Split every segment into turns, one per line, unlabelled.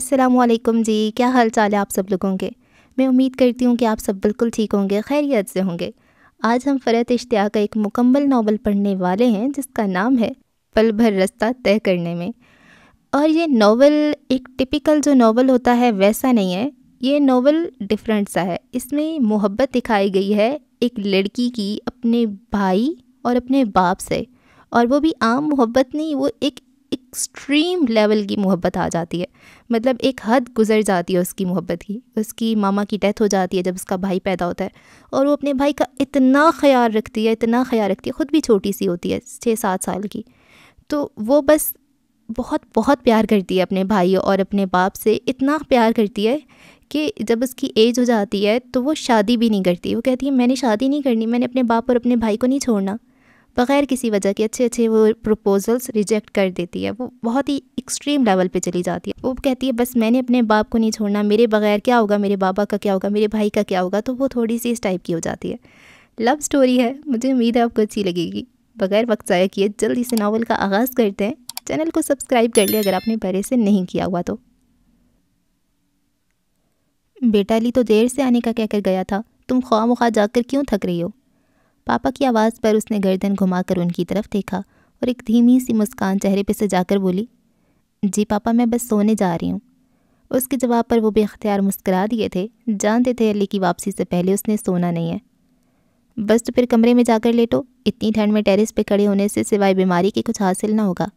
असलम जी क्या हाल चाल है आप सब लोगों के मैं उम्मीद करती हूँ कि आप सब बिल्कुल ठीक होंगे खैरियत से होंगे आज हम फ़रत इश्तिया का एक मुकम्मल नावल पढ़ने वाले हैं जिसका नाम है पल भर रास्ता तय करने में और ये नावल एक टिपिकल जो नावल होता है वैसा नहीं है ये नावल डिफरेंट सा है इसमें मोहब्बत दिखाई गई है एक लड़की की अपने भाई और अपने बाप से और वो भी आम मोहब्बत नहीं वो एक एक्सट्रीम लेवल की मोहब्बत आ जाती है मतलब एक हद गुजर जाती है उसकी मोहब्बत की उसकी मामा की डेथ हो जाती है जब उसका भाई पैदा होता है और वो अपने भाई का इतना ख्याल रखती है इतना ख्याल रखती है ख़ुद भी छोटी सी होती है छः सात साल की तो वो बस बहुत बहुत प्यार करती है अपने भाई और अपने बाप से इतना प्यार करती है कि जब उसकी एज हो जाती है तो वो शादी भी नहीं करती वो कहती है मैंने शादी नहीं करनी मैंने अपने बाप और अपने भाई को नहीं छोड़ना बग़ैर किसी वजह के अच्छे अच्छे वो प्रपोजल्स रिजेक्ट कर देती है वो बहुत ही एक्सट्रीम लेवल पे चली जाती है वो कहती है बस मैंने अपने बाप को नहीं छोड़ना मेरे बगैर क्या होगा मेरे बाबा का क्या होगा मेरे भाई का क्या होगा तो वो थोड़ी सी इस टाइप की हो जाती है लव स्टोरी है मुझे उम्मीद है आपको अच्छी लगेगी बगैर वक्त ज़ाया किए जल्दी से नावल का आगाज़ करते हैं चैनल को सब्सक्राइब कर लें अगर आपने पहले से नहीं किया हुआ तो बेटा ली तो देर से आने का कहकर गया था तुम ख्वाह मुखा जाकर क्यों थक रही हो पापा की आवाज़ पर उसने गर्दन घुमाकर उनकी तरफ देखा और एक धीमी सी मुस्कान चेहरे पर कर बोली जी पापा मैं बस सोने जा रही हूँ उसके जवाब पर वो बेख्तियार मुस्करा दिए थे जानते थे अली की वापसी से पहले उसने सोना नहीं है बस तो फिर कमरे में जाकर लेटो इतनी ठंड में टेरेस पे खड़े होने से सिवाय बीमारी के कुछ हासिल ना होगा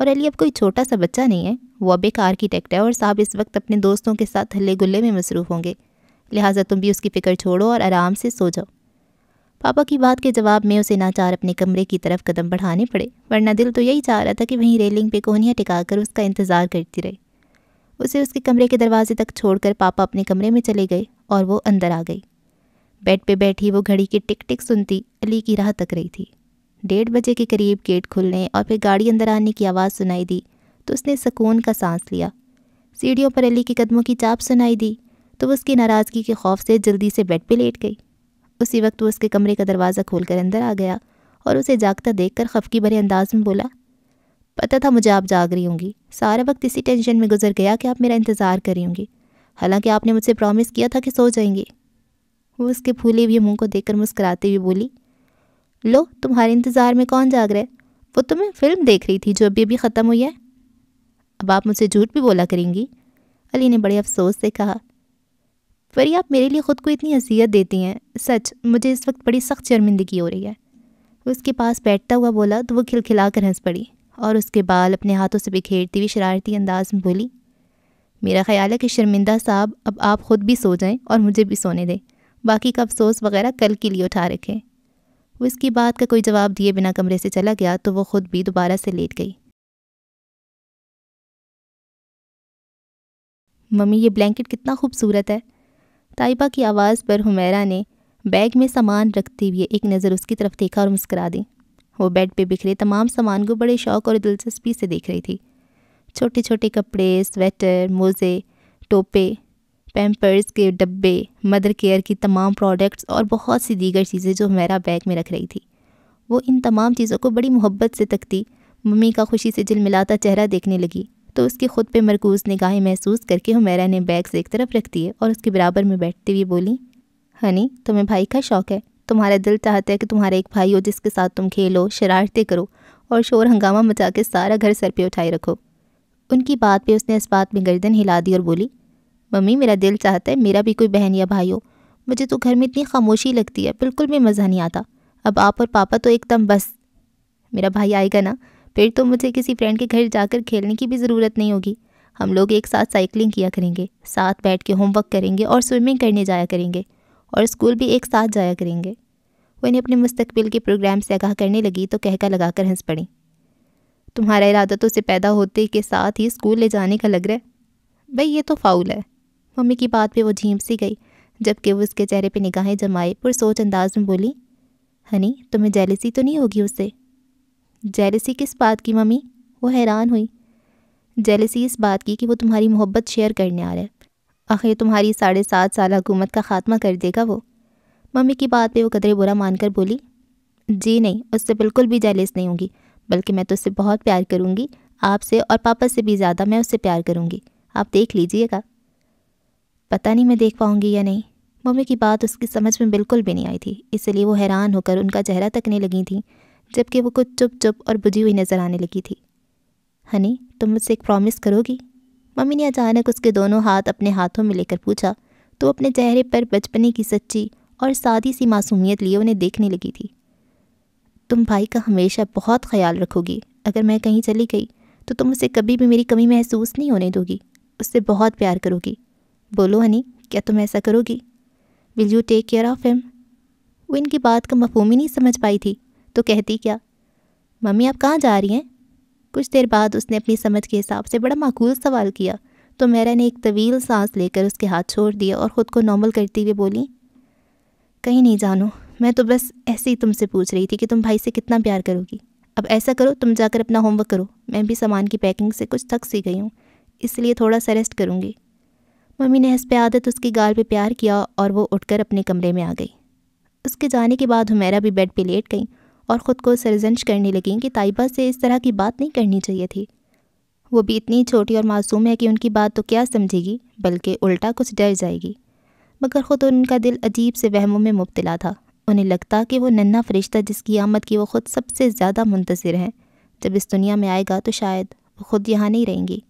और अली अब कोई छोटा सा बच्चा नहीं है वो अब एक आर्किटेक्ट है और साहब इस वक्त अपने दोस्तों के साथ हल्ले गुल्ले में मसरूफ़ होंगे लिहाजा तुम भी उसकी फ़िक्र छोड़ो और आराम से सो जाओ पापा की बात के जवाब में उसे नाचार अपने कमरे की तरफ कदम बढ़ाने पड़े वरना दिल तो यही चाह रहा था कि वहीं रेलिंग पे कोहनियाँ टिकाकर उसका इंतज़ार करती रही उसे उसके कमरे के दरवाजे तक छोड़कर पापा अपने कमरे में चले गए और वो अंदर आ गई बेड पे बैठी वो घड़ी की टिक टिक सुनती अली की राह तक रही थी डेढ़ बजे के करीब गेट खुलने और फिर गाड़ी अंदर आने की आवाज़ सुनाई दी तो उसने सुकून का सांस लिया सीढ़ियों पर अली के कदमों की चाप सुनाई दी तो उसकी नाराज़गी के खौफ से जल्दी से बेड पे लेट गई उसी वक्त वो उसके कमरे का दरवाज़ा कर अंदर आ गया और उसे जागता देखकर खफकी भरे अंदाज में बोला पता था मुझे आप जाग रही होंगी सारा वक्त इसी टेंशन में गुजर गया कि आप मेरा इंतज़ार करी होंगी हालांकि आपने मुझसे प्रॉमिस किया था कि सो जाएंगी वो उसके फूले हुए मुंह को देखकर मुस्कुराते हुए बोली लो तुम्हारे इंतज़ार में कौन जाग रहा है वो तुम्हें फिल्म देख रही थी जो अभी अभी ख़त्म हुई है अब आप मुझसे झूठ भी बोला करेंगी अली ने बड़े अफसोस से कहा परी आप मेरे लिए ख़ुद को इतनी असीयत देती हैं सच मुझे इस वक्त बड़ी सख्त शर्मिंदगी हो रही है उसके पास बैठता हुआ बोला तो वो खिलखिला कर हंस पड़ी और उसके बाल अपने हाथों से बिखेरती हुई शरारती अंदाज में बोली मेरा ख्याल है कि शर्मिंदा साहब अब आप ख़ुद भी सो जाएं और मुझे भी सोने दें बाकी का अफसोस वगैरह कल के लिए उठा रखें वो इसकी बात का कोई जवाब दिए बिना कमरे से चला गया तो वो ख़ुद भी दोबारा से लेट गई मम्मी ये ब्लैंकेट कितना खूबसूरत है ताइबा की आवाज़ पर हुमैरा ने बैग में सामान रखते हुए एक नज़र उसकी तरफ देखा और मुस्करा दी वो बेड पे बिखरे तमाम सामान को बड़े शौक़ और दिलचस्पी से देख रही थी छोटे छोटे कपड़े स्वेटर मोज़े टोपे पैम्पर्स के डब्बे मदर केयर की तमाम प्रोडक्ट्स और बहुत सी दीगर चीज़ें जो हमारा बैग में रख रही थी वो इन तमाम चीज़ों को बड़ी मोहब्बत से तकती मम्मी का खुशी से मिलाता चेहरा देखने लगी तो उसकी ख़ुद पे मरकूज़ निगाहें महसूस करके हुमेरा ने बैग्स एक तरफ रख दिए और उसके बराबर में बैठते हुए बोली हनी तुम्हें भाई का शौक़ है तुम्हारा दिल चाहता है कि तुम्हारा एक भाई हो जिसके साथ तुम खेलो शरारतें करो और शोर हंगामा मचा के सारा घर सर पे उठाए रखो उनकी बात पे उसने इस बात में गर्दन हिला दी और बोली मम्मी मेरा दिल चाहता है मेरा भी कोई बहन या भाई हो मुझे तो घर में इतनी खामोशी लगती है बिल्कुल भी मज़ा नहीं आता अब आप और पापा तो एकदम बस मेरा भाई आएगा ना फिर तो मुझे किसी फ्रेंड के घर जाकर खेलने की भी ज़रूरत नहीं होगी हम लोग एक साथ साइकिलिंग किया करेंगे साथ बैठ के होमवर्क करेंगे और स्विमिंग करने जाया करेंगे और स्कूल भी एक साथ जाया करेंगे वो इन्हें अपने मुस्तबिल के प्रोग्राम से आगाह करने लगी तो कहका लगा कर हंस पड़ी तुम्हारा इरादा तो उसे पैदा होते के साथ ही स्कूल ले जाने का लग रहा है भाई ये तो फाउल है मम्मी की बात पे वो झीम सी गई जबकि वो उसके चेहरे पे निगाहें जमाए पर सोच अंदाज में बोली हनी तुम्हें जेलिसी तो नहीं होगी उससे जेलसी किस बात की मम्मी वो हैरान हुई जेलसी इस बात की कि वो तुम्हारी मोहब्बत शेयर करने आ रहा है आखिर तुम्हारी साढ़े सात साल हुकूमत का ख़ात्मा कर देगा वो मम्मी की बात पे वो कदरे बुरा मानकर बोली जी नहीं उससे बिल्कुल भी जेलिस नहीं होंगी बल्कि मैं तो उससे बहुत प्यार करूँगी आपसे और पापा से भी ज़्यादा मैं उससे प्यार करूँगी आप देख लीजिएगा पता नहीं मैं देख पाऊँगी या नहीं मम्मी की बात उसकी समझ में बिल्कुल भी नहीं आई थी इसलिए वो हैरान होकर उनका चेहरा तकने लगी थी जबकि वो कुछ चुप चुप और बुझी हुई नज़र आने लगी थी हनी तुम मुझसे एक प्रॉमिस करोगी मम्मी ने अचानक उसके दोनों हाथ अपने हाथों में लेकर पूछा तो अपने चेहरे पर बचपने की सच्ची और सादी सी मासूमियत लिए उन्हें देखने लगी थी तुम भाई का हमेशा बहुत ख्याल रखोगी अगर मैं कहीं चली गई तो तुम उसे कभी भी मेरी कमी महसूस नहीं होने दोगी उससे बहुत प्यार करोगी बोलो हनी क्या तुम ऐसा करोगी will you take care of him वो इनकी बात का मफहम ही नहीं समझ पाई थी तो कहती क्या मम्मी आप कहाँ जा रही हैं कुछ देर बाद उसने अपनी समझ के हिसाब से बड़ा माकूल सवाल किया तो मैरा ने एक तवील सांस लेकर उसके हाथ छोड़ दिया और ख़ुद को नॉर्मल करती हुई बोली कहीं नहीं जानो मैं तो बस ऐसे ही तुमसे पूछ रही थी कि तुम भाई से कितना प्यार करोगी अब ऐसा करो तुम जाकर अपना होमवर्क करो मैं भी सामान की पैकिंग से कुछ थक सी गई हूँ इसलिए थोड़ा सा रेस्ट करूँगी मम्मी ने हंसपे आदत उसकी गाल पे प्यार किया और वो उठकर अपने कमरे में आ गई उसके जाने के बाद हमेरा भी बेड पे लेट गई और ख़ुद को सरजनश करने लगें कि ताइबा से इस तरह की बात नहीं करनी चाहिए थी वो भी इतनी छोटी और मासूम है कि उनकी बात तो क्या समझेगी बल्कि उल्टा कुछ डर जाएगी मगर ख़ुद उनका दिल अजीब से वहमों में मुबतला था उन्हें लगता कि वो नन्ना फरिश्ता जिसकी आमद की वो ख़ुद सबसे ज़्यादा मुंतज़र हैं जब इस दुनिया में आएगा तो शायद वो ख़ुद यहाँ नहीं रहेंगी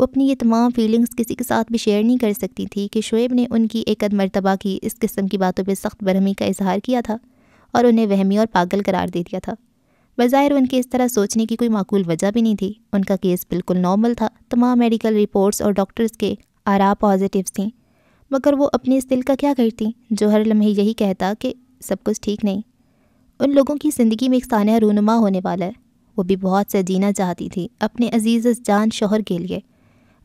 वो अपनी ये तमाम फीलिंग्स किसी के साथ भी शेयर नहीं कर सकती थी कि शुएब ने उनकी एक अद मरतबा की इस किस्म की बातों पर सख्त बरहमी का इजहार किया था और उन्हें वहमी और पागल करार दे दिया था बज़ाहिर उनके इस तरह सोचने की कोई माकूल वजह भी नहीं थी उनका केस बिल्कुल नॉर्मल था तमाम मेडिकल रिपोर्ट्स और डॉक्टर्स के आरा पॉजिटिव थी मगर वो अपने इस दिल का क्या करती जो हर लम्हे यही कहता कि सब कुछ ठीक नहीं उन लोगों की ज़िंदगी में एक सानिया रूनमा होने वाला है वो भी बहुत से जीना चाहती थी अपने अजीज़ जान शोहर के लिए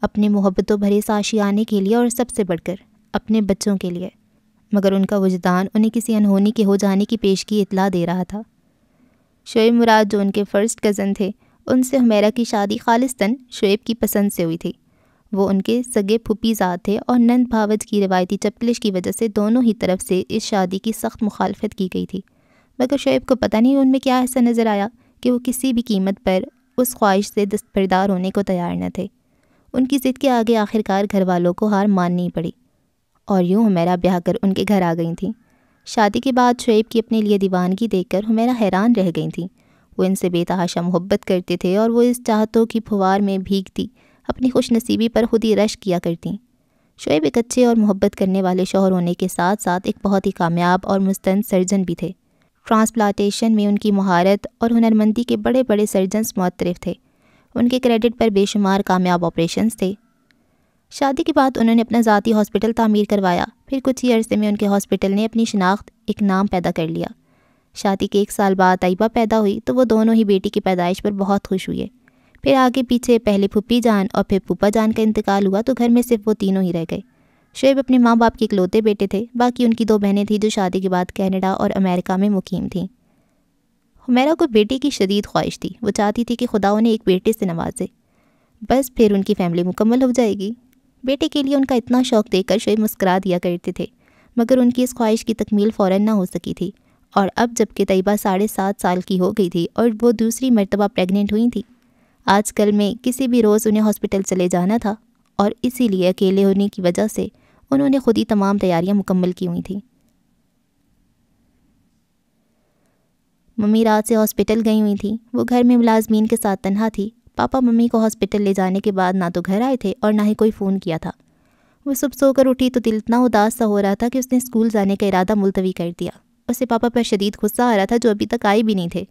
अपने मोहब्बतों भरे साशियाने के लिए और सबसे बढ़कर अपने बच्चों के लिए मगर उनका वजदान उन्हें किसी अनहोनी के हो जाने की पेश की इतला दे रहा था शोएब मुराद जो उनके फ़र्स्ट कज़न थे उनसे हमेरा की शादी खालिस्तन शुएब की पसंद से हुई थी वो उनके सगे फुपीजाद थे और नंद भावज की रिवायती चपलिश की वजह से दोनों ही तरफ से इस शादी की सख्त मुखालफत की गई थी मगर शोएब को पता नहीं उनमें क्या ऐसा नज़र आया कि वो किसी भी कीमत पर उस ख्वाहिश से दस्तबरदार होने को तैयार न थे उनकी ज़िद के आगे आखिरकार घर वालों को हार माननी पड़ी और यूँ हमेरा ब्याह कर उनके घर आ गई थी शादी के बाद शुएब की अपने लिए दीवानगी देखकर हमेरा हैरान रह गई थी वो इनसे बेतहाशा मोहब्बत करते थे और वो इस चाहतों की फुवार में भीगती अपनी खुश नसीबी पर खुद ही रश किया करती शुएब एक अच्छे और मोहब्बत करने वाले शोहर होने के साथ साथ एक बहुत ही कामयाब और मुस्तंद सर्जन भी थे ट्रांसप्लांटेशन में उनकी महारत और हुनरमंदी के बड़े बड़े सर्जनस मुतरफ थे उनके क्रेडिट पर बेशुमार कामयाब ऑपरेशंस थे शादी के बाद उन्होंने अपना ज़ाती हॉस्पिटल तामीर करवाया फिर कुछ ही अरसे में उनके हॉस्पिटल ने अपनी शनाख्त एक नाम पैदा कर लिया शादी के एक साल बाद तयबा पैदा हुई तो वो दोनों ही बेटी की पैदाइश पर बहुत खुश हुए फिर आगे पीछे पहले फुप्पी जान और फिर पुप्पा जान का इंतकाल हुआ तो घर में सिर्फ वो तीनों ही रह गए शुएब अपने माँ बाप के इकलौते बेटे थे बाकी उनकी दो बहनें थीं जो शादी के बाद कैनेडा और अमेरिका में मुकीम थीं हुमेरा को बेटे की शदीद ख्वाहिश थी वो चाहती थी कि खुदा उन्हें एक बेटे से नवाजे बस फिर उनकी फ़ैमिली मुकम्मल हो जाएगी बेटे के लिए उनका इतना शौक देखकर शोएब मुस्करा दिया करते थे मगर उनकी इस ख्वाहिश की तकमील फ़ौर ना हो सकी थी और अब जबकि तयबा साढ़े सात साल की हो गई थी और वो दूसरी मरतबा प्रेग्नेंट हुई थी आजकल में किसी भी रोज़ उन्हें हॉस्पिटल चले जाना था और इसीलिए अकेले होने की वजह से उन्होंने खुद ही तमाम तैयारियां मुकम्मल की हुई थी मम्मी रात से हॉस्पिटल गई हुई थी वो घर में मुलाजमीन के साथ तनहा थी पापा मम्मी को हॉस्पिटल ले जाने के बाद ना तो घर आए थे और ना ही कोई फ़ोन किया था वो सुबह सोकर उठी तो दिल इतना उदास सा हो रहा था कि उसने स्कूल जाने का इरादा मुलतवी कर दिया उसे पापा पर शदीद गुस्सा आ रहा था जो अभी तक आए भी नहीं थे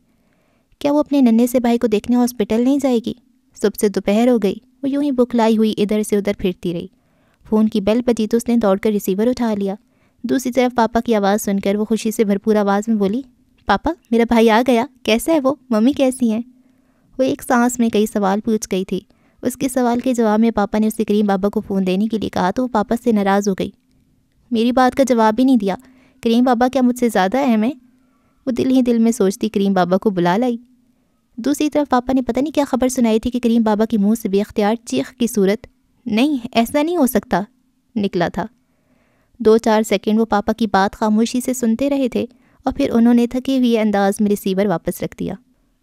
क्या वो अपने नन्हे से भाई को देखने हॉस्पिटल नहीं जाएगी सुबह से दोपहर हो गई वो यूं ही बुखलाई हुई इधर से उधर फिरती रही फ़ोन की बेल बजी तो उसने दौड़कर रिसीवर उठा लिया दूसरी तरफ पापा की आवाज़ सुनकर वो खुशी से भरपूर आवाज़ में बोली पापा मेरा भाई आ गया कैसा है वो मम्मी कैसी हैं वो एक सांस में कई सवाल पूछ गई थी उसके सवाल के जवाब में पापा ने उसे करीम बाबा को फ़ोन देने के लिए कहा तो वो पापा से नाराज़ हो गई मेरी बात का जवाब ही नहीं दिया करीम बाबा क्या मुझसे ज़्यादा अहम है वो दिल ही दिल में सोचती करीम बाबा को बुला लाई दूसरी तरफ पापा ने पता नहीं क्या खबर सुनाई थी कि करीम बाबा के मुंह से बेख्तियार चीख की सूरत नहीं ऐसा नहीं हो सकता निकला था दो चार सेकंड वो पापा की बात खामोशी से सुनते रहे थे और फिर उन्होंने थके हुए अंदाज में रिसीवर वापस रख दिया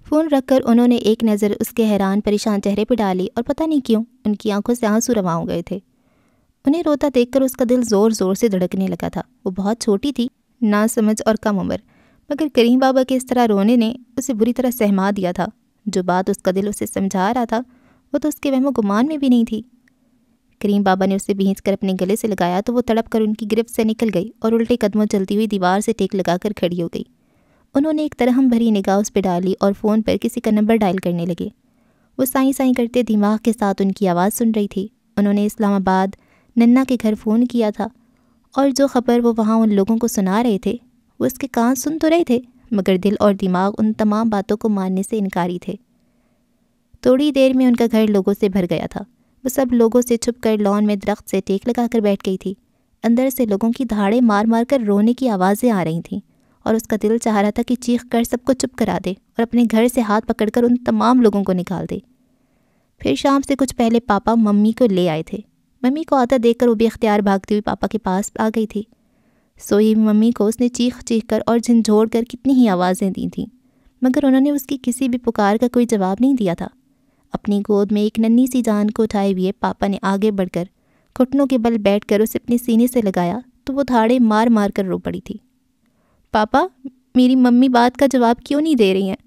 फ़ोन रखकर उन्होंने एक नज़र उसके हैरान परेशान चेहरे पर डाली और पता नहीं क्यों उनकी आंखों से आंसू रवा हो गए थे उन्हें रोता देखकर उसका दिल ज़ोर ज़ोर से धड़कने लगा था वो बहुत छोटी थी ना समझ और कम उम्र मगर करीम बाबा के इस तरह रोने ने उसे बुरी तरह सहमा दिया था जो बात उसका दिल उसे समझा रहा था वो तो उसके वहमो गुमान में भी नहीं थी करीम बाबा ने उसे भींच कर अपने गले से लगाया तो वो तड़प कर उनकी गिरफ्त से निकल गई और उल्टे कदमों चलती हुई दीवार से टेक लगाकर खड़ी हो गई उन्होंने एक तरहम भरी निगाह उस पर डाली और फ़ोन पर किसी का नंबर डायल करने लगे वो साई साई करते दिमाग के साथ उनकी आवाज़ सुन रही थी उन्होंने इस्लामाबाद नन्ना के घर फ़ोन किया था और जो ख़बर वो वहाँ उन लोगों को सुना रहे थे वो उसके कान सुन तो रहे थे मगर दिल और दिमाग उन तमाम बातों को मानने से इनकारी थे थोड़ी देर में उनका घर लोगों से भर गया था वो सब लोगों से छुप कर लॉन में दरख्त से टेक लगा कर बैठ गई थी अंदर से लोगों की धाड़े मार मार कर रोने की आवाज़ें आ रही थीं और उसका दिल चाह रहा था कि चीख कर सबको चुप करा दे और अपने घर से हाथ पकड़कर उन तमाम लोगों को निकाल दे फिर शाम से कुछ पहले पापा मम्मी को ले आए थे मम्मी को आता देखकर वो बेख्तियार भागती हुई पापा के पास आ गई थी सोई मम्मी को उसने चीख चीख कर और झंझोड़ कर कितनी ही आवाज़ें दी थीं मगर उन्होंने उसकी किसी भी पुकार का कोई जवाब नहीं दिया था अपनी गोद में एक नन्ही सी जान को उठाए हुए पापा ने आगे बढ़कर घुटनों के बल बैठकर उसे अपने सीने से लगाया तो वो धाड़े मार मार कर रो पड़ी थी पापा मेरी मम्मी बात का जवाब क्यों नहीं दे रही हैं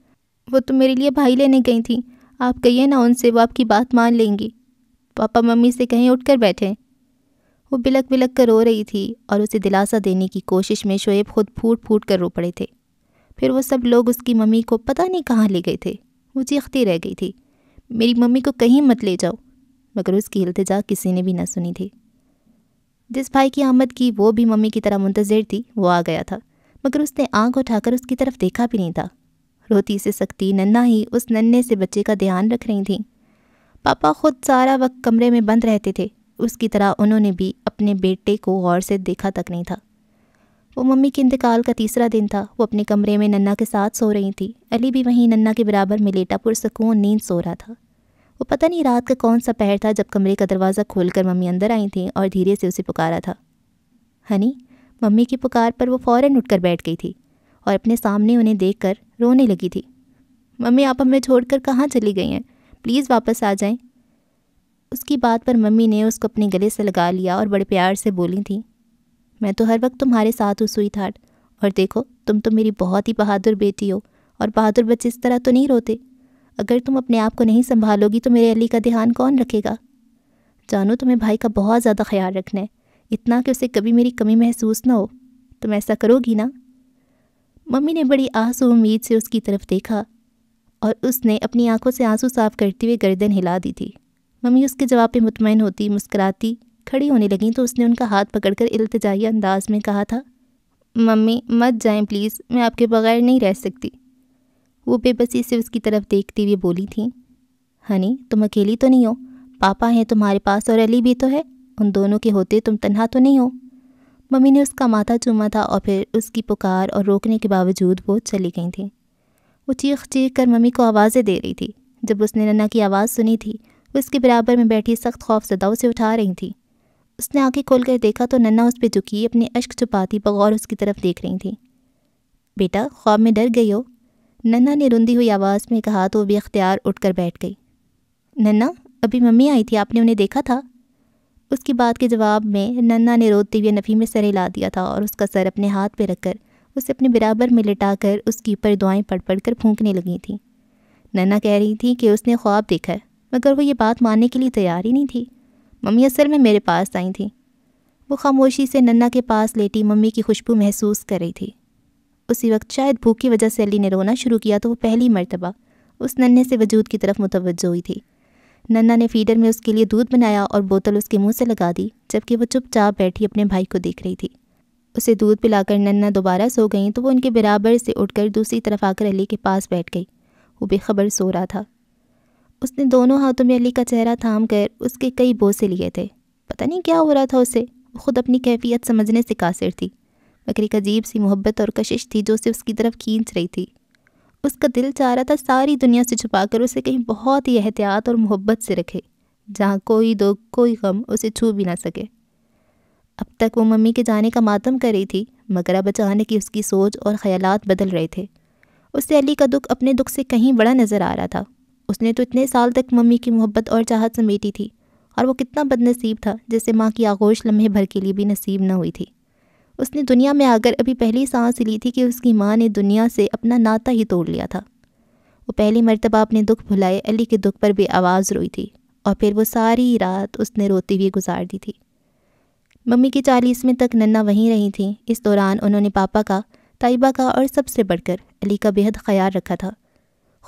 वो तो मेरे लिए भाई लेने गई थी आप कहिए ना उनसे वो आपकी बात मान लेंगी पापा मम्मी से कहीं उठ कर बैठे वो बिलक बिलक कर रो रही थी और उसे दिलासा देने की कोशिश में शोएब खुद फूट फूट कर रो पड़े थे फिर वो सब लोग उसकी मम्मी को पता नहीं कहाँ ले गए थे वो चीखती रह गई थी मेरी मम्मी को कहीं मत ले जाओ मगर उसकी इल्तजा किसी ने भी ना सुनी थी जिस भाई की आमद की वो भी मम्मी की तरह मुंतज़र थी वो आ गया था मगर उसने आंख उठाकर उसकी तरफ देखा भी नहीं था रोती से सकती नन्ना ही उस नन्हे से बच्चे का ध्यान रख रही थी पापा खुद सारा वक्त कमरे में बंद रहते थे उसकी तरह उन्होंने भी अपने बेटे को गौर से देखा तक नहीं था वो मम्मी के इंतकाल का तीसरा दिन था वो अपने कमरे में नन्ना के साथ सो रही थी अली भी वहीं नन्ना के बराबर में लेटा पुरसकून नींद सो रहा था वो पता नहीं रात का कौन सा पहर था जब कमरे का दरवाज़ा खोलकर मम्मी अंदर आई थी और धीरे से उसे पुकारा था हनी मम्मी की पुकार पर वो फ़ौरन उठकर बैठ गई थी और अपने सामने उन्हें देख कर रोने लगी थी मम्मी आप हमें छोड़ कर कहाँ चली गई हैं प्लीज़ वापस आ जाएं उसकी बात पर मम्मी ने उसको अपने गले से लगा लिया और बड़े प्यार से बोली थी मैं तो हर वक्त तुम्हारे साथ हूँ सुई थाट और देखो तुम तो मेरी बहुत ही बहादुर बेटी हो और बहादुर बच्चे इस तरह तो नहीं रोते अगर तुम अपने आप को नहीं संभालोगी तो मेरे अली का ध्यान कौन रखेगा जानो तुम्हें भाई का बहुत ज़्यादा ख्याल रखना है इतना कि उसे कभी मेरी कमी महसूस ना हो तुम ऐसा करोगी ना मम्मी ने बड़ी आस उम्मीद से उसकी तरफ देखा और उसने अपनी आंखों से आंसू साफ करते हुए गर्दन हिला दी थी मम्मी उसके जवाब पे मुतमिन होती मुस्कराती खड़ी होने लगी तो उसने उनका हाथ पकड़कर इल्तजाई अंदाज में कहा था मम्मी मत जाएं प्लीज़ मैं आपके बगैर नहीं रह सकती वो बेबसी से उसकी तरफ देखती हुई बोली थी हनी तुम अकेली तो नहीं हो पापा हैं तुम्हारे पास और अली भी तो है उन दोनों के होते तुम तन्हा तो नहीं हो मम्मी ने उसका माथा चूमा था और फिर उसकी पुकार और रोकने के बावजूद वो चली गई थी वो चीख चीख कर मम्मी को आवाज़ें दे रही थी जब उसने नन्ना की आवाज़ सुनी थी वो उसके बराबर में बैठी सख्त खौफ खौफजदा उसे उठा रही थी उसने आंखें खोल कर देखा तो नन्ना उस पर झुकी अपने अश्क छुपाती बगौर उसकी तरफ देख रही थी बेटा ख्वाब में डर गई हो नन्ना ने रुंदी हुई आवाज़ में कहा तो वो अख्तियार उठ कर बैठ गई नन्ना अभी मम्मी आई थी आपने उन्हें देखा था उसकी बात के जवाब में नन्ना ने रोते हुए नफ़ी में सर हिला दिया था और उसका सर अपने हाथ पे रखकर उसे अपने बराबर में लिटाकर उसकी ऊपर दुआएं पढ़ पढ़ कर फूंकने लगी थी नन्ना कह रही थी कि उसने ख्वाब देखा है मगर वो ये बात मानने के लिए तैयार ही नहीं थी मम्मी असल में मेरे पास आई थी वो खामोशी से नन्ना के पास लेटी मम्मी की खुशबू महसूस कर रही थी उसी वक्त शायद भूख की वजह से अली ने रोना शुरू किया तो वो पहली मरतबा उस नन्ने से वजूद की तरफ मुतवज हुई थी नन्ना ने फीडर में उसके लिए दूध बनाया और बोतल उसके मुंह से लगा दी जबकि वो चुपचाप बैठी अपने भाई को देख रही थी उसे दूध पिलाकर नन्ना दोबारा सो गई तो वो उनके बराबर से उठकर दूसरी तरफ आकर अली के पास बैठ गई वो बेखबर सो रहा था उसने दोनों हाथों में अली का चेहरा थाम कर उसके कई बोसे लिए थे पता नहीं क्या हो रहा था उसे वो खुद अपनी कैफियत समझने से कासिर थी मगर एक अजीब सी मोहब्बत और कशिश थी जो उसे उसकी तरफ खींच रही थी उसका दिल चाह रहा था सारी दुनिया से छुपाकर उसे कहीं बहुत ही एहतियात और मोहब्बत से रखे जहाँ कोई दुख कोई गम उसे छू भी ना सके अब तक वो मम्मी के जाने का मातम कर रही थी मगर अब अचानक ही उसकी सोच और ख्यालात बदल रहे थे उससे अली का दुख अपने दुख से कहीं बड़ा नज़र आ रहा था उसने तो इतने साल तक मम्मी की मोहब्बत और चाहत समेटी थी और वो कितना बदनसीब था जैसे माँ की आगोश लम्हे भर के लिए भी नसीब न हुई थी उसने दुनिया में आकर अभी पहली सांस ली थी कि उसकी माँ ने दुनिया से अपना नाता ही तोड़ लिया था वो पहली मरतबा अपने दुख भुलाए अली के दुख पर भी आवाज़ रोई थी और फिर वो सारी रात उसने रोती हुई गुजार दी थी मम्मी की चालीसवें तक नन्ना वहीं रही थी इस दौरान उन्होंने पापा का ताइबा का और सबसे बढ़कर अली का बेहद ख्याल रखा था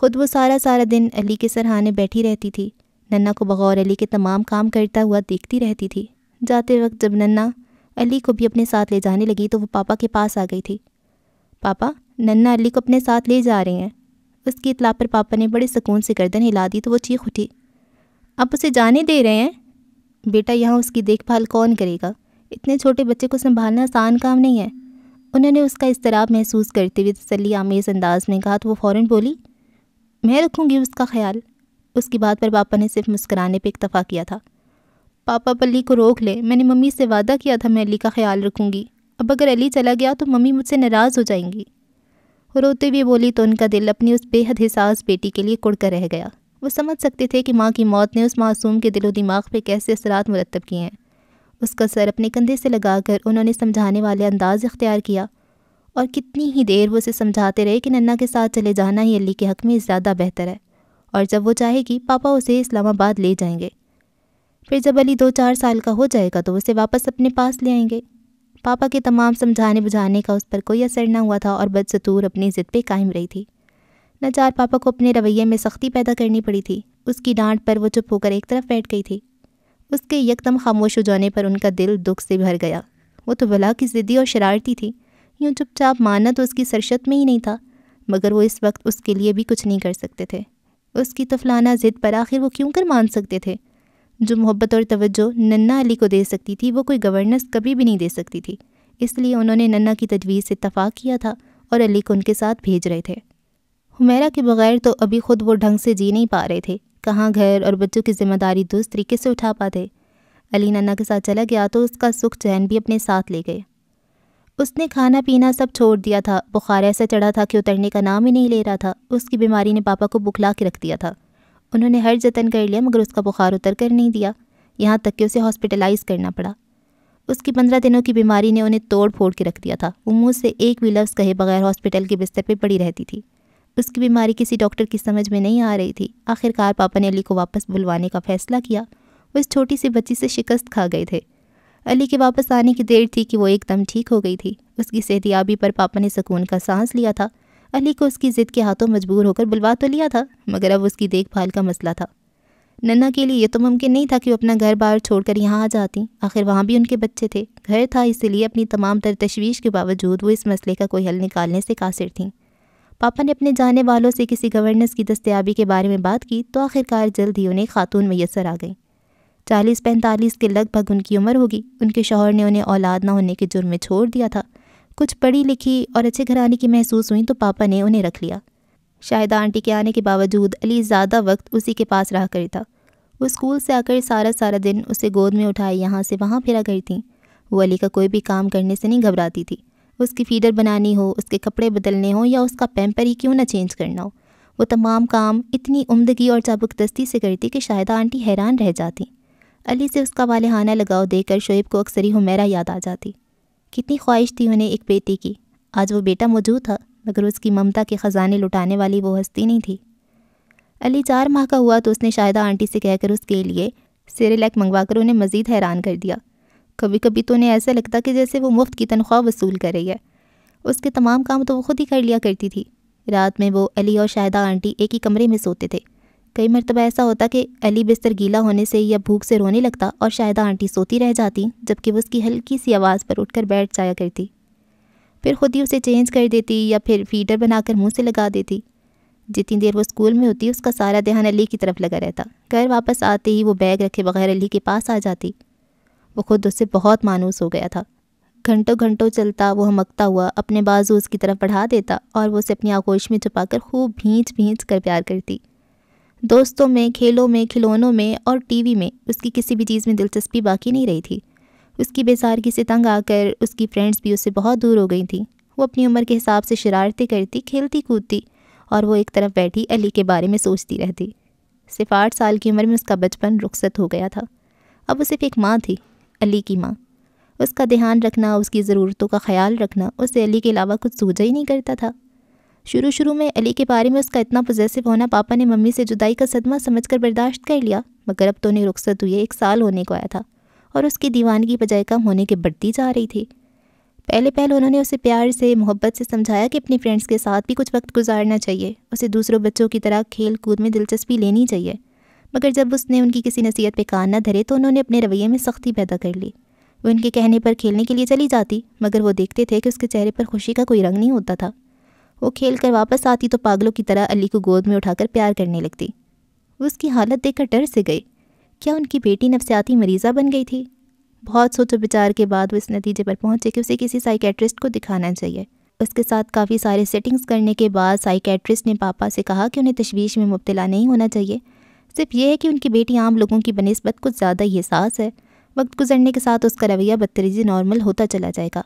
खुद वो सारा सारा दिन अली के सरहाने बैठी रहती थी नन्ना को बगौर अली के तमाम काम करता हुआ देखती रहती थी जाते वक्त जब नन्ना अली को भी अपने साथ ले जाने लगी तो वो पापा के पास आ गई थी पापा नन्ना अली को अपने साथ ले जा रहे हैं उसकी इतला पर पापा ने बड़े सुकून से गर्दन हिला दी तो वो चीख उठी आप उसे जाने दे रहे हैं बेटा यहाँ उसकी देखभाल कौन करेगा इतने छोटे बच्चे को संभालना आसान काम नहीं है उन्होंने उसका इसतराब महसूस करते हुए तसली आमेज़ अंदाज में कहा तो वो फ़ौर बोली मैं रखूँगी उसका ख्याल उसकी बात पर पापा ने सिर्फ मुस्कराने पर इतफ़ा किया था पापा पर अली को रोक ले मैंने मम्मी से वादा किया था मैं अली का ख्याल रखूंगी अब अगर अली चला गया तो मम्मी मुझसे नाराज़ हो जाएंगी रोते हुए बोली तो उनका दिल अपनी उस बेहद हिसास बेटी के लिए कुड़कर रह गया वो समझ सकते थे कि माँ की मौत ने उस मासूम के दिलो दिमाग पर कैसे असरात मुरतब किए हैं उसका सर अपने कंधे से लगाकर उन्होंने समझाने वाले अंदाज इख्तियार किया और कितनी ही देर वो उसे समझाते रहे कि नन्ना के साथ चले जाना ही अली के हक़ में ज़्यादा बेहतर है और जब वो चाहेगी पापा उसे इस्लामाबाद ले जाएंगे फिर जब अली दो चार साल का हो जाएगा तो उसे वापस अपने पास ले आएंगे पापा के तमाम समझाने बुझाने का उस पर कोई असर ना हुआ था और बदसतूर अपनी ज़िद पे कायम रही थी नचार पापा को अपने रवैये में सख्ती पैदा करनी पड़ी थी उसकी डांट पर वो चुप होकर एक तरफ बैठ गई थी उसके यकदम खामोश हो जाने पर उनका दिल दुख से भर गया वो तो भला की ज़िद्दी और शरारती थी यूँ चुपचाप मानना तो उसकी सरशत में ही नहीं था मगर वो इस वक्त उसके लिए भी कुछ नहीं कर सकते थे उसकी तफलाना ज़िद पर आखिर वो क्यों कर मान सकते थे जो मोहब्बत और तवज्जो नन्ना अली को दे सकती थी वो कोई गवर्नेंस कभी भी नहीं दे सकती थी इसलिए उन्होंने नन्ना की तजवीज़ से इतफ़ाक़ किया था और अली को उनके साथ भेज रहे थे हुमैरा के बगैर तो अभी ख़ुद वो ढंग से जी नहीं पा रहे थे कहाँ घर और बच्चों की जिम्मेदारी दुरुस्त तरीके से उठा पाते अली नन्ना के साथ चला गया तो उसका सुख चैन भी अपने साथ ले गए उसने खाना पीना सब छोड़ दिया था बुखार ऐसा चढ़ा था कि उतरने का नाम ही नहीं ले रहा था उसकी बीमारी ने पापा को बुखला के रख दिया था उन्होंने हर जतन कर लिया मगर उसका बुखार उतर कर नहीं दिया यहाँ तक कि उसे हॉस्पिटलाइज करना पड़ा उसकी पंद्रह दिनों की बीमारी ने उन्हें तोड़ फोड़ के रख दिया था वो मुँह से एक भी लफ्ज़ कहे बगैर हॉस्पिटल के बिस्तर पर पड़ी रहती थी उसकी बीमारी किसी डॉक्टर की समझ में नहीं आ रही थी आखिरकार पापा ने अली को वापस बुलवाने का फ़ैसला किया वो इस छोटी सी बच्ची से शिकस्त खा गए थे अली के वापस आने की देर थी कि वो एकदम ठीक हो गई थी उसकी सेहतियाबी पर पापा ने सुकून का सांस लिया था अली को उसकी ज़िद के हाथों मजबूर होकर बुलवा तो लिया था मगर अब उसकी देखभाल का मसला था नन्ना के लिए यह तो मुमकिन नहीं था कि वो अपना घर बार छोड़कर यहाँ आ जाती आखिर वहाँ भी उनके बच्चे थे घर था इसलिए अपनी तमाम तर तशवीश के बावजूद वो इस मसले का कोई हल निकालने से कासिर थीं पापा ने अपने जाने वालों से किसी गवर्नेंस की दस्तियाबी के बारे में बात की तो आखिरकार जल्द ही उन्हें खातून मैसर आ गई चालीस पैंतालीस के लगभग उनकी उम्र होगी उनके शोहर ने उन्हें औलाद ना होने के जुर्म में छोड़ दिया था कुछ पढ़ी लिखी और अच्छे घराने की महसूस हुई तो पापा ने उन्हें रख लिया शायद आंटी के आने के बावजूद अली ज़्यादा वक्त उसी के पास रहा करता वो स्कूल से आकर सारा सारा दिन उसे गोद में उठाए यहाँ से वहाँ फिरा करती वो अली का कोई भी काम करने से नहीं घबराती थी उसकी फीडर बनानी हो उसके कपड़े बदलने हो या उसका पैम्पर ही क्यों ना चेंज करना हो वो तमाम काम इतनी उमदगी और दस्ती से करती कि शायद आंटी हैरान रह जाती अली से उसका वालहाना लगाव देकर शोएब को अक्सर ही हमेरा याद आ जाती कितनी ख्वाहिश थी उन्हें एक बेटी की आज वो बेटा मौजूद था मगर उसकी ममता के ख़जाने लुटाने वाली वो हस्ती नहीं थी अली चार माह का हुआ तो उसने शायदा आंटी से कहकर उसके लिए सेरेलैक मंगवा कर उन्हें मज़ीद हैरान कर दिया कभी कभी तो उन्हें ऐसा लगता कि जैसे वो मुफ्त की तनख्वाह वसूल कर रही है उसके तमाम काम तो वो खुद ही कर लिया करती थी रात में वो अली और शाहिदा आंटी एक ही कमरे में सोते थे कई मरतबा ऐसा होता कि अली बिस्तर गीला होने से या भूख से रोने लगता और शायद आंटी सोती रह जाती जबकि वह उसकी हल्की सी आवाज़ पर उठकर बैठ जाया करती फिर खुद ही उसे चेंज कर देती या फिर फीडर बनाकर मुंह से लगा देती जितनी देर वो स्कूल में होती उसका सारा ध्यान अली की तरफ लगा रहता घर वापस आते ही वो बैग रखे बगैर अली के पास आ जाती वो खुद उससे बहुत मानूस हो गया था घंटों घंटों चलता वो हमकता हुआ अपने बाजू उसकी तरफ बढ़ा देता और वो उसे अपनी आगोश में छुपाकर खूब भींच भींच कर प्यार करती दोस्तों में खेलों में खिलौनों में और टीवी में उसकी किसी भी चीज़ में दिलचस्पी बाकी नहीं रही थी उसकी बेसारगी से तंग आकर उसकी फ्रेंड्स भी उससे बहुत दूर हो गई थी वो अपनी उम्र के हिसाब से शरारतें करती खेलती कूदती और वो एक तरफ बैठी अली के बारे में सोचती रहती सिर्फ आठ साल की उम्र में उसका बचपन रुखसत हो गया था अब वो सिर्फ एक माँ थी अली की माँ उसका ध्यान रखना उसकी ज़रूरतों का ख्याल रखना उसे अली के अलावा कुछ सूझा ही नहीं करता था शुरू शुरू में अली के बारे में उसका इतना पोजेसिव होना पापा ने मम्मी से जुदाई का सदमा समझकर बर्दाश्त कर लिया मगर अब तो उन्हें रुखसत हुए एक साल होने को आया था और उसकी दीवानगी बजाय कम होने के बढ़ती जा रही थी पहले पहले उन्होंने उसे प्यार से मोहब्बत से समझाया कि अपने फ्रेंड्स के साथ भी कुछ वक्त गुजारना चाहिए उसे दूसरों बच्चों की तरह खेल कूद में दिलचस्पी लेनी चाहिए मगर जब उसने उनकी किसी नसीहत पे कान न धरे तो उन्होंने अपने रवैये में सख्ती पैदा कर ली वो उनके कहने पर खेलने के लिए चली जाती मगर वो देखते थे कि उसके चेहरे पर खुशी का कोई रंग नहीं होता था वो खेल कर वापस आती तो पागलों की तरह अली को गोद में उठाकर प्यार करने लगती वो उसकी हालत देखकर डर से गई क्या उनकी बेटी नफसियाती मरीज़ा बन गई थी बहुत सोच विचार के बाद वो इस नतीजे पर पहुंचे कि उसे किसी साइकेट्रिस्ट को दिखाना चाहिए उसके साथ काफ़ी सारे सेटिंग्स करने के बाद साइकेट्रिस्ट ने पापा से कहा कि उन्हें तशवीश में मुबतला नहीं होना चाहिए सिर्फ यह है कि उनकी बेटी आम लोगों की बनस्बत कुछ ज़्यादा ही एहसास है वक्त गुजरने के साथ उसका रवैया बदतरीजी नॉर्मल होता चला जाएगा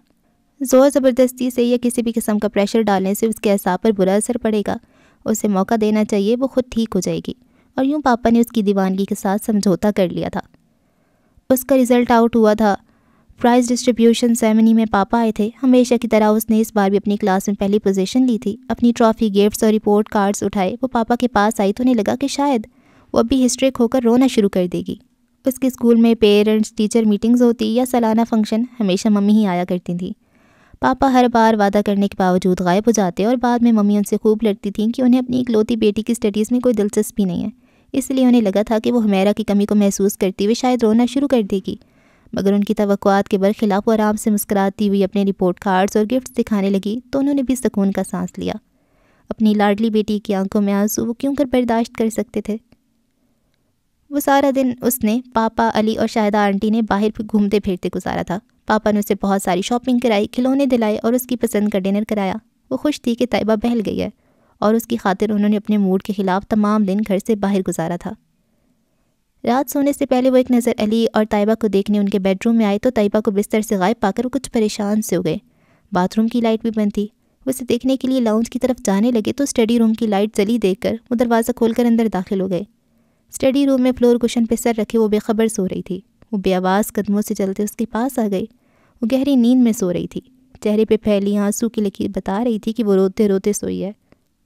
ज़ोर ज़बरदस्ती से या किसी भी किस्म का प्रेशर डालने से उसके असाब पर बुरा असर पड़ेगा उसे मौका देना चाहिए वो खुद ठीक हो जाएगी और यूँ पापा ने उसकी दीवानगी के साथ समझौता कर लिया था उसका रिज़ल्ट आउट हुआ था प्राइज़ डिस्ट्रीब्यूशन सेरेमनी में पापा आए थे हमेशा की तरह उसने इस बार भी अपनी क्लास में पहली पोजीशन ली थी अपनी ट्रॉफ़ी गिफ्ट्स और रिपोर्ट कार्ड्स उठाए वो पापा के पास आई तो उन्हें लगा कि शायद वो अभी हिस्ट्रिक होकर रोना शुरू कर देगी उसके स्कूल में पेरेंट्स टीचर मीटिंग्स होती या सालाना फंक्शन हमेशा मम्मी ही आया करती थी पापा हर बार वादा करने के बावजूद गायब हो जाते और बाद में मम्मी उनसे खूब लड़ती थीं कि उन्हें अपनी इकलौती बेटी की स्टडीज़ में कोई दिलचस्पी नहीं है इसलिए उन्हें लगा था कि वो हमेरा की कमी को महसूस करती हुई शायद रोना शुरू कर देगी मगर उनकी तवक़ात के बरखिलाफ़ वो आराम से मुस्कराती हुई अपने रिपोर्ट कार्ड्स और गिफ्ट्स दिखाने लगी तो उन्होंने भी सुकून का सांस लिया अपनी लाडली बेटी की आंखों में आंसू वो क्यों कर बर्दाश्त कर सकते थे वो सारा दिन उसने पापा अली और शाहिदा आंटी ने बाहर घूमते फिरते गुजारा था पापा ने उसे बहुत सारी शॉपिंग कराई खिलौने दिलाए और उसकी पसंद का डिनर कराया वो खुश थी कि तयबा बहल गई है और उसकी खातिर उन्होंने अपने मूड के ख़िलाफ़ तमाम दिन घर से बाहर गुजारा था रात सोने से पहले वो एक नज़र अली और तयबा को देखने उनके बेडरूम में आए तो तयबा को बिस्तर से गायब पाकर वो कुछ परेशान से हो गए बाथरूम की लाइट भी बंद थी उसे देखने के लिए लाउंज की तरफ जाने लगे तो स्टडी रूम की लाइट जली देखकर वो दरवाज़ा खोलकर अंदर दाखिल हो गए स्टडी रूम में फ्लोर कुशन पर सर रखे वो बेखबर सो रही थी वो बेआवाज़ कदमों से चलते उसके पास आ गई वो गहरी नींद में सो रही थी चेहरे पे फैली आंसू की लकीर बता रही थी कि वो रोते रोते सोई है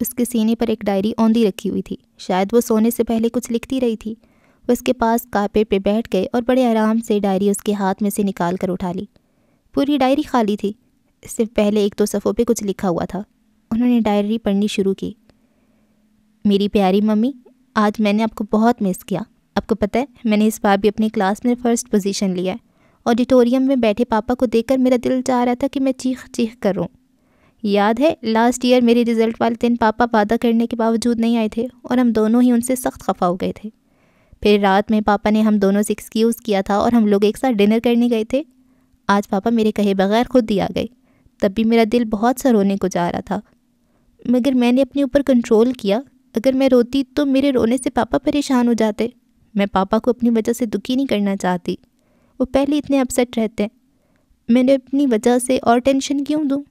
उसके सीने पर एक डायरी औंधी रखी हुई थी शायद वो सोने से पहले कुछ लिखती रही थी वो उसके पास कापे पे बैठ गए और बड़े आराम से डायरी उसके हाथ में से निकाल कर उठा ली पूरी डायरी खाली थी इससे पहले एक दो सफ़ों पे कुछ लिखा हुआ था उन्होंने डायरी पढ़नी शुरू की मेरी प्यारी मम्मी आज मैंने आपको बहुत मिस किया आपको पता है मैंने इस बार भी अपनी क्लास में फ़र्स्ट पोजीशन लिया है ऑडिटोरियम में बैठे पापा को देखकर मेरा दिल चाह रहा था कि मैं चीख चीख करूँ याद है लास्ट ईयर मेरे रिज़ल्ट वाले दिन पापा वादा करने के बावजूद नहीं आए थे और हम दोनों ही उनसे सख्त खफा हो गए थे फिर रात में पापा ने हम दोनों से एक्सक्यूज़ किया था और हम लोग एक साथ डिनर करने गए थे आज पापा मेरे कहे बगैर खुद ही आ गए तब भी मेरा दिल बहुत सा रोने को जा रहा था मगर मैंने अपने ऊपर कंट्रोल किया अगर मैं रोती तो मेरे रोने से पापा परेशान हो जाते मैं पापा को अपनी वजह से दुखी नहीं करना चाहती वो पहले इतने अपसेट रहते हैं मैंने अपनी वजह से और टेंशन क्यों दूँ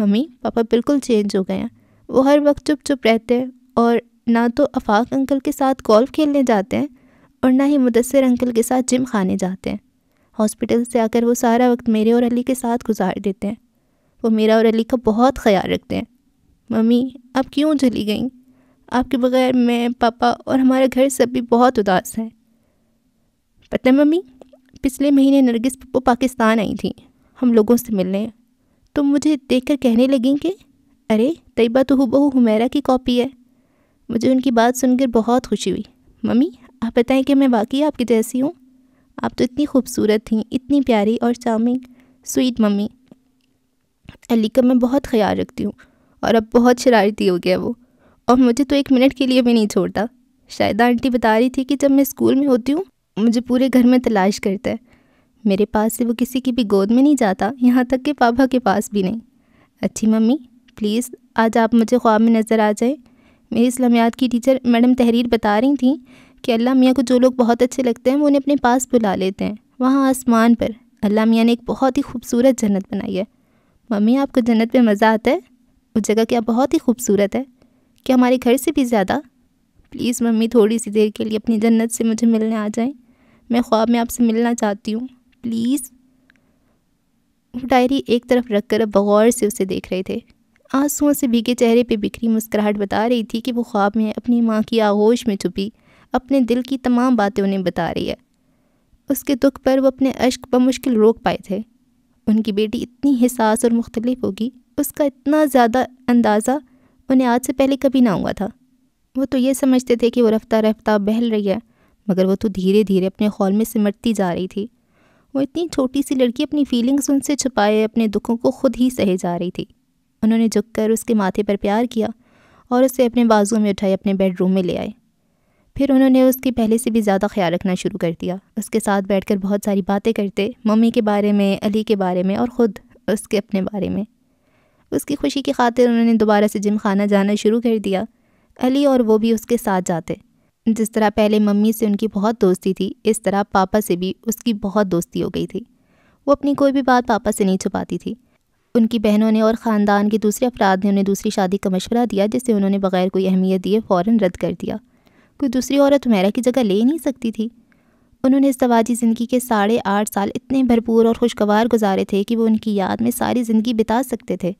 मम्मी पापा बिल्कुल चेंज हो गए हैं वो हर वक्त चुप चुप रहते हैं और ना तो अफाक अंकल के साथ गोल्फ खेलने जाते हैं और ना ही मुदसर अंकल के साथ जिम खाने जाते हैं हॉस्पिटल से आकर वो सारा वक्त मेरे और अली के साथ गुजार देते हैं वो मेरा और अली का बहुत ख्याल रखते हैं मम्मी अब क्यों चली गई आपके बगैर मैं पापा और हमारे घर सब भी बहुत उदास हैं पता है मम्मी पिछले महीने नरगिस पप्पो पाकिस्तान आई थी हम लोगों से मिलने तो मुझे देखकर कहने लगी कि अरे तयबा तो हुबहू हुमैरा की कॉपी है मुझे उनकी बात सुनकर बहुत खुशी हुई मम्मी आप बताएं कि मैं वाकई आपकी जैसी हूँ आप तो इतनी खूबसूरत थी इतनी प्यारी और चार्मिंग स्वीट मम्मी अली का मैं बहुत ख्याल रखती हूँ और अब बहुत शरारती हो गया वो और मुझे तो एक मिनट के लिए भी नहीं छोड़ता शायद आंटी बता रही थी कि जब मैं स्कूल में होती हूँ मुझे पूरे घर में तलाश करता है मेरे पास से वो किसी की भी गोद में नहीं जाता यहाँ तक कि पापा के पास भी नहीं अच्छी मम्मी प्लीज़ आज आप मुझे ख्वाब में नज़र आ जाए मेरी इस्लामियात की टीचर मैडम तहरीर बता रही थी कि अल्लाह मियाँ को जो लोग बहुत अच्छे लगते हैं वो उन्हें अपने पास बुला लेते हैं वहाँ आसमान पर अल्लाह मियाँ ने एक बहुत ही खूबसूरत जन्नत बनाई है मम्मी आपको जन्नत में मज़ा आता है उस जगह क्या बहुत ही खूबसूरत है कि हमारे घर से भी ज़्यादा प्लीज़ मम्मी थोड़ी सी देर के लिए अपनी जन्नत से मुझे मिलने आ जाएं मैं ख्वाब में आपसे मिलना चाहती हूँ प्लीज़ वो डायरी एक तरफ रख कर बगौर से उसे देख रहे थे आंसुओं से भीगे चेहरे पे बिखरी मुस्कुराहट बता रही थी कि वो ख्वाब में अपनी माँ की आगोश में छुपी अपने दिल की तमाम बातें उन्हें बता रही है उसके दुख पर वो अपने अश्क पर मुश्किल रोक पाए थे उनकी बेटी इतनी हिसास और मुख्तलिफ होगी उसका इतना ज़्यादा अंदाज़ा उन्हें आज से पहले कभी ना हुआ था वो तो ये समझते थे कि वो रफ्ता रफ्ता बहल रही है मगर वो तो धीरे धीरे अपने हॉल में सिमटती जा रही थी वो इतनी छोटी सी लड़की अपनी फीलिंग्स उनसे छुपाए अपने दुखों को खुद ही सहे जा रही थी उन्होंने झुक कर उसके माथे पर प्यार किया और उसे अपने बाजू में उठाए अपने बेडरूम में ले आए फिर उन्होंने उसके पहले से भी ज़्यादा ख्याल रखना शुरू कर दिया उसके साथ बैठकर बहुत सारी बातें करते मम्मी के बारे में अली के बारे में और ख़ुद उसके अपने बारे में उसकी खुशी की खातिर उन्होंने दोबारा से जिम खाना जाना शुरू कर दिया अली और वो भी उसके साथ जाते जिस तरह पहले मम्मी से उनकी बहुत दोस्ती थी इस तरह पापा से भी उसकी बहुत दोस्ती हो गई थी वो अपनी कोई भी बात पापा से नहीं छुपाती थी उनकी बहनों ने और ख़ानदान के दूसरे अफराद ने उन्हें दूसरी शादी का मशवरा दिया जिसे उन्होंने बगैर कोई अहमियत दिए फ़ौर रद्द कर दिया कोई दूसरी औरत हुमेरा की जगह ले नहीं सकती थी उन्होंने इसवाजी ज़िंदगी के साढ़े आठ साल इतने भरपूर और खुशगवार गुजारे थे कि वो उनकी याद में सारी ज़िंदगी बिता सकते थे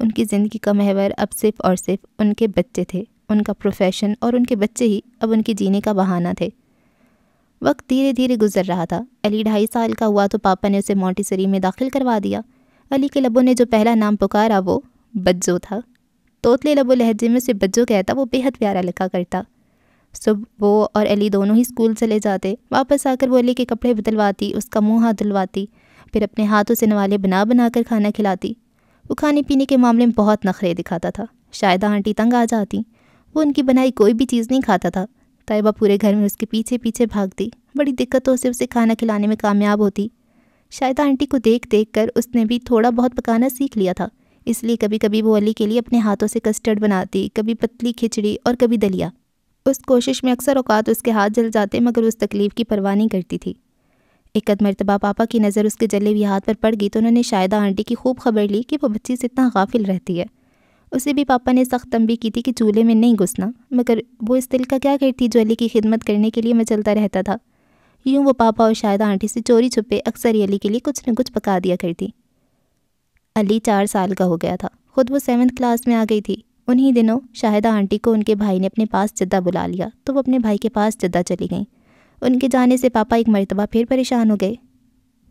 उनकी ज़िंदगी का महवर अब सिर्फ और सिर्फ उनके बच्चे थे उनका प्रोफेशन और उनके बच्चे ही अब उनके जीने का बहाना थे वक्त धीरे धीरे गुजर रहा था अली ढाई साल का हुआ तो पापा ने उसे मोटीसरी में दाखिल करवा दिया अली के लबों ने जो पहला नाम पुकारा वो बज्जो था तोतले लबो लहजे में उसे बज्जो कहता वो बेहद प्यारा लिखा करता सुबह वो और अली दोनों ही स्कूल चले जाते वापस आकर वो अली के कपड़े बदलवाती उसका मुंह हाथ धुलवाती फिर अपने हाथों से नवाले बना बना कर खाना खिलाती वो खाने पीने के मामले में बहुत नखरे दिखाता था शायद आंटी तंग आ जाती वो उनकी बनाई कोई भी चीज़ नहीं खाता था तयबा पूरे घर में उसके पीछे पीछे भागती बड़ी दिक्कतों से उसे खाना खिलाने में कामयाब होती शायद आंटी को देख देख कर उसने भी थोड़ा बहुत पकाना सीख लिया था इसलिए कभी कभी वो अली के लिए अपने हाथों से कस्टर्ड बनाती कभी पतली खिचड़ी और कभी दलिया उस कोशिश में अक्सर औकात उसके हाथ जल जाते मगर उस तकलीफ़ की परवाह नहीं करती थी एक मरतबा पापा की नज़र उसके जले हुए हाथ पर पड़ गई तो उन्होंने शायदा आंटी की खूब खबर ली कि वो बच्ची से इतना गाफिल रहती है उसे भी पापा ने सख्त तंबी की थी कि चूल्हे में नहीं घुसना मगर वो इस दिल का क्या करती जो अली की खिदमत करने के लिए मैं चलता रहता था यूँ वो पापा और शायद आंटी से चोरी छुपे अक्सर ही अली के लिए कुछ न कुछ पका दिया करती अली चार साल का हो गया था खुद वो सेवन्थ क्लास में आ गई थी उन्हीं दिनों शाहिदा आंटी को उनके भाई ने अपने पास जद्दा बुला लिया तो वो अपने भाई के पास जद्दा चली गई उनके जाने से पापा एक मरतबा फिर परेशान हो गए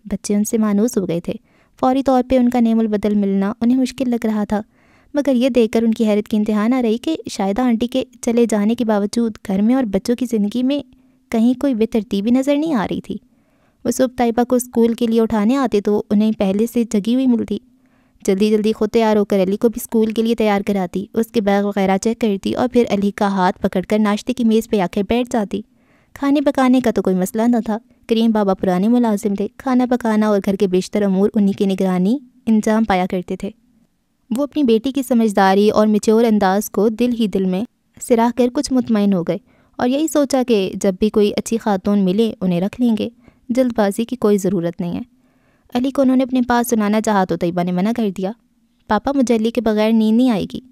बच्चे उनसे मानूस हो गए थे फौरी तौर पे उनका नेमुल बदल मिलना उन्हें मुश्किल लग रहा था मगर यह देखकर उनकी हैरत की इंतहा ना रही कि शायदा आंटी के चले जाने के बावजूद घर में और बच्चों की ज़िंदगी में कहीं कोई बेतरतीबी नज़र नहीं आ रही थी वो सुबह ताइबा को स्कूल के लिए उठाने आते तो उन्हें पहले से जगी हुई मिलती जल्दी जल्दी खुद तैयार होकर अली को भी स्कूल के लिए तैयार कराती उसके बैग वगैरह चेक करती और फिर अली का हाथ पकड़कर नाश्ते की मेज़ पर आकर बैठ जाती खाने पकाने का तो कोई मसला न था करीम बाबा पुराने मुलाजिम थे खाना पकाना और घर के बेशतर अमूर उन्हीं की निगरानी इंजाम पाया करते थे वो अपनी बेटी की समझदारी और मिच्योर अंदाज को दिल ही दिल में सिराह कर कुछ मुतमिन हो गए और यही सोचा कि जब भी कोई अच्छी खातून मिले उन्हें रख लेंगे जल्दबाजी की कोई ज़रूरत नहीं है अली को उन्होंने अपने पास सुनाना चाहा तो तयबा ने मना कर दिया पापा मुझे अली के बगैर नींद नहीं आएगी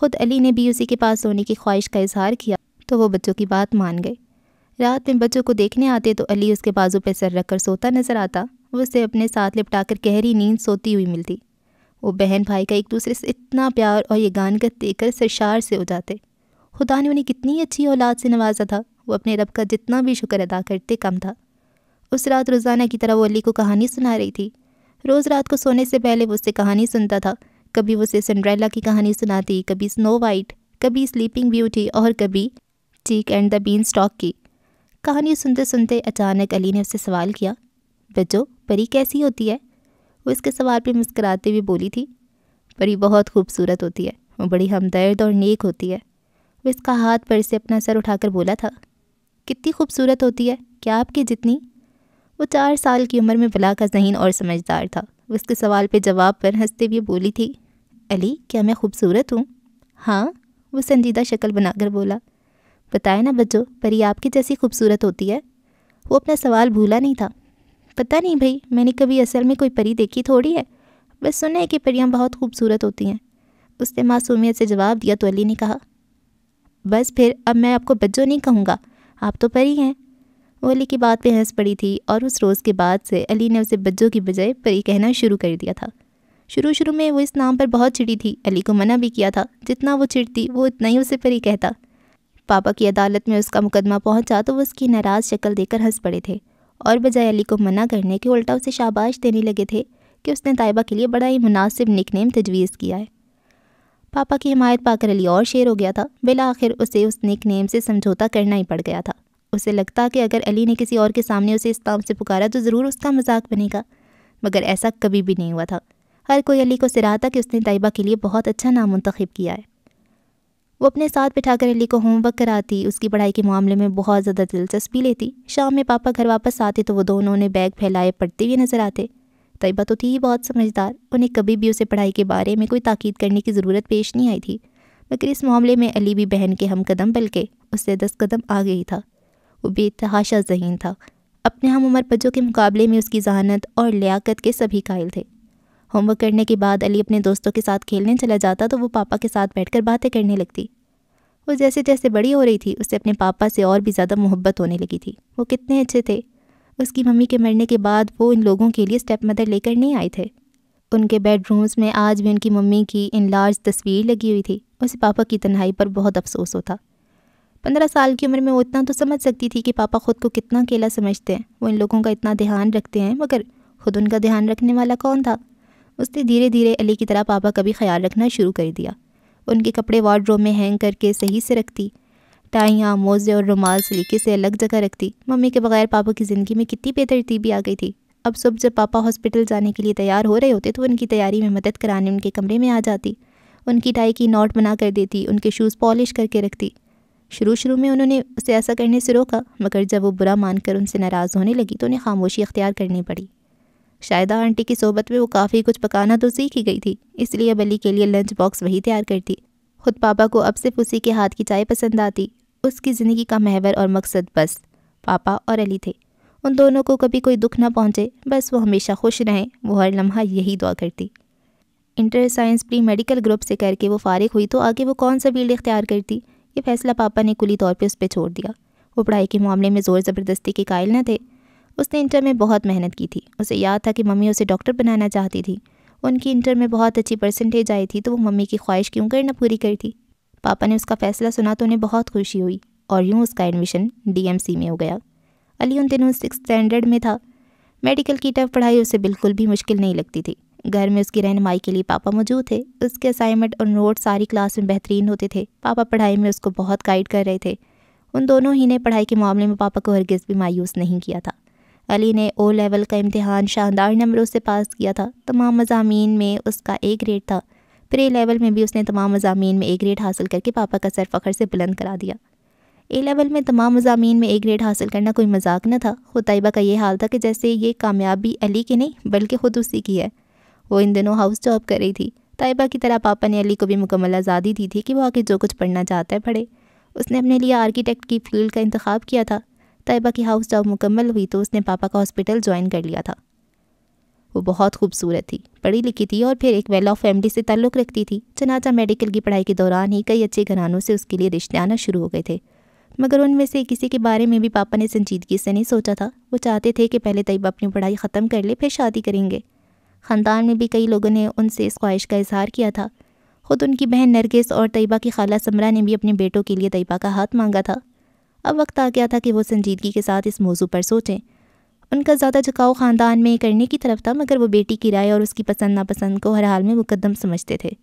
ख़ुद अली ने भी उसी के पास सोने की ख्वाहिश का इजहार किया तो वो बच्चों की बात मान गए रात में बच्चों को देखने आते तो अली उसके बाजू पर सर रखकर सोता नजर आता वो उसे अपने साथ लिपटा कर गहरी नींद सोती हुई मिलती वो बहन भाई का एक दूसरे से इतना प्यार और ये गानगत देकर सरशार से हो जाते खुदा ने उन्हें कितनी अच्छी औलाद से नवाजा था वो अपने रब का जितना भी शुक्र अदा करते कम था उस रात रोज़ाना की तरह वो अली को कहानी सुना रही थी रोज़ रात को सोने से पहले वो उससे कहानी सुनता था कभी वो उसे सिंड्रेला की कहानी सुनाती कभी स्नो वाइट कभी स्लीपिंग ब्यूटी और कभी Jack and the beanstalk की कहानी सुनते सुनते अचानक अली ने उससे सवाल किया बच्चो परी कैसी होती है वो इसके सवाल पर मुस्कराते हुए बोली थी परी बहुत खूबसूरत होती है वो बड़ी हमदर्द और नेक होती है वो इसका हाथ पर से अपना सर उठाकर बोला था कितनी खूबसूरत होती है क्या आपकी जितनी वो चार साल की उम्र में बला का जहन और समझदार था वो इसके सवाल पे जवाब पर हंसते हुए बोली थी अली क्या मैं खूबसूरत हूँ हाँ वो संजीदा शक्ल बनाकर बोला बताए ना बच्चों परी आपकी जैसी खूबसूरत होती है वो अपना सवाल भूला नहीं था पता नहीं भाई मैंने कभी असल में कोई परी देखी थोड़ी है बस सुना है कि परियाँ बहुत खूबसूरत होती हैं उसने मासूमियत से जवाब दिया तो अली ने कहा बस फिर अब मैं आपको बच्चो नहीं कहूँगा आप तो परी हैं वो अली की बात पे हंस पड़ी थी और उस रोज़ के बाद से अली ने उसे बज्जों की बजाय परी कहना शुरू कर दिया था शुरू शुरू में वो इस नाम पर बहुत चिड़ी थी अली को मना भी किया था जितना वो चिड़ती वो उतना ही उसे परी कहता पापा की अदालत में उसका मुकदमा पहुंचा तो वो उसकी नाराज़ शक्ल देकर हंस पड़े थे और बजाय अली को मना करने के उल्टा उसे शाबाश देने लगे थे कि उसने तायबा के लिए बड़ा ही मुनासिब निकनेम तजवीज़ किया है पापा की हिमायत पाकर अली और शेर हो गया था बिला आखिर उसे उस निक नेम से समझौता करना ही पड़ गया था उसे लगता कि अगर अली ने किसी और के सामने उसे इस नाम से पुकारा तो ज़रूर उसका मजाक बनेगा मगर ऐसा कभी भी नहीं हुआ था हर कोई अली को सिराहा था कि उसने तयबा के लिए बहुत अच्छा नाम मंतखब किया है वो अपने साथ बिठा कर अली को होमवर्क कराती उसकी पढ़ाई के मामले में बहुत ज़्यादा दिलचस्पी लेती शाम में पापा घर वापस आते तो वो दोनों ने बैग फैलाए पढ़ते हुए नज़र आते तयबा तो थी ही बहुत समझदार उन्हें कभी भी उसे पढ़ाई के बारे में कोई ताकीद करने की ज़रूरत पेश नहीं आई थी मगर इस मामले में अली भी बहन के हम कदम बल्कि उससे दस कदम आगे ही था वो बेतहाशा जहीन था अपने हम उम्र बच्चों के मुकाबले में उसकी जहानत और लियाकत के सभी कायल थे होमवर्क करने के बाद अली अपने दोस्तों के साथ खेलने चला जाता तो वो पापा के साथ बैठकर बातें करने लगती वो जैसे जैसे बड़ी हो रही थी उससे अपने पापा से और भी ज़्यादा मोहब्बत होने लगी थी वो कितने अच्छे थे उसकी मम्मी के मरने के बाद वो इन लोगों के लिए स्टेप मदर लेकर नहीं आए थे उनके बेडरूम्स में आज भी उनकी मम्मी की इन लार्ज तस्वीर लगी हुई थी उसे पापा की तन्हाई पर बहुत अफसोस होता पंद्रह साल की उम्र में वो इतना तो समझ सकती थी कि पापा ख़ुद को कितना अकेला समझते हैं वो इन लोगों का इतना ध्यान रखते हैं मगर खुद उनका ध्यान रखने वाला कौन था उसने धीरे धीरे अली की तरह पापा का भी ख्याल रखना शुरू कर दिया उनके कपड़े वार्ड्रोब में हैंग करके सही से रखती टाइयाँ मोज़े और रुमाल सलीके से अलग जगह रखती मम्मी के बगैर पापा की ज़िंदगी में कितनी बेतरतीबी आ गई थी अब सुबह जब पापा हॉस्पिटल जाने के लिए तैयार हो रहे होते तो उनकी तैयारी में मदद कराने उनके कमरे में आ जाती उनकी टाई की नोट बना कर देती उनके शूज़ पॉलिश करके रखती शुरू शुरू में उन्होंने उसे ऐसा करने से रोका मगर जब वो बुरा मानकर उनसे नाराज़ होने लगी तो उन्हें खामोशी अख्तियार करनी पड़ी शायद आंटी की सोबत में वो काफ़ी कुछ पकाना तो सीख ही गई थी इसलिए अब अली के लिए लंच बॉक्स वही तैयार करती खुद पापा को अब सिर्फ उसी के हाथ की चाय पसंद आती उसकी ज़िंदगी का महवर और मकसद बस पापा और अली थे उन दोनों को कभी कोई दुख ना पहुँचे बस वो हमेशा खुश रहें वो हर लम्हा यही दुआ करती inter science pre medical group से करके वो फारिग हुई तो आगे वो कौन सा फील्ड इख्तियार करती ये फैसला पापा ने कुली तौर पर उस पर छोड़ दिया वो पढ़ाई के मामले में ज़ोर ज़बरदस्ती के कायल न थे उसने इंटर में बहुत मेहनत की थी उसे याद था कि मम्मी उसे डॉक्टर बनाना चाहती थी उनकी इंटर में बहुत अच्छी परसेंटेज आई थी तो वो मम्मी की ख्वाहिश क्यों करना पूरी करी थी पापा ने उसका फ़ैसला सुना तो उन्हें बहुत खुशी हुई और यूँ उसका एडमिशन डी में हो गया अली उन दिनों सिक्स स्टैंडर्ड में था मेडिकल की टफ पढ़ाई उसे बिल्कुल भी मुश्किल नहीं लगती थी घर में उसकी रहनमाई के लिए पापा मौजूद थे उसके असाइनमेंट और नोट सारी क्लास में बेहतरीन होते थे पापा पढ़ाई में उसको बहुत गाइड कर रहे थे उन दोनों ही ने पढ़ाई के मामले में पापा को हरगिज़ भी मायूस नहीं किया था अली ने ओ लेवल का इम्तहान शानदार नंबरों से पास किया था तमाम मजामी में उसका ए ग्रेड था प्रे लेवल में भी उसने तमाम मजामी में एक ग्रेड हासिल करके पापा का सर फ़खर से बुलंद करा दिया ए लेवल में तमाम मजामी में एक ग्रेड हासिल करना कोई मजाक न था खुतबा का ये हाल था कि जैसे ये कामयाबी अली की नहीं बल्कि ख़ुद उसी की है वो इन दिनों हाउस जॉब कर रही थी तयबा की तरह पापा ने अली को भी मुकम्मल आज़ादी दी थी कि वो आगे जो कुछ पढ़ना चाहता है पढ़े उसने अपने लिए आर्किटेक्ट की फील्ड का इंतखब किया था तयबा की हाउस जॉब मुकम्मल हुई तो उसने पापा का हॉस्पिटल ज्वाइन कर लिया था वो बहुत खूबसूरत थी पढ़ी लिखी थी और फिर एक वेल ऑफ फैमिली से ताल्लुक़ रखती थी चनाचा मेडिकल की पढ़ाई के दौरान ही कई अच्छे घरानों से उसके लिए रिश्ते आना शुरू हो गए थे मगर उनमें से किसी के बारे में भी पापा ने संजीदगी से नहीं सोचा था वो चाहते थे कि पहले तयबा अपनी पढ़ाई ख़त्म कर ले फिर शादी करेंगे ख़ानदान में भी कई लोगों ने उनसे इस ख्वाहिश का इजहार किया था ख़ुद उनकी बहन नरगिस और तयबा की खाला समरा ने भी अपने बेटों के लिए तयबा का हाथ मांगा था अब वक्त आ गया था कि वो संजीदगी के साथ इस मौजू पर सोचें उनका ज़्यादा झुकाव ख़ानदान में करने की तरफ था मगर वो बेटी की राय और उसकी पसंद नापसंद को हर हाल में मुकदम समझते थे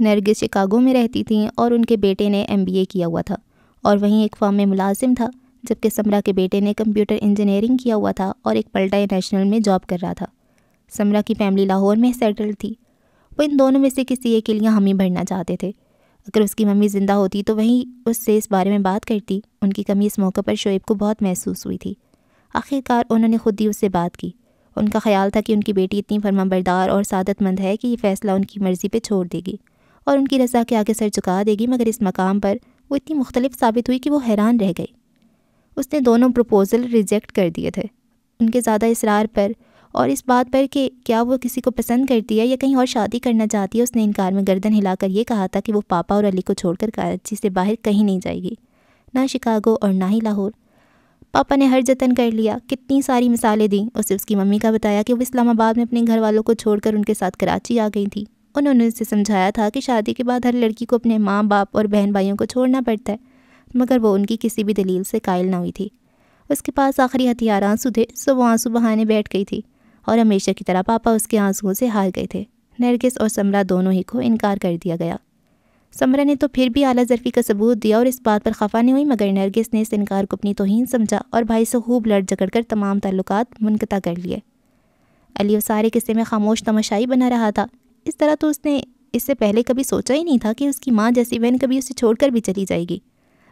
नरगिस शिकागो में रहती थी और उनके बेटे ने एम किया हुआ था और वहीं एक फॉर्म में मुलाजिम था जबकि समरा के बेटे ने कंप्यूटर इंजीनियरिंग किया हुआ था और एक पल्टा नेशनल में जॉब कर रहा था समरा की फैमिली लाहौर में सेटल थी वो इन दोनों में से किसी एक के लिए हम ही भरना चाहते थे अगर उसकी मम्मी ज़िंदा होती तो वहीं उससे इस बारे में बात करती उनकी कमी इस मौके पर शोएब को बहुत महसूस हुई थी आखिरकार उन्होंने खुद ही उससे बात की उनका ख्याल था कि उनकी बेटी इतनी फरमाबरदार और सादतमंद है कि ये फ़ैसला उनकी मर्ज़ी पर छोड़ देगी और उनकी रजा के आगे सर चुका देगी मगर इस मकाम पर वो इतनी मुख्तलिफ साबित हुई कि वो हैरान रह गई उसने दोनों प्रपोज़ल रिजेक्ट कर दिए थे उनके ज़्यादा इसरार पर और इस बात पर कि क्या वो किसी को पसंद करती है या कहीं और शादी करना चाहती है उसने इनकार में गर्दन हिलाकर ये कहा था कि वो पापा और अली को छोड़कर कराची से बाहर कहीं नहीं जाएगी ना शिकागो और ना ही लाहौर पापा ने हर जतन कर लिया कितनी सारी मिसालें दी उसे उसकी मम्मी का बताया कि वो इस्लामाबाद में अपने घर वालों को छोड़कर उनके साथ कराची आ गई थी उन्होंने उसे समझाया था कि शादी के बाद हर लड़की को अपने माँ बाप और बहन भाइयों को छोड़ना पड़ता है मगर वो उनकी किसी भी दलील से कायल ना हुई थी उसके पास आखिरी हथियार आंसू थे सो वो आंसू बहाने बैठ गई थी और हमेशा की तरह पापा उसके आंसुओं से हार गए थे नरगिस और समरा दोनों ही को इनकार कर दिया गया समरा ने तो फिर भी आला जरफी का सबूत दिया और इस बात पर खफा नहीं हुई मगर नरगिस ने इस इनकार को अपनी तोहन समझा और भाई से खूब लड़ झगड़ कर तमाम तल्लक मुनकता कर लिए अली उस सारे किस्से में खामोश तमाशाई बना रहा था इस तरह तो उसने इससे पहले कभी सोचा ही नहीं था कि उसकी माँ जैसी बहन कभी उसे छोड़कर भी चली जाएगी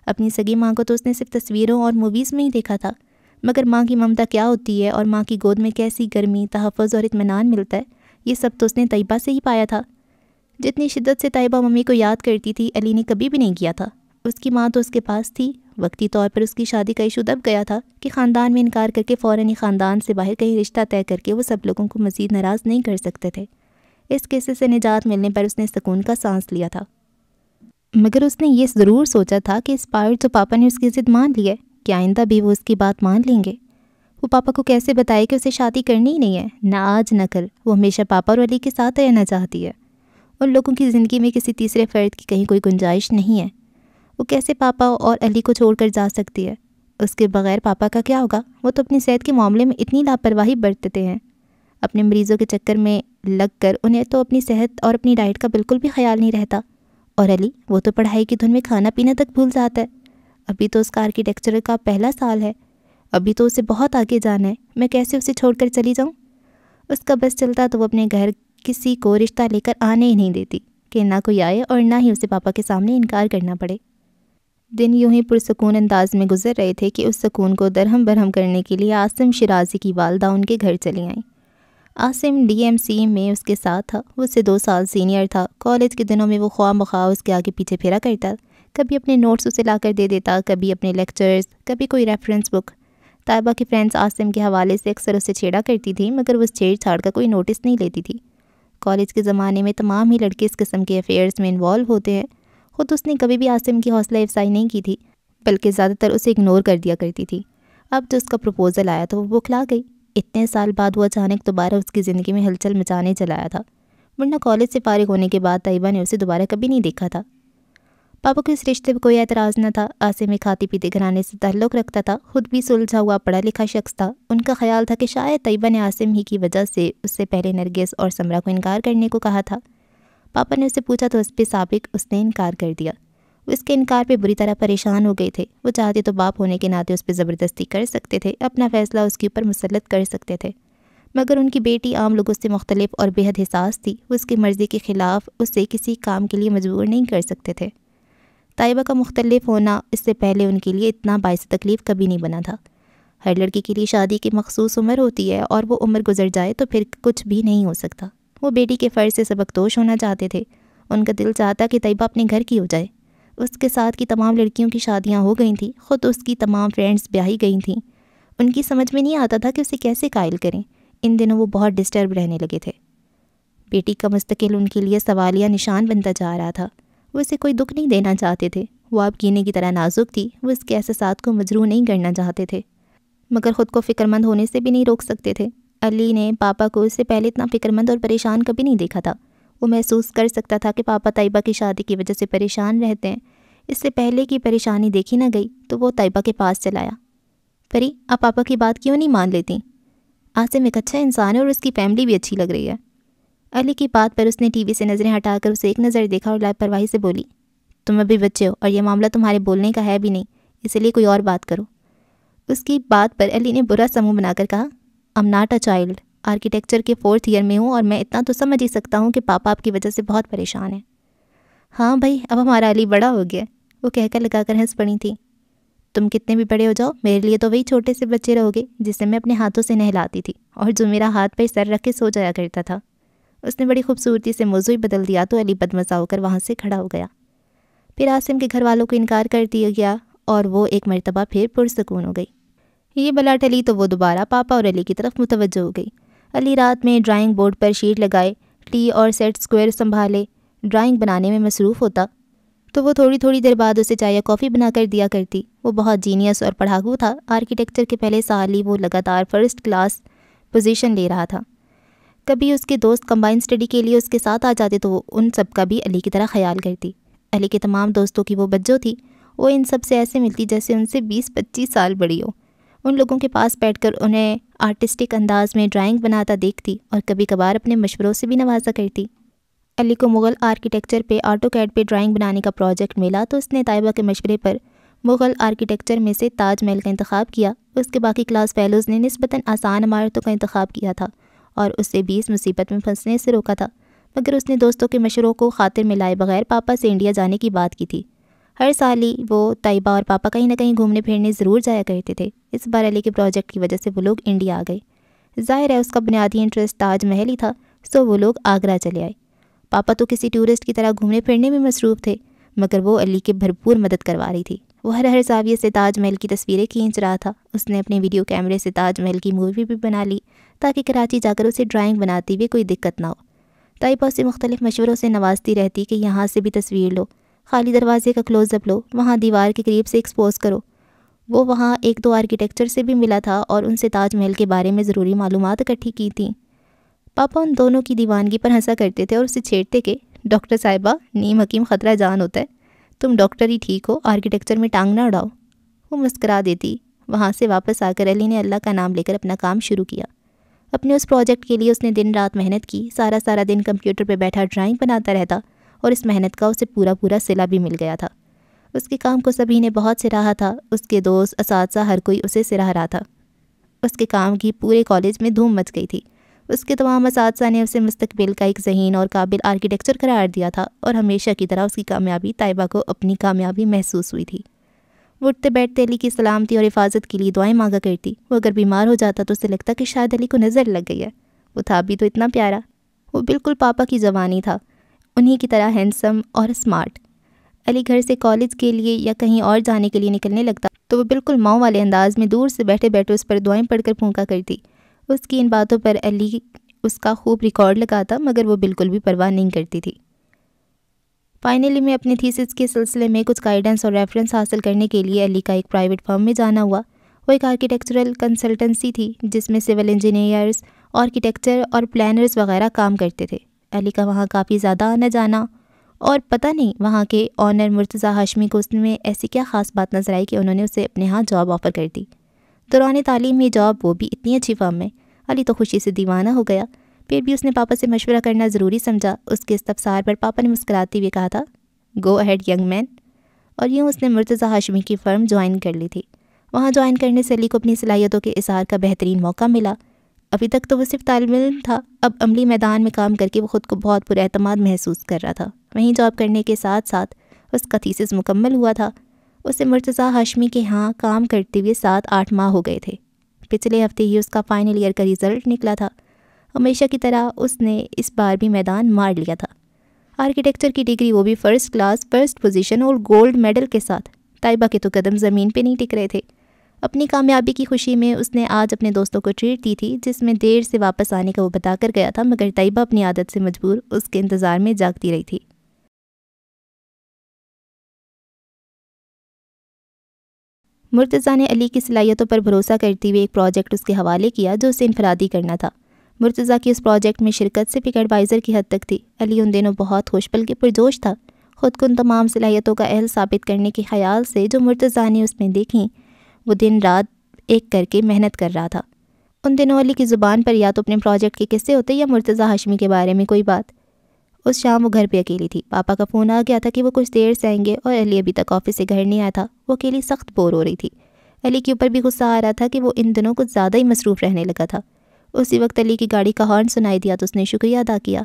अपनी सगी माँ को तो उसने सिर्फ तस्वीरों और मूवीज़ में ही देखा था मगर माँ की ममता क्या होती है और माँ की गोद में कैसी गर्मी तहफ़ और इतमान मिलता है ये सब तो उसने तयबा से ही पाया था जितनी शिद्दत से तयबा मम्मी को याद करती थी अली ने कभी भी नहीं किया था उसकी माँ तो उसके पास थी वक्ती तौर पर उसकी शादी का इशू दब गया था कि ख़ानदान में इनकार करके फ़ौर ही ख़ानदान से बाहर कहीं रिश्ता तय करके वो सब लोगों को मज़ीद नाराज़ नहीं कर सकते थे इस किस्से से निजात मिलने पर उसने सुकून का सांस लिया था मगर उसने ये ज़रूर सोचा था कि इस पायलट जो पापा ने उसकी ज़िद मान लिया कि आइंदा भी वो उसकी बात मान लेंगे वो पापा को कैसे बताए कि उसे शादी करनी ही नहीं है ना आज ना कल वो हमेशा पापा और अली के साथ रहना चाहती है उन लोगों की ज़िंदगी में किसी तीसरे फ़र्द की कहीं कोई गुंजाइश नहीं है वो कैसे पापा और अली को छोड़कर जा सकती है उसके बगैर पापा का क्या होगा वो तो अपनी सेहत के मामले में इतनी लापरवाही बरतते हैं अपने मरीज़ों के चक्कर में लग कर उन्हें तो अपनी सेहत और अपनी डाइट का बिल्कुल भी ख्याल नहीं रहता और अली वो तो पढ़ाई की धुन में खाना पीना तक भूल जाता है अभी तो उसका आर्किटेक्चर का पहला साल है अभी तो उसे बहुत आगे जाना है मैं कैसे उसे छोड़कर चली जाऊँ उसका बस चलता तो वो अपने घर किसी को रिश्ता लेकर आने ही नहीं देती कि ना कोई आए और ना ही उसे पापा के सामने इनकार करना पड़े दिन यूं ही पुरसकून अंदाज में गुजर रहे थे कि उस सुकून को दरहम बरहम करने के लिए आसिम शराजी की वालदा उनके घर चली आई आसिम डीएमसी में उसके साथ था वो उससे दो साल सीनियर था कॉलेज के दिनों में वो ख्वा मखा उसके आगे पीछे फेरा करता कभी अपने नोट्स उसे ला कर दे देता कभी अपने लेक्चर्स कभी कोई रेफरेंस बुक तायबा की फ्रेंड्स आसिम के हवाले से अक्सर उसे छेड़ा करती थी मगर वह छेड़छाड़ का कोई नोटिस नहीं लेती थी कॉलेज के ज़माने में तमाम ही लड़के इस किस्म के अफेयर्स में इन्वॉल्व होते हैं ख़ुद उसने कभी भी आसिम की हौसला अफजाई नहीं की थी बल्कि ज़्यादातर उसे इग्नोर कर दिया करती थी अब जो उसका प्रपोज़ल आया था वो बुखला गई इतने साल बाद वो अचानक दोबारा उसकी ज़िंदगी में हलचल मचाने चलाया था वरना कॉलेज से फारिग होने के बाद तयबा ने उसे दोबारा कभी नहीं देखा था पापा को इस रिश्ते पर कोई एतराज़ न था आसिम एक खाते पीते घराने से तल्लुक रखता था खुद भी सुलझा हुआ पढ़ा लिखा शख्स था उनका ख्याल था कि शायद तयबा ने आसिम ही की वजह से उससे पहले नरगिस और समरा को इनकार करने को कहा था पापा ने उससे पूछा तो उस पर सबक उसने इनकार कर दिया उसके इनकार पर बुरी तरह परेशान हो गए थे वो चाहते तो बाप होने के नाते उस पर ज़बरदस्ती कर सकते थे अपना फ़ैसला उसके ऊपर मुसलत कर सकते थे मगर उनकी बेटी आम लोगों से मुख्तलिफ और बेहद हिसास थी वो उसकी मर्ज़ी के ख़िलाफ़ उससे किसी काम के लिए मजबूर नहीं कर सकते थे तयबा का मुख्तलिफ होना इससे पहले उनके लिए इतना बायस तकलीफ़ कभी नहीं बना था हर लड़की के लिए शादी की मखसूस उम्र होती है और वो उम्र गुजर जाए तो फिर कुछ भी नहीं हो सकता वो बेटी के फ़र्ज से सबकदोश होना चाहते थे उनका दिल चाहता कि तयबा अपने घर की हो जाए उसके साथ की तमाम लड़कियों की शादियाँ हो गई थी ख़ुद उसकी तमाम फ्रेंड्स ब्याही गई थीं उनकी समझ में नहीं आता था कि उसे कैसे कायल करें इन दिनों वो बहुत डिस्टर्ब रहने लगे थे बेटी का मुस्तकिल उनके लिए सवालिया निशान बनता जा रहा था वो इसे कोई दुख नहीं देना चाहते थे वो आप गीने की तरह नाजुक थी वो इसके एहसास को मजरूह नहीं करना चाहते थे मगर ख़ुद को फ़िक्रमंद होने से भी नहीं रोक सकते थे अली ने पापा को इससे पहले इतना फ़िक्रमंद और परेशान कभी नहीं देखा था वो महसूस कर सकता था कि पापा तयबा की शादी की वजह से परेशान रहते हैं इससे पहले की परेशानी देखी ना गई तो वो तयबा के पास चलाया परी आप पापा की बात क्यों नहीं मान लेती आसिम एक अच्छा इंसान है और उसकी फ़ैमिली भी अच्छी लग रही है अली की बात पर उसने टीवी से नज़रें हटाकर उसे एक नज़र देखा और लापरवाही से बोली तुम अभी बच्चे हो और यह मामला तुम्हारे बोलने का है भी नहीं इसलिए कोई और बात करो उसकी बात पर अली ने बुरा समूह बनाकर कहा I'm not a child architecture के फोर्थ ईयर में हूँ और मैं इतना तो समझ ही सकता हूँ कि पापा आपकी वजह से बहुत परेशान है हाँ भाई अब हमारा अली बड़ा हो गया वो कहकर लगाकर हंस पड़ी थी तुम कितने भी बड़े हो जाओ मेरे लिए तो वही छोटे से बच्चे रहोगे जिसे मैं अपने हाथों से नहलाती थी और जो मेरा हाथ पर सर रख के सो जाया करता था उसने बड़ी खूबसूरती से मौजू बदल दिया तो अली बदमजा होकर वहाँ से खड़ा हो गया फिर आसिम के घर वालों को इनकार कर दिया गया और वो एक मरतबा फिर पुरसकून हो गई ये बला टली तो वो दोबारा पापा और अली की तरफ मुतवजह हो गई अली रात में ड्राइंग बोर्ड पर शीट लगाए टी और सेट स्क्वायर संभाले ड्राइंग बनाने में मसरूफ़ होता तो वो थोड़ी थोड़ी देर बाद उसे चाय या कॉफ़ी बना कर दिया करती वो बहुत जीनियस और पढ़ाकू था आर्किटेक्चर के पहले साल ही वो लगातार फर्स्ट क्लास पोजीशन ले रहा था कभी उसके दोस्त कंबाइन स्टडी के लिए उसके साथ आ जाते तो वो उन सब का भी अली की तरह ख्याल करती अली के तमाम दोस्तों की वो बज्जो थी वो इन सब से ऐसे मिलती जैसे उनसे बीस पच्चीस साल बड़ी हो उन लोगों के पास बैठकर उन्हें आर्टिस्टिक अंदाज में ड्राइंग बनाता देखती और कभी कभार अपने मशवरों से भी नवाजा करती अली को मुग़ल आर्किटेक्चर पे ऑटो कैड पर ड्राइंग बनाने का प्रोजेक्ट मिला तो उसने तयबा के मशवरे पर मुग़ल आर्किटेक्चर में से ताजमहल का इंतखब किया उसके बाकी क्लास फेलोज़ ने नस्बता आसान इमारतों का इंतखब किया था और उसे इस मुसीबत में फंसने से रोका था मगर उसने दोस्तों के मशरों को खातिर में लाए बगैर पापा से इंडिया जाने की बात की थी हर साल ही वो तयबा और पापा कहीं ना कहीं घूमने फिरने ज़रूर जाया करते थे इस बार अली के प्रोजेक्ट की वजह से वो लोग इंडिया आ गए जाहिर है उसका बुनियादी इंटरेस्ट ताजमहल ही था सो वो लोग आगरा चले आए पापा तो किसी टूरिस्ट की तरह घूमने फिरने में मसरूफ़ थे मगर वो अली की भरपूर मदद करवा रही थी वो हर हर जाविये से ताजमहल की तस्वीरें खींच रहा था उसने अपने वीडियो कैमरे से ताजमहल की मूवी भी बना ली ताकि कराची जाकर उसे ड्राइंग बनाते हुए कोई दिक्कत ना हो ताइपा उसे मुख्तलिफ मशवरों से नवाजती रहती कि यहाँ से भी तस्वीर लो खाली दरवाजे का क्लोज़अप लो वहाँ दीवार के करीब से एक्सपोज करो वो वहाँ एक दो आर्किटेक्चर से भी मिला था और उनसे ताजमहल के बारे में ज़रूरी मालूम इकट्ठी की थी पापा उन दोनों की दीवानगी पर हंसा करते थे और उसे छेड़ते के डॉक्टर साहिबा नीम हकीम ख़तरा जान होता है तुम डॉक्टर ही ठीक हो आर्किटेक्चर में टांग ना उड़ाओ वो मुस्करा देती वहाँ से वापस आकर अली ने अल्लाह का नाम लेकर अपना काम शुरू किया अपने उस प्रोजेक्ट के लिए उसने दिन रात मेहनत की सारा सारा दिन कंप्यूटर पर बैठा ड्राइंग बनाता रहता और इस मेहनत का उसे पूरा पूरा सिला भी मिल गया था उसके काम को सभी ने बहुत सराहा था उसके दोस्त इस हर कोई उसे सराह रहा था उसके काम की पूरे कॉलेज में धूम मच गई थी उसके तमाम इस ने उसे मुस्तबिल का एक जहीन और काबिल आर्किटेक्चर करार दिया था और हमेशा की तरह उसकी कामयाबी तयबा को अपनी कामयाबी महसूस हुई थी वो उठते बैठते अली की सलामती और हिफाजत के लिए दुआएं मांगा करती वो अगर बीमार हो जाता तो उसे लगता कि शायद अली को नज़र लग गई है वो था भी तो इतना प्यारा वो बिल्कुल पापा की जवानी था उन्हीं की तरह हैंडसम और स्मार्ट अली घर से कॉलेज के लिए या कहीं और जाने के लिए निकलने लगता तो वो बिल्कुल माओ वाले अंदाज में दूर से बैठे बैठे उस पर दुआएँ पढ़कर फूका करती उसकी इन बातों पर अली उसका खूब रिकॉर्ड लगाता मगर वो बिल्कुल भी परवाह नहीं करती थी फाइनली मैं अपने थीसिस के सिलसिले में कुछ गाइडेंस और रेफरेंस हासिल करने के लिए अली e का एक प्राइवेट फर्म में जाना हुआ वो एक आर्किटेक्चरल कंसल्टेंसी थी जिसमें सिविल इंजीनियर्स आर्किटेक्चर और प्लानर्स वगैरह काम करते थे अली e का वहाँ काफ़ी ज़्यादा आना जाना और पता नहीं वहाँ के ऑनर मुर्तज़ा हाशमी को उसमें ऐसी क्या ख़ास बात नज़र आई कि उन्होंने उसे अपने यहाँ जॉब ऑफ़र कर दी दौरान तालीम ही जॉब वो भी इतनी अच्छी फर्म में अली तो खुशी से दीवाना हो गया फिर भी उसने पापा से मशवरा करना ज़रूरी समझा उसके इस्तफसार पर पापा ने मुस्कराते हुए कहा था गो अहेड यंग मैन और यूँ उसने मुर्तज़ा हाशमी की फ़र्म ज्वाइन कर ली थी वहाँ ज्वाइन करने से अली को अपनी सलाहियतों के इजहार का बेहतरीन मौका मिला अभी तक तो वो सिर्फ तालब इम था अब अमली मैदान में काम करके वो ख़ुद को बहुत पुरमाद महसूस कर रहा था वहीं जॉब करने के साथ साथ उसका थीसिस मुकम्मल हुआ था उसे मुर्तज़ा हाशमी के यहाँ काम करते हुए सात आठ माह हो गए थे पिछले हफ्ते ही उसका फ़ाइनल ईयर का रिज़ल्ट निकला था हमेशा की तरह उसने इस बार भी मैदान मार लिया था आर्किटेक्चर की डिग्री वो भी फ़र्स्ट क्लास फर्स्ट पोजीशन और गोल्ड मेडल के साथ तयबा के तो कदम ज़मीन पे नहीं टिक रहे थे अपनी कामयाबी की खुशी में उसने आज अपने दोस्तों को ट्रीट दी थी जिसमें देर से वापस आने का वो बताकर गया था मगर तयबा अपनी आदत से मजबूर उसके इंतज़ार में जागती रही थी मुर्तज़ा ने अली की सलाहियतों पर भरोसा करते हुए एक प्रोजेक्ट उसके हवाले किया जो उसे इनफरादी करना था मुर्तज़ा की इस प्रोजेक्ट में शिरकत सिर्फ एक एडवाइज़र की हद तक थी अली उन दिनों बहुत खुश बल्कि पुरजोश था ख़ुद को उन तमाम सलाहियतों का अहल साबित करने के ख्याल से जो मुर्तज़ा ने उसमें देखी वो दिन रात एक करके मेहनत कर रहा था उन दिनों अली की ज़ुबान पर या तो अपने प्रोजेक्ट के किस्से होते या मुर्तज़ा हाशमी के बारे में कोई बात उस शाम वो घर पर अकेली थी पापा का फ़ोन आ गया था कि वो कुछ देर से आएंगे और अली अभी तक ऑफिस से घर नहीं आया था वो अकेली सख्त बोर हो रही थी अली के ऊपर भी गुस्सा आ रहा था कि वो इन दिनों कुछ ज़्यादा ही मसरूफ़ रहने लगा था उसी वक्त अली की गाड़ी का हॉर्न सुनाई दिया तो उसने शुक्रिया अदा किया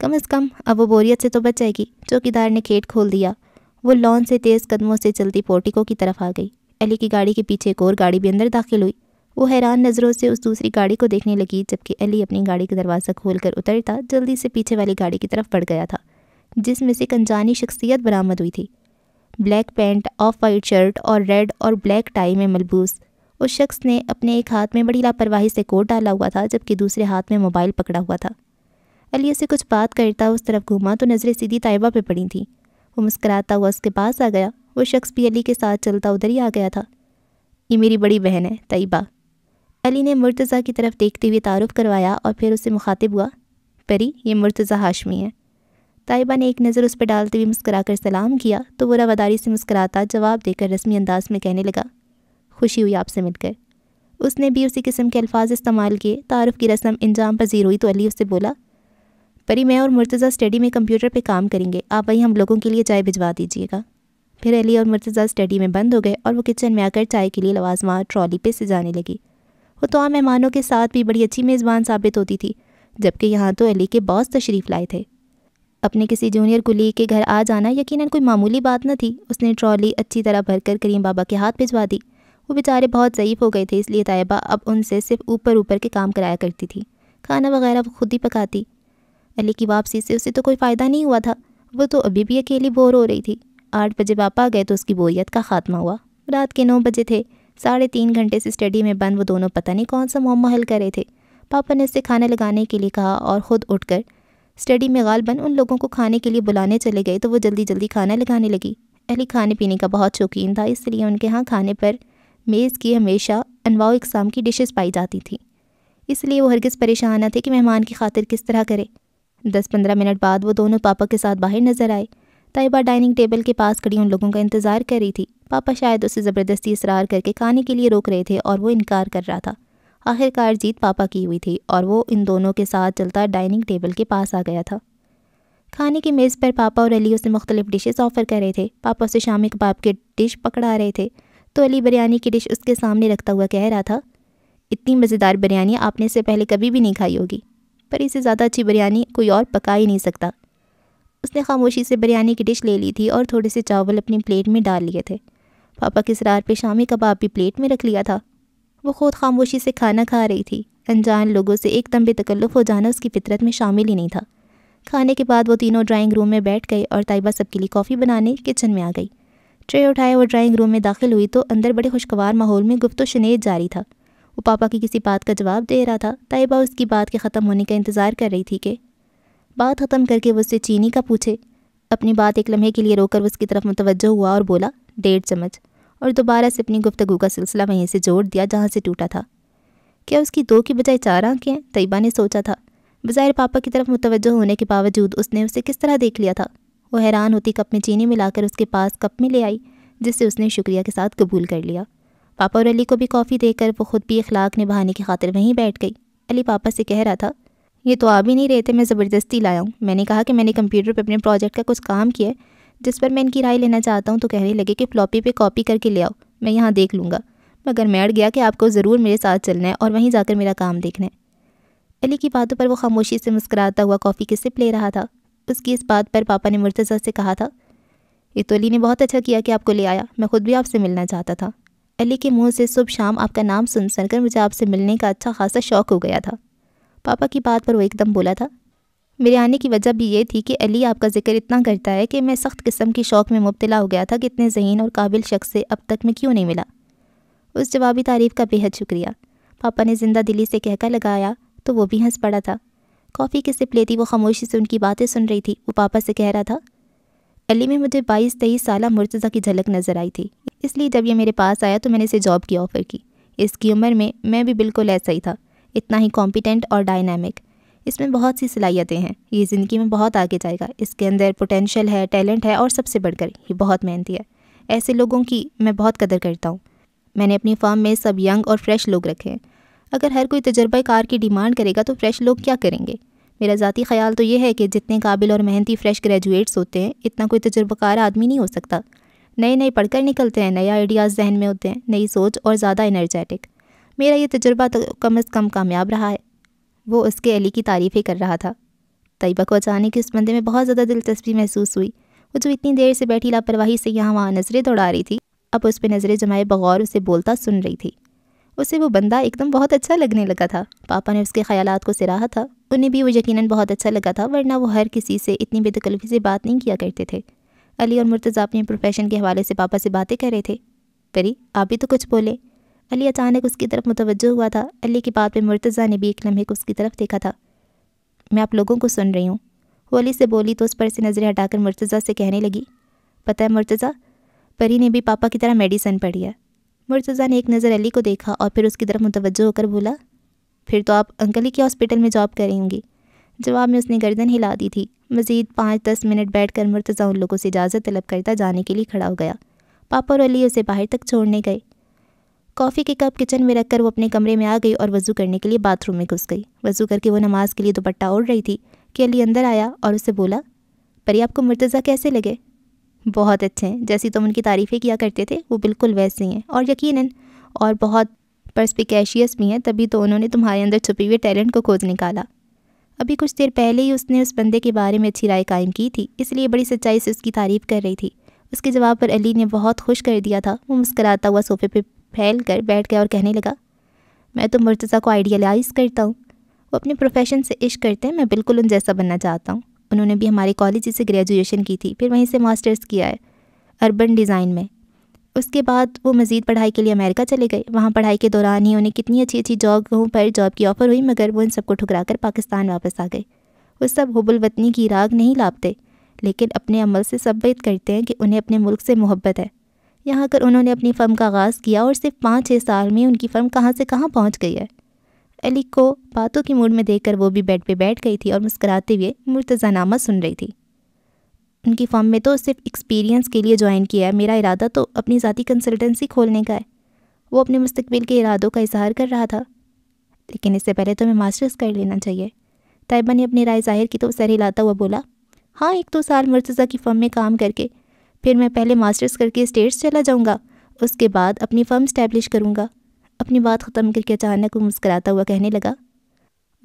कम अज़ कम अब वो बोरियत से तो बच जाएगी चौकीदार ने खेत खोल दिया वो लॉन से तेज़ कदमों से चलती पोर्टिको की तरफ आ गई अली की गाड़ी के पीछे एक और गाड़ी भी अंदर दाखिल हुई वो हैरान नज़रों से उस दूसरी गाड़ी को देखने लगी जबकि अली अपनी गाड़ी का दरवाज़ा खोल कर उतरता जल्दी से पीछे वाली गाड़ी की तरफ बढ़ गया था जिसमें से कंजानी शख्सियत बरामद हुई थी black pant off white shirt और रेड और ब्लैक टाई में मलबूस उस शख्स ने अपने एक हाथ में बड़ी लापरवाही से कोट डाला हुआ था जबकि दूसरे हाथ में मोबाइल पकड़ा हुआ था अली से कुछ बात करता उस तरफ घूमा तो नज़रें सीधी तायबा पर पड़ी थी वो मुस्कराता हुआ उसके पास आ गया वो शख्स भी अली के साथ चलता उधर ही आ गया था ये मेरी बड़ी बहन है तयबा अली ने मुर्तज़ा की तरफ देखते हुए तारुफ करवाया और फिर उसे मुखातिब हुआ परी ये मुर्तज़ा हाशमी है तयबा ने एक नज़र उस पर डालते हुए मुस्करा कर सलाम किया तो वो रवादारी से मुस्कराता जवाब देकर रस्मी अंदाज में कहने लगा खुशी हुई आपसे मिलकर उसने भी उसी किस्म के अल्फाज इस्तेमाल किए तारफ़ की रस्म इंजाम पजीर हुई तो अली उससे बोला परी मैं और मुर्तज़ा स्टडी में कंप्यूटर पे काम करेंगे आप वहीं हम लोगों के लिए चाय भिजवा दीजिएगा फिर अली और मुर्तज़ा स्टडी में बंद हो गए और वो किचन में आकर चाय के लिए लवाजमा ट्रॉली पे सजाने लगी वो तो आम मेहमानों के साथ भी बड़ी अच्छी मेज़बान साबित होती थी जबकि यहाँ तो अली के बॉस तशरीफ़ लाए थे अपने किसी जूनियर कुली के घर आ जाना यकीनन कोई मामूली बात न थी उसने ट्रॉली अच्छी तरह भरकर करीम बाबा के हाथ भिजवा दी वो बेचारे बहुत ज़यीफ़ हो गए थे इसलिए तायबा अब उनसे सिर्फ ऊपर ऊपर के काम कराया करती थी खाना वगैरह वो खुद ही पकाती अली की वापसी से उसे तो कोई फ़ायदा नहीं हुआ था वो तो अभी भी अकेली बोर हो रही थी आठ बजे पापा आ गए तो उसकी बोरियत का ख़ात्मा हुआ रात के नौ बजे थे साढ़े तीन घंटे से स्टडी में बंद वो दोनों पता नहीं कौन सा मोम हल रहे थे पापा ने उससे खाना लगाने के लिए कहा और ख़ुद उठकर स्टडी में गालबन उन लोगों को खाने के लिए बुलाने चले गए तो वो जल्दी जल्दी खाना लगाने लगी अली खाने पीने का बहुत शौकीन था इसलिए उनके यहाँ खाने पर मेज़ की हमेशा अनवाओ इकसाम की डिशेस पाई जाती थी इसलिए वो हरगिज़ परेशान ना थे कि मेहमान की खातिर किस तरह करे दस पंद्रह मिनट बाद वो दोनों पापा के साथ बाहर नजर आए तयबा डाइनिंग टेबल के पास खड़ी उन लोगों का इंतज़ार कर रही थी पापा शायद उसे ज़बरदस्ती इसरार करके खाने के लिए रोक रहे थे और वो इनकार कर रहा था आखिरकार जीत पापा की हुई थी और वो इन दोनों के साथ चलता डाइनिंग टेबल के पास आ गया था खाने की मेज़ पर पापा और अली उसे मुख्तलिफ डिशेस ऑफ़र कर रहे थे पापा उसे शामी कबाब के डिश पकड़ा रहे थे तो अली बिरयानी की डिश उसके सामने रखता हुआ कह रहा था इतनी मज़ेदार बिरयानी आपने इससे पहले कभी भी नहीं खाई होगी पर इसे ज़्यादा अच्छी बिरयानी कोई और पका ही नहीं सकता उसने खामोशी से बिरयानी की डिश ले ली थी और थोड़े से चावल अपनी प्लेट में डाल लिए थे पापा के सरार पे शामी कबाब भी प्लेट में रख लिया था वो खुद खामोशी से खाना खा रही थी अनजान लोगों से एक एकदम बेतकल्लुफ़ हो जाना उसकी फितरत में शामिल ही नहीं था खाने के बाद वो तीनों ड्राइंग रूम में बैठ गए और तयबा सबके लिए कॉफ़ी बनाने किचन में आ गई ट्रे उठाए और ड्राइंग रूम में दाखिल हुई तो अंदर बड़े खुशगवार माहौल में गुफ्त शनेद जारी था वो पापा की किसी बात का जवाब दे रहा था तयबा उसकी बात के ख़त्म होने का इंतज़ार कर रही थी कि बात ख़त्म करके वो उससे चीनी का पूछे अपनी बात एक लम्हे के लिए रोकर उसकी तरफ मुतवजह हुआ और बोला डेढ़ चम्मच और दोबारा से अपनी गुफ्तगु का सिलसिला वहीं से जोड़ दिया जहाँ से टूटा था क्या उसकी दो की बजाय चार आंखें तैयबा ने सोचा था बज़ाहिर पापा की तरफ मुतवजह होने के बावजूद उसने उसे किस तरह देख लिया था वो हैरान होती कप में चीनी मिलाकर उसके पास कप में ले आई जिसे उसने शुक्रिया के साथ कबूल कर लिया पापा और अली को भी कॉफ़ी देकर वो ख़ुद भी अखलाक निभाने की खातिर वहीं बैठ गई अली पापा से कह रहा था ये तो आ भी नहीं रहे थे मैं ज़बरदस्ती लाया हूँ मैंने कहा कि मैंने कंप्यूटर पर अपने प्रोजेक्ट का कुछ काम किया जिस पर मैं इनकी राय लेना चाहता हूँ तो कहने लगे कि फ्लॉपी पर कॉपी करके ले आओ मैं यहाँ देख लूँगा मगर मैं अड़ गया कि आपको ज़रूर मेरे साथ चलना है और वहीं जाकर मेरा काम देखना है अली की बातों पर वो खामोशी से मुस्कराता हुआ कॉफ़ी की सिप ले रहा था उसकी इस बात पर पापा ने मुर्तज़ा से कहा था इतोली ने बहुत अच्छा किया कि आपको ले आया मैं खुद भी आपसे मिलना चाहता था अली के मुंह से सुबह शाम आपका नाम सुन सुनकर मुझे आपसे मिलने का अच्छा खासा शौक़ हो गया था पापा की बात पर वो एकदम बोला था मेरे आने की वजह भी ये थी कि अली आपका जिक्र इतना करता है कि मैं सख्त किस्म की शौक़ में मुबतला हो गया था कि इतने जहीन और काबिल शख्स से अब तक मैं क्यों नहीं मिला उस जवाबी तारीफ़ का बेहद शुक्रिया पापा ने जिंदा दिली से कहका लगाया तो वो भी हंस पड़ा था कॉफ़ी की सिप लेती वो खामोशी से उनकी बातें सुन रही थी वो पापा से कह रहा था अली में मुझे बाईस तेईस साल मुर्तज़ा की झलक नज़र आई थी इसलिए जब ये मेरे पास आया तो मैंने इसे जॉब की ऑफ़र की इसकी उम्र में मैं भी बिल्कुल ऐसा ही था इतना ही कॉम्पिटेंट और डायनामिक इसमें बहुत सी सलाहियतें हैं ये ज़िंदगी में बहुत आगे जाएगा इसके अंदर पोटेंशल है टैलेंट है और सबसे बढ़कर ये बहुत मेहनती है ऐसे लोगों की मैं बहुत कदर करता हूँ मैंने अपनी फॉर्म में सब यंग और फ्रेश लोग रखे हैं अगर हर कोई तजर्बाकार की डिमांड करेगा तो फ्रेश लोग क्या करेंगे मेरा ज़ाती ख्याल तो ये है कि जितने काबिल और मेहनती फ़्रेश ग्रेजुएट्स होते हैं इतना कोई तजर्बाकार आदमी नहीं हो सकता नए नए पढ़कर निकलते हैं नए आइडियाज़ जहन में होते हैं नई सोच और ज़्यादा इनर्जेटिक मेरा ये तजर्बा तो कम अज़ कम कामयाब रहा है वो उसके अली की तारीफ़ें कर रहा था तयबा को अचानक इस बंदे में बहुत ज़्यादा दिलचस्पी महसूस हुई वो जो इतनी देर से बैठी लापरवाही से यहाँ वहाँ नज़रें दौड़ा रही थी अब उस पर नज़रें जमाए बगौर उसे बोलता सुन रही थी उसे वो बंदा एकदम बहुत अच्छा लगने लगा था पापा ने उसके ख्याल को सराहा था उन्हें भी वो यकीनन बहुत अच्छा लगा था वरना वो हर किसी से इतनी बेतकल्फी से बात नहीं किया करते थे अली और मुर्तज़ा अपने प्रोफेशन के हवाले से पापा से बातें कर रहे थे परी आप भी तो कुछ बोले अली अचानक उसकी तरफ मुतवजह हुआ था अली की बात पर मुर्तज़ा ने भी एक लम्हे को उसकी तरफ देखा था मैं आप लोगों को सुन रही हूँ वो अली से बोली तो उस पर से नज़रें हटाकर मुर्तज़ा से कहने लगी पता है मुर्तज़ा परी ने भी पापा की तरह मेडिसन पढ़ी है मुर्तज़ा ने एक नज़र अली को देखा और फिर उसकी तरफ मुतवज़ो होकर बोला फिर तो आप अंकल ही के हॉस्पिटल में जॉब करेंगी जवाब में उसने गर्दन हिला दी थी मज़ीद पाँच दस मिनट बैठ कर मुर्तज़ा उन लोगों से इजाज़त तलब करता जाने के लिए खड़ा हो गया पापा और अली उसे बाहर तक छोड़ने गए कॉफ़ी के कप किचन में रखकर वो अपने कमरे में आ गई और वज़ू करने के लिए बाथरूम में घुस गई वज़ू करके वो नमाज़ के लिए दुपट्टा ओढ़ रही थी कि अली अंदर आया और उसे बोला परी आपको मुर्तज़ा कैसे लगे बहुत अच्छे हैं जैसी तुम उनकी तारीफ़ें किया करते थे वो बिल्कुल वैसे ही हैं और यकीन और बहुत परस्पिकैशियस भी हैं तभी तो उन्होंने तुम्हारे अंदर छुपे हुए टैलेंट को खोज निकाला अभी कुछ देर पहले ही उसने उस बंदे के बारे में अच्छी राय कायम की थी इसलिए बड़ी सच्चाई से उसकी तारीफ़ कर रही थी उसके जवाब पर अली ने बहुत खुश कर दिया था वो मुस्कराता हुआ सोफे पर फैल कर बैठ गया और कहने लगा मैं तो मुर्तज़ा को आइडियलाइज़ करता हूँ वो अपने प्रोफेशन से इश्क करते हैं मैं बिल्कुल उन जैसा बनना चाहता हूँ उन्होंने भी हमारे कॉलेज से ग्रेजुएशन की थी फिर वहीं से मास्टर्स किया है अर्बन डिज़ाइन में उसके बाद वो मज़ीद पढ़ाई के लिए अमेरिका चले गए वहाँ पढ़ाई के दौरान ही उन्हें कितनी अच्छी अच्छी जॉबों पर जॉब की ऑफ़र हुई मगर वो इन सबको ठुकरा कर पाकिस्तान वापस आ गए वो सब हुबुल वतनी की राग नहीं लापते लेकिन अपने अमल से सबित करते हैं कि उन्हें अपने मुल्क से मोहब्बत है यहाँ कर उन्होंने अपनी फ़र्म का आगाज़ किया और सिर्फ पाँच छः साल में उनकी फ़र्म कहाँ से कहाँ पहुँच गई है अली को बातों के मूड में देखकर वो भी बेड पे बैठ गई थी और मुस्कराते हुए नामा सुन रही थी उनकी फॉर्म में तो सिर्फ एक्सपीरियंस के लिए ज्वाइन किया है मेरा इरादा तो अपनी ज़ाती कंसल्टेंसी खोलने का है वो अपने मुस्तबिल के इरादों का इजहार कर रहा था लेकिन इससे पहले तो हमें मास्टर्स कर लेना चाहिए ताइबा ने अपनी राय जाहिर की तो सर हिलाता हुआ बोला हाँ एक दो तो साल मुर्तज़ा की फर्म में काम करके फिर मैं पहले मास्टर्स करके स्टेट्स चला जाऊँगा उसके बाद अपनी फर्म स्टैब्लिश करूँगा अपनी बात ख़त्म करके अचानक वो मुस्कराता हुआ कहने लगा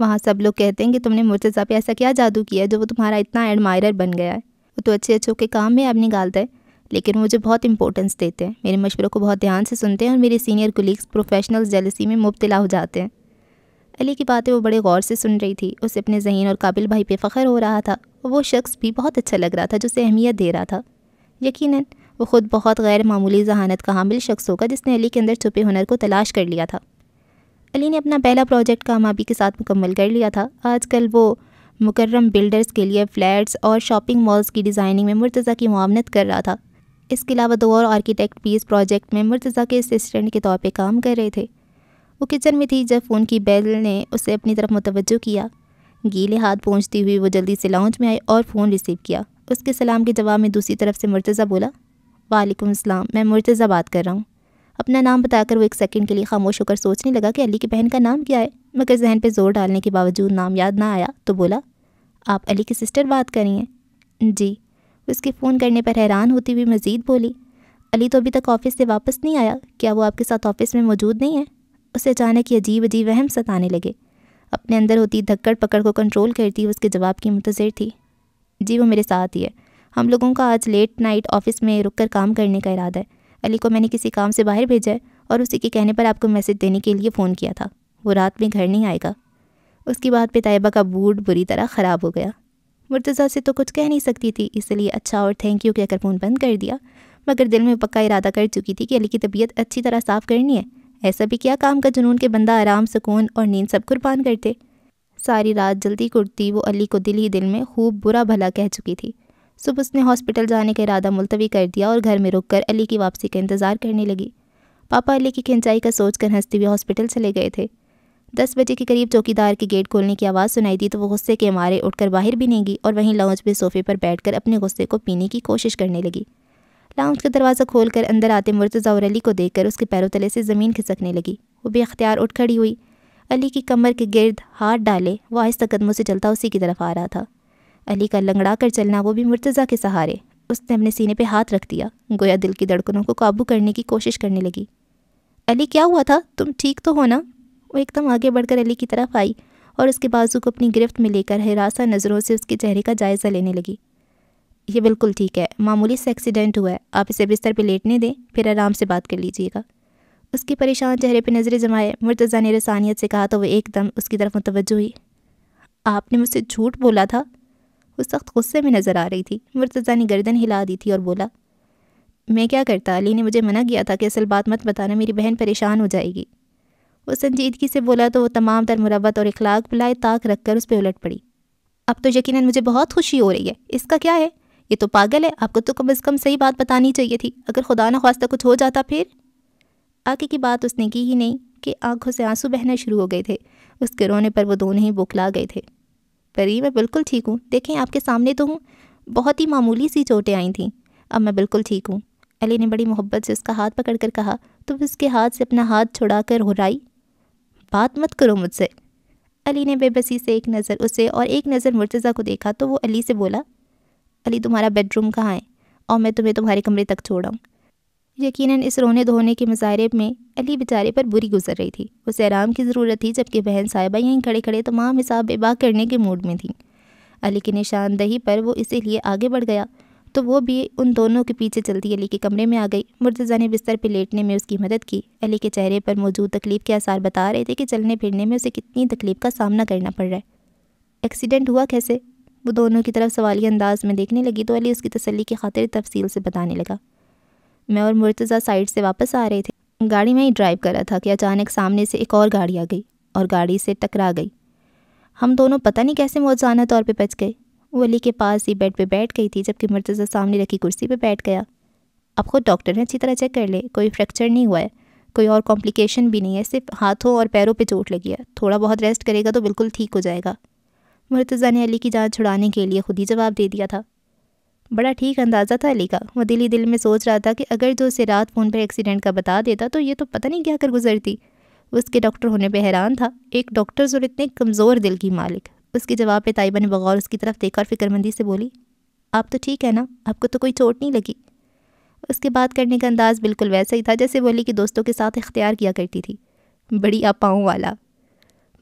वहाँ सब लोग कहते हैं कि तुमने मुर्तज़ा पे ऐसा क्या जादू किया जो वो तुम्हारा इतना एडमायरर बन गया है वो तो अच्छे अच्छों के काम में अब निकालता है लेकिन मुझे बहुत इंपॉर्टेंस देते हैं मेरे मशवरों को बहुत ध्यान से सुनते हैं और मेरे सीनियर कोलीग्स प्रोफेशनल जेलसी में मुबतला हो जाते हैं अली की बातें वो बड़े गौर से सुन रही थी उसे अपने जहन और काबिल भाई पे फ़ख्र हो रहा था और वो शख्स भी बहुत अच्छा लग रहा था जिसे अहमियत दे रहा था यकीनन वो ख़ुद बहुत गैर मामूली जहानत का हामिल शख्स होगा जिसने अली के अंदर छुपे हुनर को तलाश कर लिया था अली ने अपना पहला प्रोजेक्ट कामयाबी के साथ मुकम्मल कर लिया था आजकल वो मुकर्रम बिल्डर्स के लिए फ्लैट्स और शॉपिंग मॉल्स की डिज़ाइनिंग में मुर्तज़ा की मामनत कर रहा था इसके अलावा दो और आर्किटेक्ट भी इस प्रोजेक्ट में मुर्तज़ा के असिस्टेंट के तौर पर काम कर रहे थे वो किचन में थी जब फ़ोन की बेल ने उसे अपनी तरफ मुतवजो किया गीले हाथ पहुँचती हुई वो जल्दी से लाउंज में आई और फ़ोन रिसीव किया उसके सलाम के जवाब में दूसरी तरफ से मुर्तज़ा बोला वालेकुम अस्सलाम मैं मुर्तज़ा बात कर रहा हूँ अपना नाम बताकर वो एक सेकंड के लिए खामोश होकर सोचने लगा कि अली की बहन का नाम क्या है मगर जहन पे ज़ोर डालने के बावजूद नाम याद ना आया तो बोला आप अली की सिस्टर बात कर रही हैं जी उसके फ़ोन करने पर हैरान होती हुई मज़ीद बोली अली तो अभी तक ऑफ़िस से वापस नहीं आया क्या वो आपके साथ ऑफ़िस में मौजूद नहीं है उसे अचानक ही अजीब अजीब वहम सताने लगे अपने अंदर होती धक्कड़ पकड़ को कंट्रोल करती उसके जवाब की मुंतज़िर थी जी वो मेरे साथ ही है हम लोगों का आज लेट नाइट ऑफिस में रुक कर काम करने का इरादा है अली को मैंने किसी काम से बाहर भेजा है और उसी के कहने पर आपको मैसेज देने के लिए फ़ोन किया था वो रात में घर नहीं आएगा उसकी बात पे का बूट बुरी तरह ख़राब हो गया मुर्तज़ा से तो कुछ कह नहीं सकती थी इसलिए अच्छा और थैंक यू कहकर फ़ोन बंद कर दिया मगर दिल में पक्का इरादा कर चुकी थी कि अली की तबीयत अच्छी तरह साफ़ करनी है ऐसा भी क्या काम का जुनून के बंदा आराम सुकून और नींद सब कुर्बान करते सारी रात जल्दी कुर्ती वो अली को दिल ही दिल में खूब बुरा भला कह चुकी थी सुबह उसने हॉस्पिटल जाने का इरादा मुलतवी कर दिया और घर में रुक कर अली की वापसी का इंतज़ार करने लगी पापा अली की खिंचाई का सोच कर हंसते हुए हॉस्पिटल चले गए थे दस बजे के करीब चौकीदार के गेट खोलने की आवाज़ सुनाई दी तो वो गुस्से के मारे उठकर बाहर भी नहीं गई और वहीं लाउंज में सोफे पर बैठकर अपने गुस्से को पीने की कोशिश करने लगी लाउंज का दरवाज़ा खोलकर अंदर आते मुर्तज़ा और अली को देखकर उसके पैरों तले से ज़मीन खिसकने लगी वो बेख्तियार उठ खड़ी हुई अली की कमर के गिर्द हाथ डाले वो आहिस्ता कदमों से चलता उसी की तरफ आ रहा था अली का लंगड़ा कर चलना वो भी मुर्तज़ा के सहारे उसने अपने सीने पे हाथ रख दिया गोया दिल की धड़कनों को काबू करने की कोशिश करने लगी अली क्या हुआ था तुम ठीक तो हो ना वो एकदम आगे बढ़कर अली की तरफ आई और उसके बाजू को अपनी गिरफ्त में लेकर हिरासा नज़रों से उसके चेहरे का जायज़ा लेने लगी ये बिल्कुल ठीक है मामूली से एक्सीडेंट हुआ है आप इसे बिस्तर पर लेटने दें फिर आराम से बात कर लीजिएगा उसके परेशान चेहरे पर नज़रें जमाए मुर्तज़ा ने रसानियत से कहा तो वह एकदम उसकी तरफ मुतवज हुई आपने मुझसे झूठ बोला था वो सख्त गुस्से में नज़र आ रही थी मुर्तज़ा ने गर्दन हिला दी थी और बोला मैं क्या करता अली ने मुझे मना किया था कि असल बात मत बताना मेरी बहन परेशान हो जाएगी वो संजीदगी से बोला तो वो तमाम तर मुरबत और इखलाक बुलाए ताक रख कर उस पर उलट पड़ी अब तो यकीन मुझे बहुत खुशी हो रही है इसका क्या है ये तो पागल है आपको तो कम अज़ कम सही बात बतानी चाहिए थी अगर खुदा न खास्ता कुछ हो जाता फिर आगे की बात उसने की ही नहीं कि आंखों से आंसू बहना शुरू हो गए थे उसके रोने पर वो दोनों ही बुखला गए थे परी मैं बिल्कुल ठीक हूँ देखें आपके सामने तो हूँ बहुत ही मामूली सी चोटें आई थीं अब मैं बिल्कुल ठीक हूँ अली ने बड़ी मोहब्बत से उसका हाथ पकड़ कर कहा तो उसके हाथ से अपना हाथ छुड़ा कर हुराई बात मत करो मुझसे अली ने बेबसी से एक नज़र उसे और एक नज़र मुर्तज़ा को देखा तो वो अली से बोला अली तुम्हारा बेडरूम कहाँ है और मैं तुम्हें तुम्हारे कमरे तक छोड़ाऊँ यकीनन इस रोने धोने के मुजाहरे में अली बेचारे पर बुरी गुजर रही थी उसे आराम की ज़रूरत थी जबकि बहन साहिबा यहीं खड़े खड़े तमाम हिसाब बेबाक करने के मूड में थी अली की निशानदही पर वो इसीलिए आगे बढ़ गया तो वो भी उन दोनों के पीछे चलती अली के कमरे में आ गई मुर्तज़ा ने बिस्तर पर लेटने में उसकी मदद की अली के चेहरे पर मौजूद तकलीफ़ के आसार बता रहे थे कि चलने फिरने में उसे कितनी तकलीफ़ का सामना करना पड़ रहा है एक्सीडेंट हुआ कैसे वो दोनों की तरफ सवाली अंदाज में देखने लगी तो अली उसकी तसली की खातिर तफसील से बताने लगा मैं और मुर्तज़ा साइड से वापस आ रहे थे गाड़ी में ही ड्राइव कर रहा था कि अचानक सामने से एक और गाड़ी आ गई और गाड़ी से टकरा गई हम दोनों पता नहीं कैसे मौजाना तौर पर बच गए वली के पास ही बेड पर बैठ गई थी जबकि मुर्तज़ा सामने रखी कुर्सी पर बैठ गया अब खुद डॉक्टर ने अच्छी तरह चेक कर ले कोई फ्रैक्चर नहीं हुआ है कोई और कॉम्प्लिकेशन भी नहीं है सिर्फ हाथों और पैरों पे चोट लगी है थोड़ा बहुत रेस्ट करेगा तो बिल्कुल ठीक हो जाएगा मुर्तज़ा ने अली की जान छुड़ाने के लिए खुद ही जवाब दे दिया था बड़ा ठीक अंदाज़ा था अली का वो दिली दिल में सोच रहा था कि अगर जो उसे रात फ़ोन पर एक्सीडेंट का बता देता तो ये तो पता नहीं क्या कर गुजरती उसके डॉक्टर होने पर हैरान था एक डॉक्टर जो इतने कमज़ोर दिल की मालिक उसके जवाब पे ताइबा ने बगौर उसकी तरफ देखा और फिक्रमंदी से बोली आप तो ठीक है ना आपको तो कोई चोट नहीं लगी उसके बात करने का अंदाज़ बिल्कुल वैसा ही था जैसे वो अली के दोस्तों के साथ इख्तियार किया करती थी बड़ी अपाओं वाला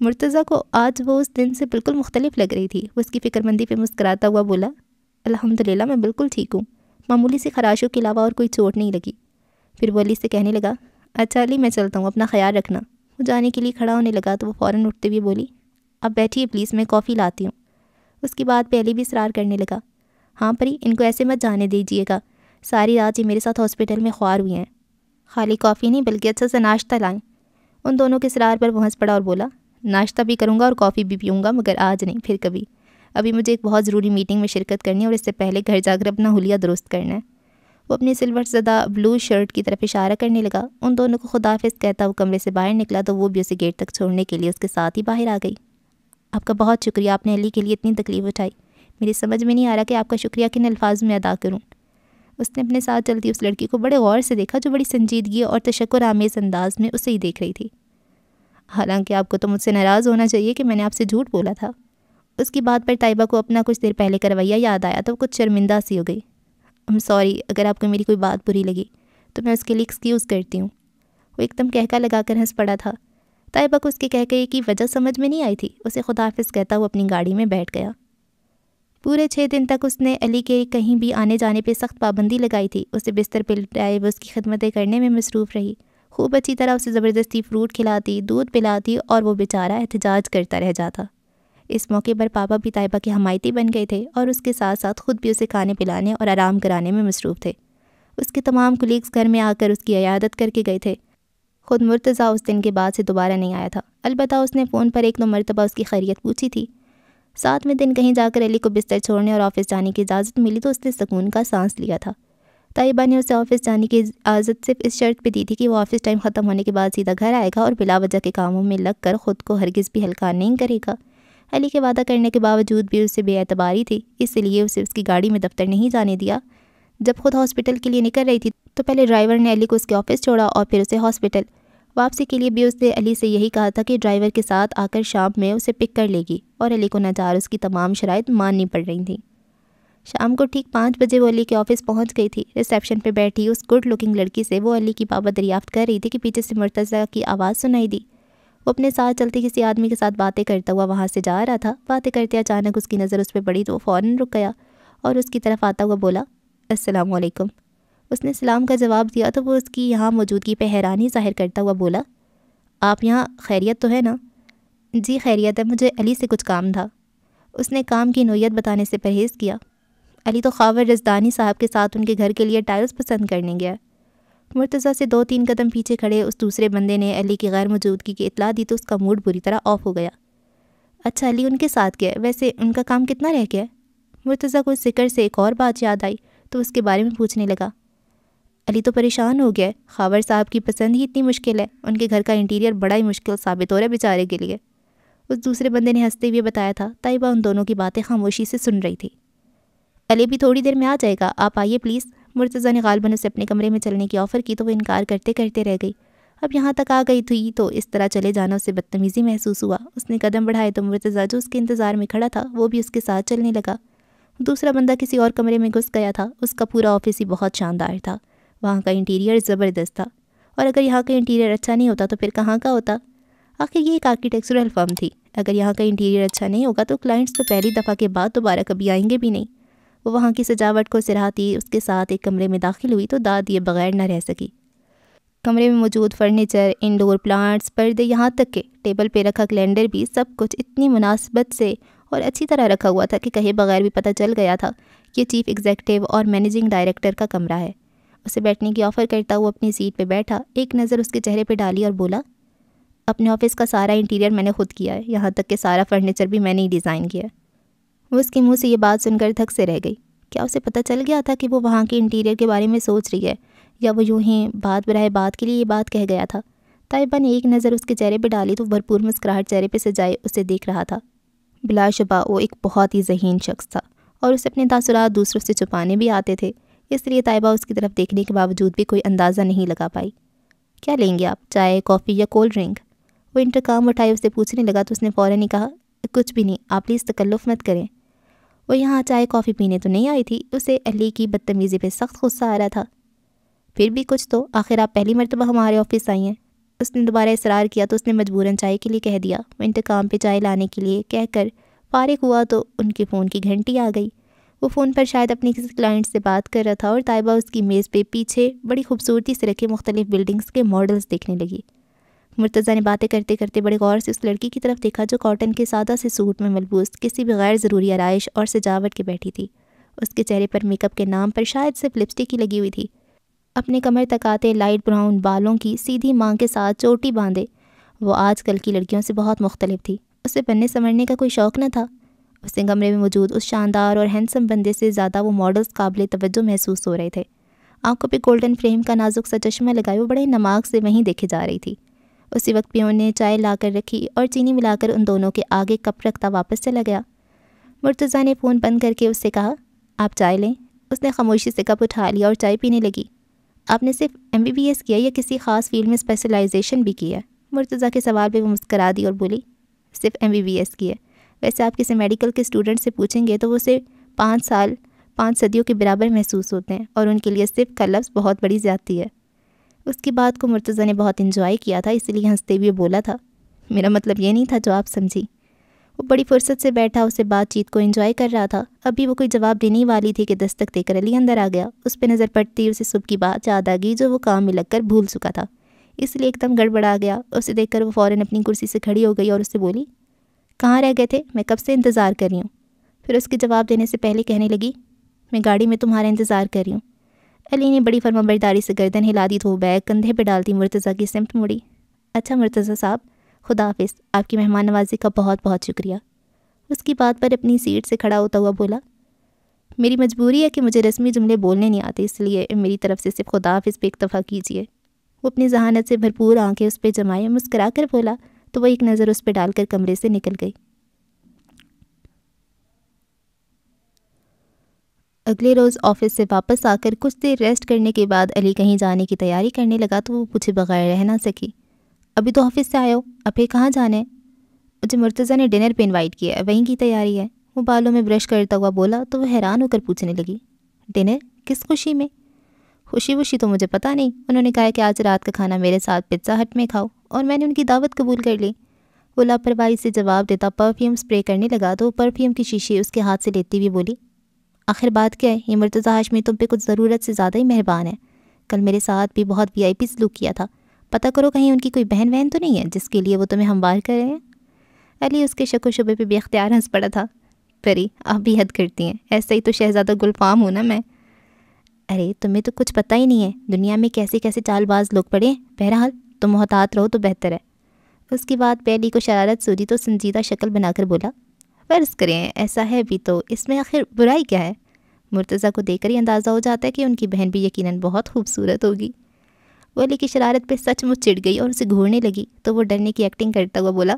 मुर्तज़ा को आज वो उस दिन से बिल्कुल मुख्तलिफ लग रही थी उसकी फ़िक्रमंदी पे मुस्कराता हुआ बोला अल्हम्दुलिल्लाह मैं बिल्कुल ठीक हूँ मामूली सी खराशों के अलावा और कोई चोट नहीं लगी फिर वो अली से कहने लगा अच्छा अली मैं चलता हूँ अपना ख्याल रखना वो जाने के लिए खड़ा होने लगा तो वो फ़ौर उठते हुए बोली अब बैठिए प्लीज़ मैं कॉफ़ी लाती हूँ उसके बाद पहले भी इसरार करने लगा हाँ परी इनको ऐसे मत जाने दीजिएगा सारी रात ये मेरे साथ हॉस्पिटल में ख्वार हुए हैं खाली कॉफ़ी नहीं बल्कि अच्छा सा नाश्ता लाएं उन दोनों के इसरार पर पहुँच पड़ा और बोला नाश्ता भी करूँगा और कॉफ़ी भी पीऊँगा मगर आज नहीं फिर कभी अभी मुझे एक बहुत ज़रूरी मीटिंग में शिरकत करनी है और इससे पहले घर जाकर अपना हुलिया दुरुस्त करना है वो अपनी सिल्वर सदा ब्लू शर्ट की तरफ इशारा करने लगा उन दोनों को खुदाफिज कहता वो कमरे से बाहर निकला तो वो भी उसे गेट तक छोड़ने के लिए उसके साथ ही बाहर आ गई आपका बहुत शुक्रिया आपने अली के लिए इतनी तकलीफ़ उठाई मेरी समझ में नहीं आ रहा कि आपका शुक्रिया किन अल्फाज में अदा करूँ उसने अपने साथ चलती उस लड़की को बड़े गौर से देखा जो बड़ी संजीदगी और तशक्र आमेज़ अंदाज में उसे ही देख रही थी हालांकि आपको तो मुझसे नाराज़ होना चाहिए कि मैंने आपसे झूठ बोला था उसकी बात पर तयबा को अपना कुछ देर पहले करवाइया याद आया तो कुछ शर्मिंदा सी हो गई हम सॉरी अगर आपको मेरी कोई बात बुरी लगी तो मैं उसके लिए एक्सक्यूज़ करती हूँ वो एकदम कहका लगा कर हंस पड़ा था तयबा को उसके कह कहे की वजह समझ में नहीं आई थी उसे खुदाफिज कहता वो अपनी गाड़ी में बैठ गया पूरे छः दिन तक उसने अली के कहीं भी आने जाने पर सख्त पाबंदी लगाई थी उसे बिस्तर पर लिटाए व उसकी खदमतें करने में मसरूफ़ रही खूब अच्छी तरह उसे ज़बरदस्ती फ्रूट खिलाती दूध पिलाती और वो बेचारा एहतजाज करता रह जाता इस मौके पर पापा भी तायबा के हमायती बन गए थे और उसके साथ साथ ख़ुद भी उसे खाने पिलाने और आराम कराने में मसरूफ़ थे उसके तमाम कुलीग्स घर में आकर उसकी अयादत करके गए थे ख़ुद मुर्तज़ा उस दिन के बाद से दोबारा नहीं आया था अलबत् उसने फ़ोन पर एक दो मरतबा उसकी खैरियत पूछी थी सातवें दिन कहीं जाकर अली को बिस्तर छोड़ने और ऑफ़िस जाने की इजाज़त मिली तो उसने सुकून का सांस लिया था तयबा ने उसे ऑफ़िस जाने की इजाज़त सिर्फ इस शर्त पे दी थी कि वो ऑफ़िस टाइम ख़त्म होने के बाद सीधा घर आएगा और बिला वजह के कामों में लग कर ख़ुद को हरगिज़ भी हल्का नहीं करेगा अली के वादा करने के बावजूद भी उससे बेअतबारी थी इसलिए उसे उसकी गाड़ी में दफ्तर नहीं जाने दिया जब खुद हॉस्पिटल के लिए निकल रही थी तो पहले ड्राइवर ने अली को उसके ऑफिस छोड़ा और फिर उसे हॉस्पिटल वापसी के लिए भी उसने अली से यही कहा था कि ड्राइवर के साथ आकर शाम में उसे पिक कर लेगी और अली को नज़ार उसकी तमाम शराइ माननी पड़ रही थी शाम को ठीक पाँच बजे वो अली के ऑफिस पहुंच गई थी रिसेप्शन पर बैठी उस गुड लुकिंग लड़की से वो अली की बाबा दरियाफ्त कर रही थी कि पीछे से मुर्तज़ा की आवाज़ सुनाई दी वो अपने साथ चलते किसी आदमी के साथ बातें करता हुआ वहाँ से जा रहा था बातें करते अचानक उसकी नज़र उस पर पड़ी तो वो फ़ौरन रुक गया और उसकी तरफ आता हुआ बोला असलकम उसने सलाम का जवाब दिया तो वो उसकी यहाँ मौजूदगी पर हैरानी जाहिर करता हुआ बोला आप यहाँ खैरियत तो है ना जी खैरियत है मुझे अली से कुछ काम था उसने काम की नोयत बताने से परहेज़ किया अली तो खावर रजदानी साहब के साथ उनके घर के लिए टाइल्स पसंद करने गया मुर्तज़ा से दो तीन कदम पीछे खड़े उस दूसरे बंदे ने अली की गैर मौजूदगी की इतला दी तो उसका मूड बुरी तरह ऑफ हो गया अच्छा अली उनके साथ गया वैसे उनका काम कितना रह गया मुर्तज़ा को जिक्र से एक और बात याद आई तो उसके बारे में पूछने लगा अली तो परेशान हो गया खावर साहब की पसंद ही इतनी मुश्किल है उनके घर का इंटीरियर बड़ा ही मुश्किल साबित हो रहा है बेचारे के लिए उस दूसरे बंदे ने हंसते हुए बताया था ताइबा उन दोनों की बातें खामोशी से सुन रही थी अली भी थोड़ी देर में आ जाएगा आप आइए प्लीज़ मुर्तज़ा ने गालबन उसे अपने कमरे में चलने की ऑफ़र की तो वो इनकार करते करते रह गई अब यहाँ तक आ गई थी तो इस तरह चले जाना उसे बदतमीज़ी महसूस हुआ उसने कदम बढ़ाए तो मुर्तज़ा जो उसके इंतज़ार में खड़ा था वो भी उसके साथ चलने लगा दूसरा बंदा किसी और कमरे में घुस गया था उसका पूरा ऑफिस ही बहुत शानदार था वहाँ का इंटीरियर ज़बरदस्त था और अगर यहाँ का इंटीरियर अच्छा नहीं होता तो फिर कहाँ का होता आखिर ये एक आर्किटेक्चरल फर्म थी अगर यहाँ का इंटीरियर अच्छा नहीं होगा तो क्लाइंट्स तो पहली दफ़ा के बाद दोबारा कभी आएंगे भी नहीं वो वहाँ की सजावट को सराहती उसके साथ एक कमरे में दाखिल हुई तो दाद ये बगैर न रह सकी कमरे में मौजूद फर्नीचर इंडोर प्लांट्स पर्दे यहाँ तक के टेबल पे रखा कैलेंडर भी सब कुछ इतनी मुनासबत से और अच्छी तरह रखा हुआ था कि कहे बगैर भी पता चल गया था कि चीफ़ एग्जेक्टिव और मैनेजिंग डायरेक्टर का कमरा है उसे बैठने की ऑफ़र करता वो अपनी सीट पर बैठा एक नज़र उसके चेहरे पर डाली और बोला अपने ऑफ़िस का सारा इंटीरियर मैंने खुद किया है यहाँ तक कि सारा फर्नीचर भी मैंने ही डिज़ाइन किया है वो उसके मुंह से ये बात सुनकर थक से रह गई क्या उसे पता चल गया था कि वो वहाँ के इंटीरियर के बारे में सोच रही है या वो यूँ ही बात बराए बात के लिए ये बात कह गया था ताइबा ने एक नज़र उसके चेहरे पर डाली तो भरपूर मुस्कराहट चेहरे पर सजाए उसे देख रहा था बिलाशुबा वो एक बहुत ही जहीन शख्स था और उसे अपने तासुरात दूसरों से छुपाने भी आते थे इसलिए ताइबा उसकी तरफ देखने के बावजूद भी कोई अंदाज़ा नहीं लगा पाई क्या लेंगे आप चाय कॉफ़ी या कोल्ड ड्रिंक वो इंटरकाम उठाए उससे पूछने लगा तो उसने फ़ौरन ही कहा कुछ भी नहीं आप प्लीज़ तकल्लुफ़ मत करें वो यहाँ चाय कॉफ़ी पीने तो नहीं आई थी उसे अली की बदतमीज़ी पे सख्त गुस्सा आ रहा था फिर भी कुछ तो आखिर आप पहली मरतबा हमारे ऑफिस आई हैं उसने दोबारा इसरार किया तो उसने मजबूरन चाय के लिए कह दिया वो इंतकाम पर चाय लाने के लिए कहकर फारिग हुआ तो उनके फ़ोन की घंटी आ गई वो फ़ोन पर शायद अपने किसी क्लाइंट से बात कर रहा था और तायबा उसकी मेज़ पे पीछे बड़ी खूबसूरती से रखे मुख्तलिफ़ बिल्डिंग्स के मॉडल्स देखने लगी मुर्तज़ा ने बातें करते करते बड़े गौर से उस लड़की की तरफ देखा जो कॉटन के सादा से सूट में मलबूस किसी भी गैर ज़रूरी आरइश और सजावट के बैठी थी उसके चेहरे पर मेकअप के नाम पर शायद सिर्फ लिपस्टिक ही लगी हुई थी अपने कमर तक आते लाइट ब्राउन बालों की सीधी मांग के साथ चोटी बांधे वो आजकल की लड़कियों से बहुत मुख्तलिफ थी उसे बनने संवरने का कोई शौक़ न था उसके कमरे में मौजूद उस शानदार और हैंडसम बंदे से ज़्यादा वो मॉडल्स काबिल तवज्जो महसूस हो रहे थे आंखों पे गोल्डन फ्रेम का नाजुक सा चश्मा लगाए वो बड़े नमाक से वहीं देखे जा रही थी उसी वक्त प्योन ने चाय ला कर रखी और चीनी मिलाकर उन दोनों के आगे कप रखता वापस चला गया मुर्तज़ा ने फ़ोन बंद करके उससे कहा आप चाय लें उसने खामोशी से कप उठा लिया और चाय पीने लगी आपने सिर्फ एम बी बी एस किया या किसी ख़ास फील्ड में स्पेशलाइजेशन भी किया मुर्तज़ा के सवाल पर वो मुस्करा दी और बोली सिर्फ एम बी बी एस किया वैसे आप किसी मेडिकल के स्टूडेंट से पूछेंगे तो वो सिर्फ पाँच साल पाँच सदियों के बराबर महसूस होते हैं और उनके लिए सिर्फ का लफ्ज़ बहुत बड़ी ज़्यादती है उसकी बात को मुर्तज़ा ने बहुत इंजॉय किया था इसलिए हंसते हुए बोला था मेरा मतलब ये नहीं था जो आप समझी वो बड़ी फुर्सत से बैठा उसे बातचीत को इंजॉय कर रहा था अभी वो कोई जवाब देने वाली थी कि दस्तक देकर अली अंदर आ गया उस पर नज़र पड़ती उसे सुबह की बात याद आ गई जो वो काम में लगकर भूल चुका था इसलिए एकदम गड़बड़ा गया उसे देखकर वो फ़ौरन अपनी कुर्सी से खड़ी हो गई और उससे बोली कहाँ रह गए थे मैं कब से इंतज़ार कर रही हूँ फिर उसके जवाब देने से पहले कहने लगी मैं गाड़ी में तुम्हारा इंतज़ार कर रही हूँ अली ने बड़ी फर्माबरदारी से गर्दन हिला दी तो बैग कंधे पर डालती मुर्तज़ा की सिमत मुड़ी अच्छा मुर्तज़ा साहब खुदा हाफिज आपकी मेहमान नवाजी का बहुत बहुत शुक्रिया उसकी बात पर अपनी सीट से खड़ा होता हुआ बोला मेरी मजबूरी है कि मुझे रस्मी जुमले बोलने नहीं आते इसलिए मेरी तरफ़ से सिर्फ खुदा हाफिज पर इतफ़ा कीजिए वो अपनी जहानत से भरपूर आंखें उस पर जमाए मुस्करा कर बोला तो वह एक नज़र उस पर डालकर कमरे से निकल गई अगले रोज़ ऑफिस से वापस आकर कुछ देर रेस्ट करने के बाद अली कहीं जाने की तैयारी करने लगा तो वो पूछे बगैर रह ना सकी अभी तो ऑफ़िस से आयो अब ये कहाँ जाना है मुझे मुर्तज़ा ने डिनर पे इनवाइट किया है वहीं की तैयारी है वो बालों में ब्रश करता हुआ बोला तो वह हैरान होकर पूछने लगी डिनर किस खुशी में खुशी वुशी तो मुझे पता नहीं उन्होंने कहा कि आज रात का खाना मेरे साथ पिज्ज़ा हट में खाओ और मैंने उनकी दावत कबूल कर ली वो लापरवाही से जवाब देता परफ्यूम स्प्रे करने लगा तो परफ्यूम की शीशी उसके हाथ से लेती हुई बोली आखिर बात क्या है ये मुर्तज़ा हाशमी तुम पे कुछ ज़रूरत से ज़्यादा ही मेहरबान है कल मेरे साथ भी बहुत वी आई पी सलूक किया था पता करो कहीं उनकी कोई बहन वहन तो नहीं है जिसके लिए वो तुम्हें हमवार कर रहे हैं अली उसके व शुबे पर बेख्तियार हंस पड़ा था परी आप भी हद करती हैं ऐसा ही तो शहज़ादा गुलफाम हूँ ना मैं अरे तुम्हें तो कुछ पता ही नहीं है दुनिया में कैसे कैसे चालबाज लोग पड़े बहरहाल तुम मोहतात रहो तो बेहतर है उसके बाद पहली को शरारत सूरी तो संजीदा शक्ल बनाकर बोला फ़र्ज़ करें ऐसा है भी तो इसमें आखिर बुराई क्या है मुर्तज़ा को देखकर ही अंदाज़ा हो जाता है कि उनकी बहन भी यकीनन बहुत खूबसूरत होगी वली की शरारत पे सचमुच चिढ़ गई और उसे घूरने लगी तो वो डरने की एक्टिंग करता हुआ बोला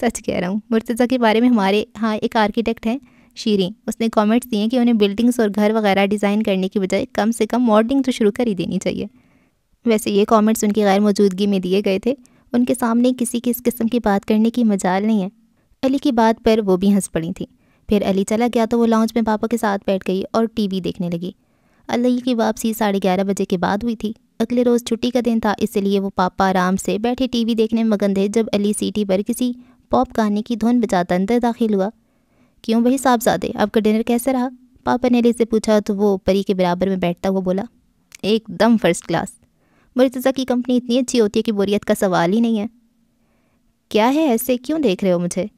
सच कह रहा हूँ मुर्तज़ा के बारे में हमारे हाँ एक आर्किटेक्ट हैं शीरें उसने कॉमेंट्स दिए कि उन्हें बिल्डिंग्स और घर वगैरह डिज़ाइन करने की बजाय कम से कम मॉडलिंग तो शुरू कर ही देनी चाहिए वैसे ये कॉमेंट्स उनकी गैर मौजूदगी में दिए गए थे उनके सामने किसी की इस किस्म की बात करने की मजाल नहीं है अली की बात पर वो भी हंस पड़ी थी फिर अली चला गया तो वो लाउंज में पापा के साथ बैठ गई और टीवी देखने लगी अली की वापसी साढ़े ग्यारह बजे के बाद हुई थी अगले रोज़ छुट्टी का दिन था इसलिए वो पापा आराम से बैठे टीवी देखने में मगन थे जब अली सीटी पर किसी पॉप गाने की धुन बजाता अंदर दाखिल हुआ क्यों भाई साहबजादे आपका डिनर कैसा रहा पापा ने अली से पूछा तो वो परी के बराबर में बैठता हुआ बोला एकदम फर्स्ट क्लास मुर्तज़ा की कंपनी इतनी अच्छी होती है कि बोरियत का सवाल ही नहीं है क्या है ऐसे क्यों देख रहे हो मुझे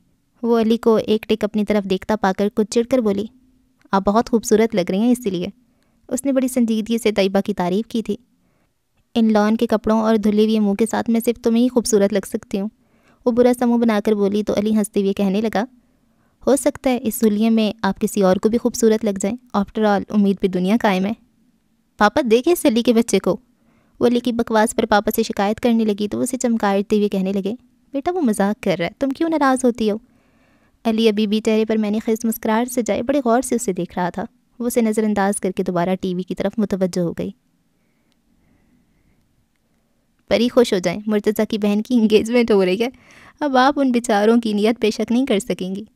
वो अली को एक टिक अपनी तरफ देखता पाकर कुछ चिड़कर बोली आप बहुत खूबसूरत लग रही हैं इसीलिए उसने बड़ी संजीदगी से तयबा की तारीफ़ की थी इन लॉन के कपड़ों और धुले हुए मुँह के साथ मैं सिर्फ तुम्हें ही खूबसूरत लग सकती हूँ वो बुरा समूह बनाकर बोली तो अली हंसते हुए कहने लगा हो सकता है इस हुलिये में आप किसी और को भी खूबसूरत लग जाएं आफ्टर ऑल उम्मीद पे दुनिया कायम है पापा देखे इस अली के बच्चे को वो अली की बकवास पर पापा से शिकायत करने लगी तो उसे चमकाते हुए कहने लगे बेटा वो मजाक कर रहा है तुम क्यों नाराज़ होती हो अली अभी भी चेहरे पर मैंने खेस मुस्कुराहट से जाए बड़े गौर से उसे देख रहा था वो उसे नज़रअंदाज करके दोबारा टीवी की तरफ मुतवजह हो गई परी खुश हो जाए मुर्तज़ा की बहन की इंगेजमेंट हो रही है अब आप उन बेचारों की नीयत बेशक नहीं कर सकेंगी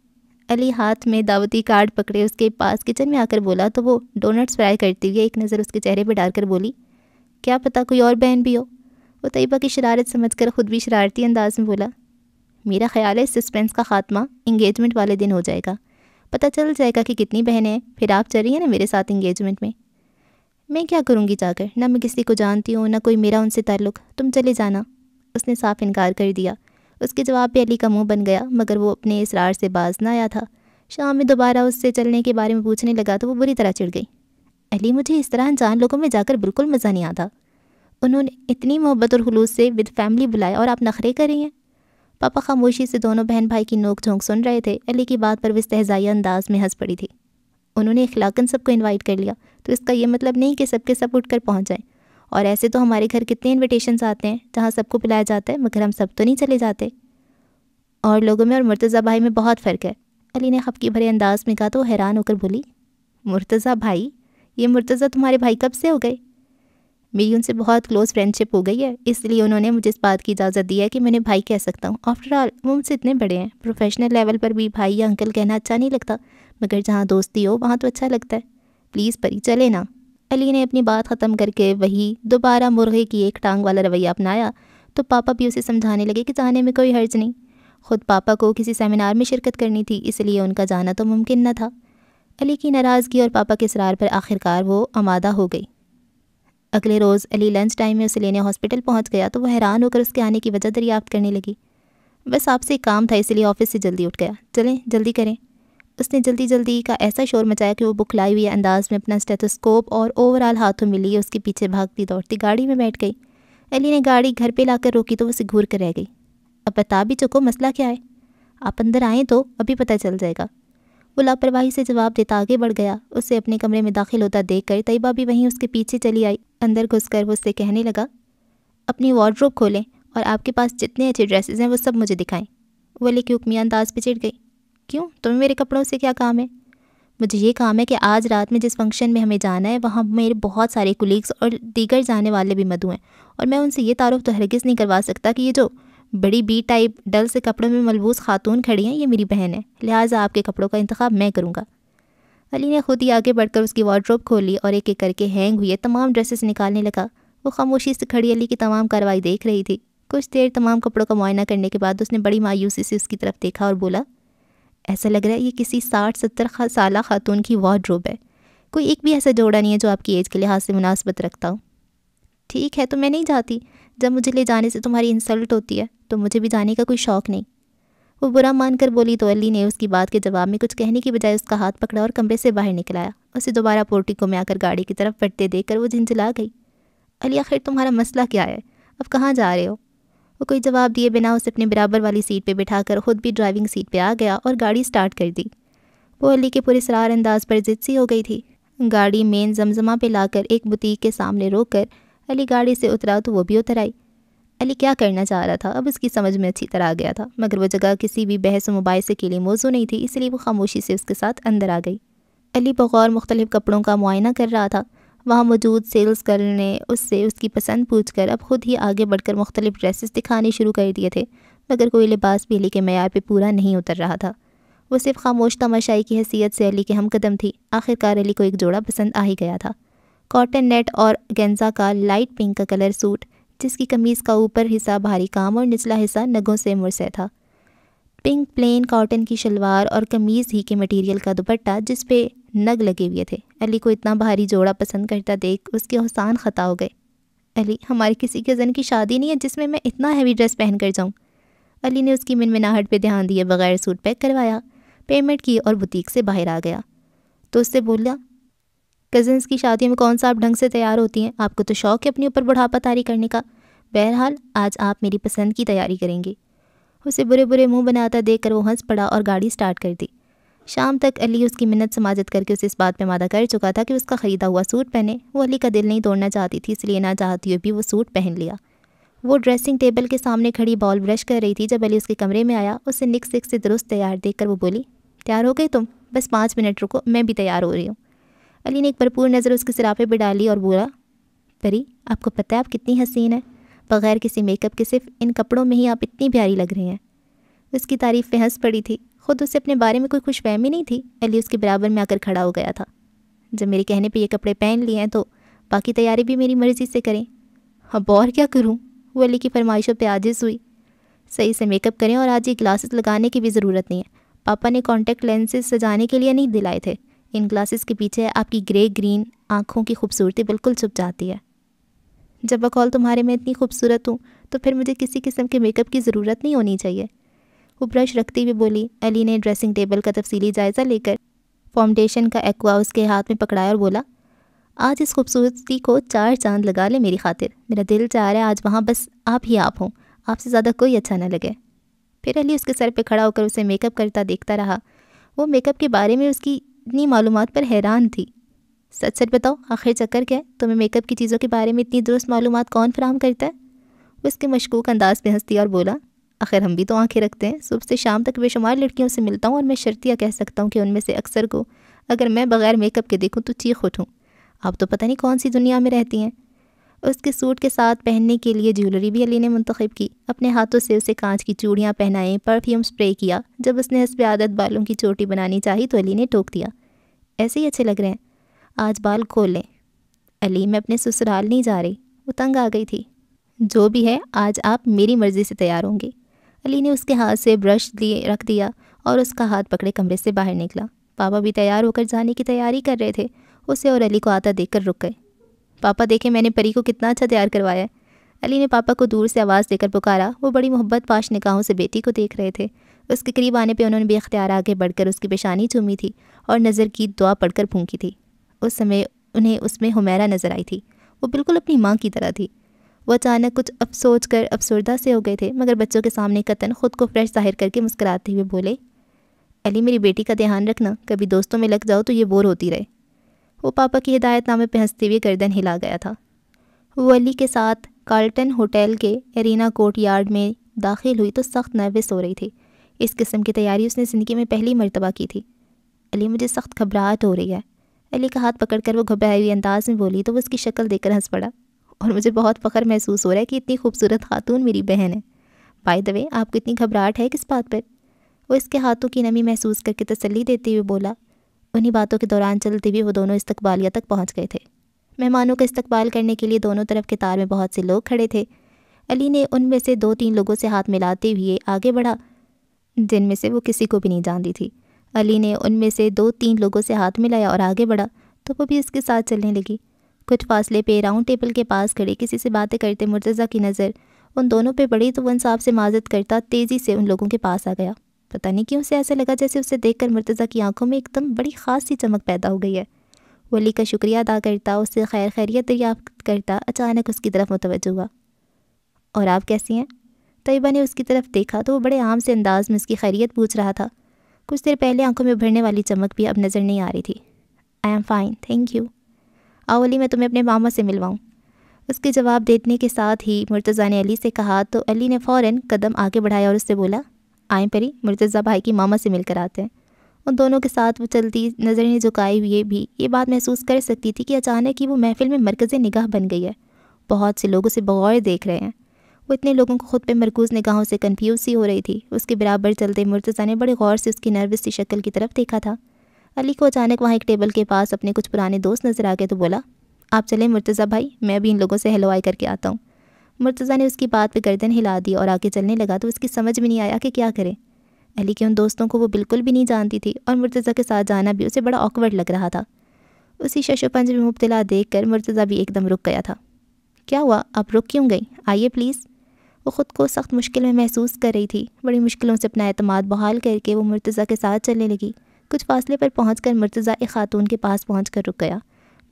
अली हाथ में दावती कार्ड पकड़े उसके पास किचन में आकर बोला तो वो डोनट्स फ्राई करती हुई एक नज़र उसके चेहरे पर डालकर बोली क्या पता कोई और बहन भी हो वो तयबा की शरारत समझ कर ख़ुद भी शरारती अंदाज में बोला मेरा ख्याल है इस सस्पेंस का ख़ात्मा इंगेजमेंट वाले दिन हो जाएगा पता चल जाएगा कि कितनी बहनें हैं फिर आप चलिए ना मेरे साथ इंगेजमेंट में मैं क्या करूँगी जाकर ना मैं किसी को जानती हूँ ना कोई मेरा उनसे ताल्लुक़ तुम चले जाना उसने साफ इनकार कर दिया उसके जवाब पे अली का मुंह बन गया मगर वो अपने इसरार से बाज ना आया था शाम में दोबारा उससे चलने के बारे में पूछने लगा तो वो बुरी तरह चिढ़ गई अली मुझे इस तरह अनजान लोगों में जाकर बिल्कुल मज़ा नहीं आता उन्होंने इतनी मोहब्बत और खलूस से विद फैमिली बुलाया और आप नखरे कर रही हैं पापा खामोशी से दोनों बहन भाई की नोक झोंक सुन रहे थे अली की बात पर विस्तहजाया अंदाज में हंस पड़ी थी उन्होंने इखलाकन सबको इनवाइट कर लिया तो इसका यह मतलब नहीं कि सबके सब उठ कर पहुँच जाएँ और ऐसे तो हमारे घर कितने इन्विटेशन आते हैं जहाँ सबको बुलाया जाता है मगर हम सब तो नहीं चले जाते और लोगों में और मुर्तज़ा भाई में बहुत फ़र्क है अली ने खपकी भरे अंदाज में कहा तो हैरान होकर बोली मुर्तज़ा भाई ये मुर्तज़ा तुम्हारे भाई कब से हो गए मेरी उनसे बहुत क्लोज़ फ्रेंडशिप हो गई है इसलिए उन्होंने मुझे इस बात की इजाज़त दी है कि मैंने भाई कह सकता हूँ आफ्टर ऑल वो मुझसे इतने बड़े हैं प्रोफेशनल लेवल पर भी भाई या अंकल कहना अच्छा नहीं लगता मगर जहाँ दोस्ती हो वहाँ तो अच्छा लगता है प्लीज़ परी चले ना अली ने अपनी बात ख़त्म करके वही दोबारा मुर्गे की एक टांग वाला रवैया अपनाया तो पापा भी उसे समझाने लगे कि जाने में कोई हर्ज नहीं ख़ुद पापा को किसी सेमिनार में शिरकत करनी थी इसलिए उनका जाना तो मुमकिन न था अली की नाराज़गी और पापा के इसरार पर आखिरकार वो आमादा हो गई अगले रोज़ अली लंच टाइम में उसे लेने हॉस्पिटल पहुंच गया तो वह हैरान होकर उसके आने की वजह दरियाफ्त करने लगी बस आपसे एक काम था इसलिए ऑफिस से जल्दी उठ गया चलें जल्दी करें उसने जल्दी जल्दी का ऐसा शोर मचाया कि वो बुखलाई हुई अंदाज में अपना स्टेथोस्कोप और ओवरऑल हाथों में लिए उसके पीछे भागती दौड़ती गाड़ी में बैठ गई अली ने गाड़ी घर पर ला रोकी तो उसे घूर कर रह गई अब बता भी चुको मसला क्या है आप अंदर आएँ तो अभी पता चल जाएगा वो लापरवाही से जवाब देता आगे बढ़ गया उसे अपने कमरे में दाखिल होता देख कर तयबा भी वहीं उसके पीछे चली आई अंदर घुसकर वो उससे कहने लगा अपनी वार्ड्रोब खोलें और आपके पास जितने अच्छे ड्रेसेस हैं वो सब मुझे दिखाएं वो लेकिन उकमिया अंदाज पर चिड़ गई क्यों तुम्हें मेरे कपड़ों से क्या काम है मुझे ये काम है कि आज रात में जिस फंक्शन में हमें जाना है वहाँ मेरे बहुत सारे कुलीग्स और दीगर जाने वाले भी मधु हैं और मैं उनसे ये तारुफ तो हरगिज़ नहीं करवा सकता कि ये जो बड़ी बी टाइप डल से कपड़ों में मलबूस खातून खड़ी हैं ये मेरी बहन है लिहाजा आपके कपड़ों का इंतखब मैं करूँगा अली ने खुद ही आगे बढ़कर उसकी वार्ड्रोब खोली और एक एक करके हैंग हुए तमाम ड्रेसेस निकालने लगा वो खामोशी से खड़ी अली की तमाम कार्रवाई देख रही थी कुछ देर तमाम कपड़ों का मुआयना करने के बाद उसने बड़ी मायूसी से उसकी तरफ देखा और बोला ऐसा लग रहा है ये किसी साठ सत्तर साल खातून की वार्ड्रोब है कोई एक भी ऐसा जोड़ा नहीं है जो आपकी एज के लिहाज से मुनासबत रखता हूँ ठीक है तो मैं नहीं जाती जब मुझे ले जाने से तुम्हारी इंसल्ट होती है तो मुझे भी जाने का कोई शौक़ नहीं वो बुरा मानकर बोली तो अली ने उसकी बात के जवाब में कुछ कहने की बजाय उसका हाथ पकड़ा और कमरे से बाहर निकलाया उसे दोबारा पोर्टिको में आकर गाड़ी की तरफ देख देखकर वो झिंझला गई अली आखिर तुम्हारा मसला क्या है अब कहाँ जा रहे हो वो कोई जवाब दिए बिना उसे अपने बराबर वाली सीट पर बिठाकर खुद भी ड्राइविंग सीट पर आ गया और गाड़ी स्टार्ट कर दी वो अली के पूरे सरार अंदाज पर जिद सी हो गई थी गाड़ी मेन जमजमा पे लाकर एक बुटीक के सामने रोककर अली गाड़ी से उतरा तो वो भी उतर आई अली क्या करना चाह रहा था अब उसकी समझ में अच्छी तरह आ गया था मगर वो जगह किसी भी बहस मुबाइसे के लिए मौजू नहीं थी इसलिए वो खामोशी से उसके साथ अंदर आ गई अली बगौर मुख्तलिफ कपड़ों का मुआयना कर रहा था वहाँ मौजूद सेल्स गर्ल ने उससे उसकी पसंद पूछ कर अब ख़ुद ही आगे बढ़कर मुख्तलिफ ड्रेसेस दिखाने शुरू कर दिए थे मगर कोई लिबास भी अली के मैार पर पूरा नहीं उतर रहा था वो सिर्फ खामोश तमाशाई की हैसियत से अली के हम कदम थी आखिरकार अली को एक जोड़ा पसंद आ ही गया था कॉटन नेट और गेंजा का लाइट पिंक का कलर सूट जिसकी कमीज़ का ऊपर हिस्सा भारी काम और निचला हिस्सा नगों से मुरसे था पिंक प्लेन कॉटन की शलवार और कमीज़ ही के मटेरियल का दुपट्टा जिस पे नग लगे हुए थे अली को इतना भारी जोड़ा पसंद करता देख उसके अहसान ख़ता हो गए अली हमारे किसी कज़न की शादी नहीं है जिसमें मैं इतना हैवी ड्रेस पहन कर जाऊँ अली ने उसकी मिनमिनाहट पे ध्यान दिए बगैर सूट पैक करवाया पेमेंट की और बुटीक से बाहर आ गया तो उससे बोला कज़न्स की शादियों में कौन सा आप ढंग से तैयार होती हैं आपको तो शौक़ है अपने ऊपर बुढ़ापा तारी करने का बहरहाल आज आप मेरी पसंद की तैयारी करेंगे उसे बुरे बुरे मुंह बनाता देख कर वो हंस पड़ा और गाड़ी स्टार्ट कर दी शाम तक अली उसकी मिन्नत समाजत करके उसे इस बात पर मादा कर चुका था कि उसका ख़रीदा हुआ सूट पहने वो अली का दिल नहीं तोड़ना चाहती थी इसलिए ना चाहती हुए भी वो सूट पहन लिया वो ड्रेसिंग टेबल के सामने खड़ी बॉल ब्रश कर रही थी जब अली उसके कमरे में आया उसे निक सिक से दुरुस्त तैयार देख कर वो बोली तैयार हो गई तुम बस पाँच मिनट रुको मैं भी तैयार हो रही हूँ अली ने एक भरपूर नज़र उसके सिराफे पर डाली और बोला परी आपको पता है आप कितनी हसीन है बग़ैर किसी मेकअप के सिर्फ इन कपड़ों में ही आप इतनी प्यारी लग रही हैं उसकी तारीफ़ में हंस पड़ी थी खुद उसे अपने बारे में कोई खुशफहमी नहीं थी अली उसके बराबर में आकर खड़ा हो गया था जब मेरे कहने पर ये कपड़े पहन लिए हैं तो बाकी तैयारी भी मेरी मर्ज़ी से करें अब और क्या करूँ वो अली की फरमाइशों पर आजिज़ हुई सही से मेकअप करें और आज ये ग्लासेस लगाने की भी ज़रूरत नहीं है पापा ने कॉन्टेक्ट लेंसेज सजाने के लिए नहीं दिलाए थे इन ग्लासेस के पीछे आपकी ग्रे ग्रीन आँखों की खूबसूरती बिल्कुल छुप जाती है जब बकौल तुम्हारे मैं इतनी खूबसूरत हूँ तो फिर मुझे किसी किस्म के मेकअप की ज़रूरत नहीं होनी चाहिए वो ब्रश रखती हुई बोली अली ने ड्रेसिंग टेबल का तफसीली जायज़ा लेकर फाउंडेशन का एक्वा उसके हाथ में पकड़ाया और बोला आज इस खूबसूरती को चार चांद लगा ले मेरी खातिर मेरा दिल चाह रहा है आज वहाँ बस आप ही आप हों आपसे ज़्यादा कोई अच्छा ना लगे फिर अली उसके सर पे खड़ा होकर उसे मेकअप करता देखता रहा वो मेकअप के बारे में उसकी इतनी मालूम पर हैरान थी सच सच बताओ आखिर चक्कर क्या है तुम्हें मेकअप की चीज़ों के बारे में इतनी दुरुस्त मालूम कौन फ्राहम करता है वो इसके मशकूक अंदाज में हंसती और बोला आखिर हम भी तो आंखें रखते हैं सुबह से शाम तक बेशुमार लड़कियों से मिलता हूँ और मैं शर्तियाँ कह सकता हूँ कि उनमें से अक्सर को अगर मैं बगैर मेकअप के देखूँ तो चीख उठूँ आप तो पता नहीं कौन सी दुनिया में रहती हैं उसके सूट के साथ पहनने के लिए ज्वेलरी भी अली ने मंतखब की अपने हाथों से उसे कांच की चूड़ियाँ पहनाएं परफ्यूम स्प्रे किया जब उसने हंसब आदत बालों की चोटी बनानी चाही तो अली ने टोक दिया ऐसे ही अच्छे लग रहे हैं आज बाल खोल लें अली मैं अपने ससुराल नहीं जा रही वो तंग आ गई थी जो भी है आज आप मेरी मर्ज़ी से तैयार होंगे अली ने उसके हाथ से ब्रश लिए रख दिया और उसका हाथ पकड़े कमरे से बाहर निकला पापा भी तैयार होकर जाने की तैयारी कर रहे थे उसे और अली को आता देखकर रुक गए पापा देखे मैंने परी को कितना अच्छा तैयार करवाया है अली ने पापा को दूर से आवाज़ देकर पुकारा वो बड़ी मोहब्बत पाश निकाहों से बेटी को देख रहे थे उसके करीब आने पे उन्होंने भी अख्तियार आगे बढ़कर उसकी पेशानी चूमी थी और नज़र की दुआ पढ़कर फूंकी थी उस समय उन्हें उसमें हुमैरा नज़र आई थी वो बिल्कुल अपनी माँ की तरह थी वो अचानक कुछ अब सोच कर अफसरदा से हो गए थे मगर बच्चों के सामने कतन ख़ुद को फ्रेश जाहिर करके मुस्कराते हुए बोले अली मेरी बेटी का ध्यान रखना कभी दोस्तों में लग जाओ तो ये बोर होती रहे वो पापा की नामे पर हंसते हुए गर्दन हिला गया था वो अली के साथ कार्लटन होटल के एरिना कोर्ट यार्ड में दाखिल हुई तो सख्त नर्वस हो रही थी इस किस्म की तैयारी उसने ज़िंदगी में पहली मरतबा की थी अली मुझे सख्त घबराहट हो रही है अली का हाथ पकड़कर वो घबराई हुई अंदाज में बोली तो वो उसकी शक्ल देखकर हंस पड़ा और मुझे बहुत फ़ख्र महसूस हो रहा है कि इतनी खूबसूरत खातून मेरी बहन है बाय द वे आपको इतनी घबराहट है किस बात पर वो इसके हाथों की नमी महसूस करके तसली देते हुए बोला उन्हीं बातों के दौरान चलते हुए वो दोनों इस्तकबालिया तक पहुँच गए थे मेहमानों का इस्तकबाल करने के लिए दोनों तरफ के तार में बहुत से लोग खड़े थे अली ने उनमें से दो तीन लोगों से हाथ मिलाते हुए आगे बढ़ा जिनमें से वो किसी को भी नहीं जानती थी अली ने उनमें से दो तीन लोगों से हाथ मिलाया और आगे बढ़ा तो वो भी इसके साथ चलने लगी कुछ फासले पे राउंड टेबल के पास खड़े किसी से बातें करते मुर्तज़ा की नज़र उन दोनों पे पड़ी तो वह साहब से माजत करता तेज़ी से उन लोगों के पास आ गया पता नहीं क्यों उसे ऐसा लगा जैसे उसे देखकर मुर्तज़ा की आंखों में एकदम बड़ी ख़ास सी चमक पैदा हो गई है वली का शुक्रिया अदा करता उससे खैर खैरियत दरियाफ्त करता अचानक उसकी तरफ मुतवज हुआ और आप कैसी हैं तयबा ने उसकी तरफ देखा तो वो बड़े आम से अंदाज़ में उसकी खैरियत पूछ रहा था कुछ देर पहले आंखों में भरने वाली चमक भी अब नज़र नहीं आ रही थी I am fine thank you आओ अली मैं तुम्हें अपने मामा से मिलवाऊँ उसके जवाब देने के साथ ही मुर्तज़ा ने अली से कहा तो अली ने फ़ौर कदम आगे बढ़ाया और उससे बोला आए परी मुर्तज़ा भाई की मामा से मिलकर आते हैं उन दोनों के साथ वो चलती नज़रें झुकाए हुए भी ये बात महसूस कर सकती थी कि अचानक ही वो महफिल में मरकज़ निगाह बन गई है बहुत से लोग उसे बगौर देख रहे हैं वो इतने लोगों को खुद पे मरकूज़ निगाहों से कन्फ्यूज सी हो रही थी उसके बराबर चलते मुर्तज़ा ने बड़े गौर से उसकी नर्वस सी शक्ल की तरफ देखा था अली को अचानक वहाँ एक टेबल के पास अपने कुछ पुराने दोस्त नज़र आ गए तो बोला आप चले मुर्तज़ा भाई मैं भी इन लोगों से हलवाई करके आता हूँ मुर्तज़ा ने उसकी बात पर गर्दन हिला दी और आगे चलने लगा तो उसकी समझ में नहीं आया कि क्या करें अली के उन दोस्तों को वो बिल्कुल भी नहीं जानती थी और मुर्तज़ा के साथ जाना भी उसे बड़ा ऑकवर्ड लग रहा था उसी शशोपंज में मुबतला देख कर मुर्तज़ा भी एकदम रुक गया था क्या हुआ आप रुक क्यों गई आइए प्लीज़ वो ख़ुद को सख्त मुश्किल में महसूस कर रही थी बड़ी मुश्किलों से अपना अतमाद बहाल करके वो मुर्तज़ा के साथ चलने लगी कुछ फासले पर पहुँच कर मुर्तज़ा एक ख़ातून के पास पहुँच कर रुक गया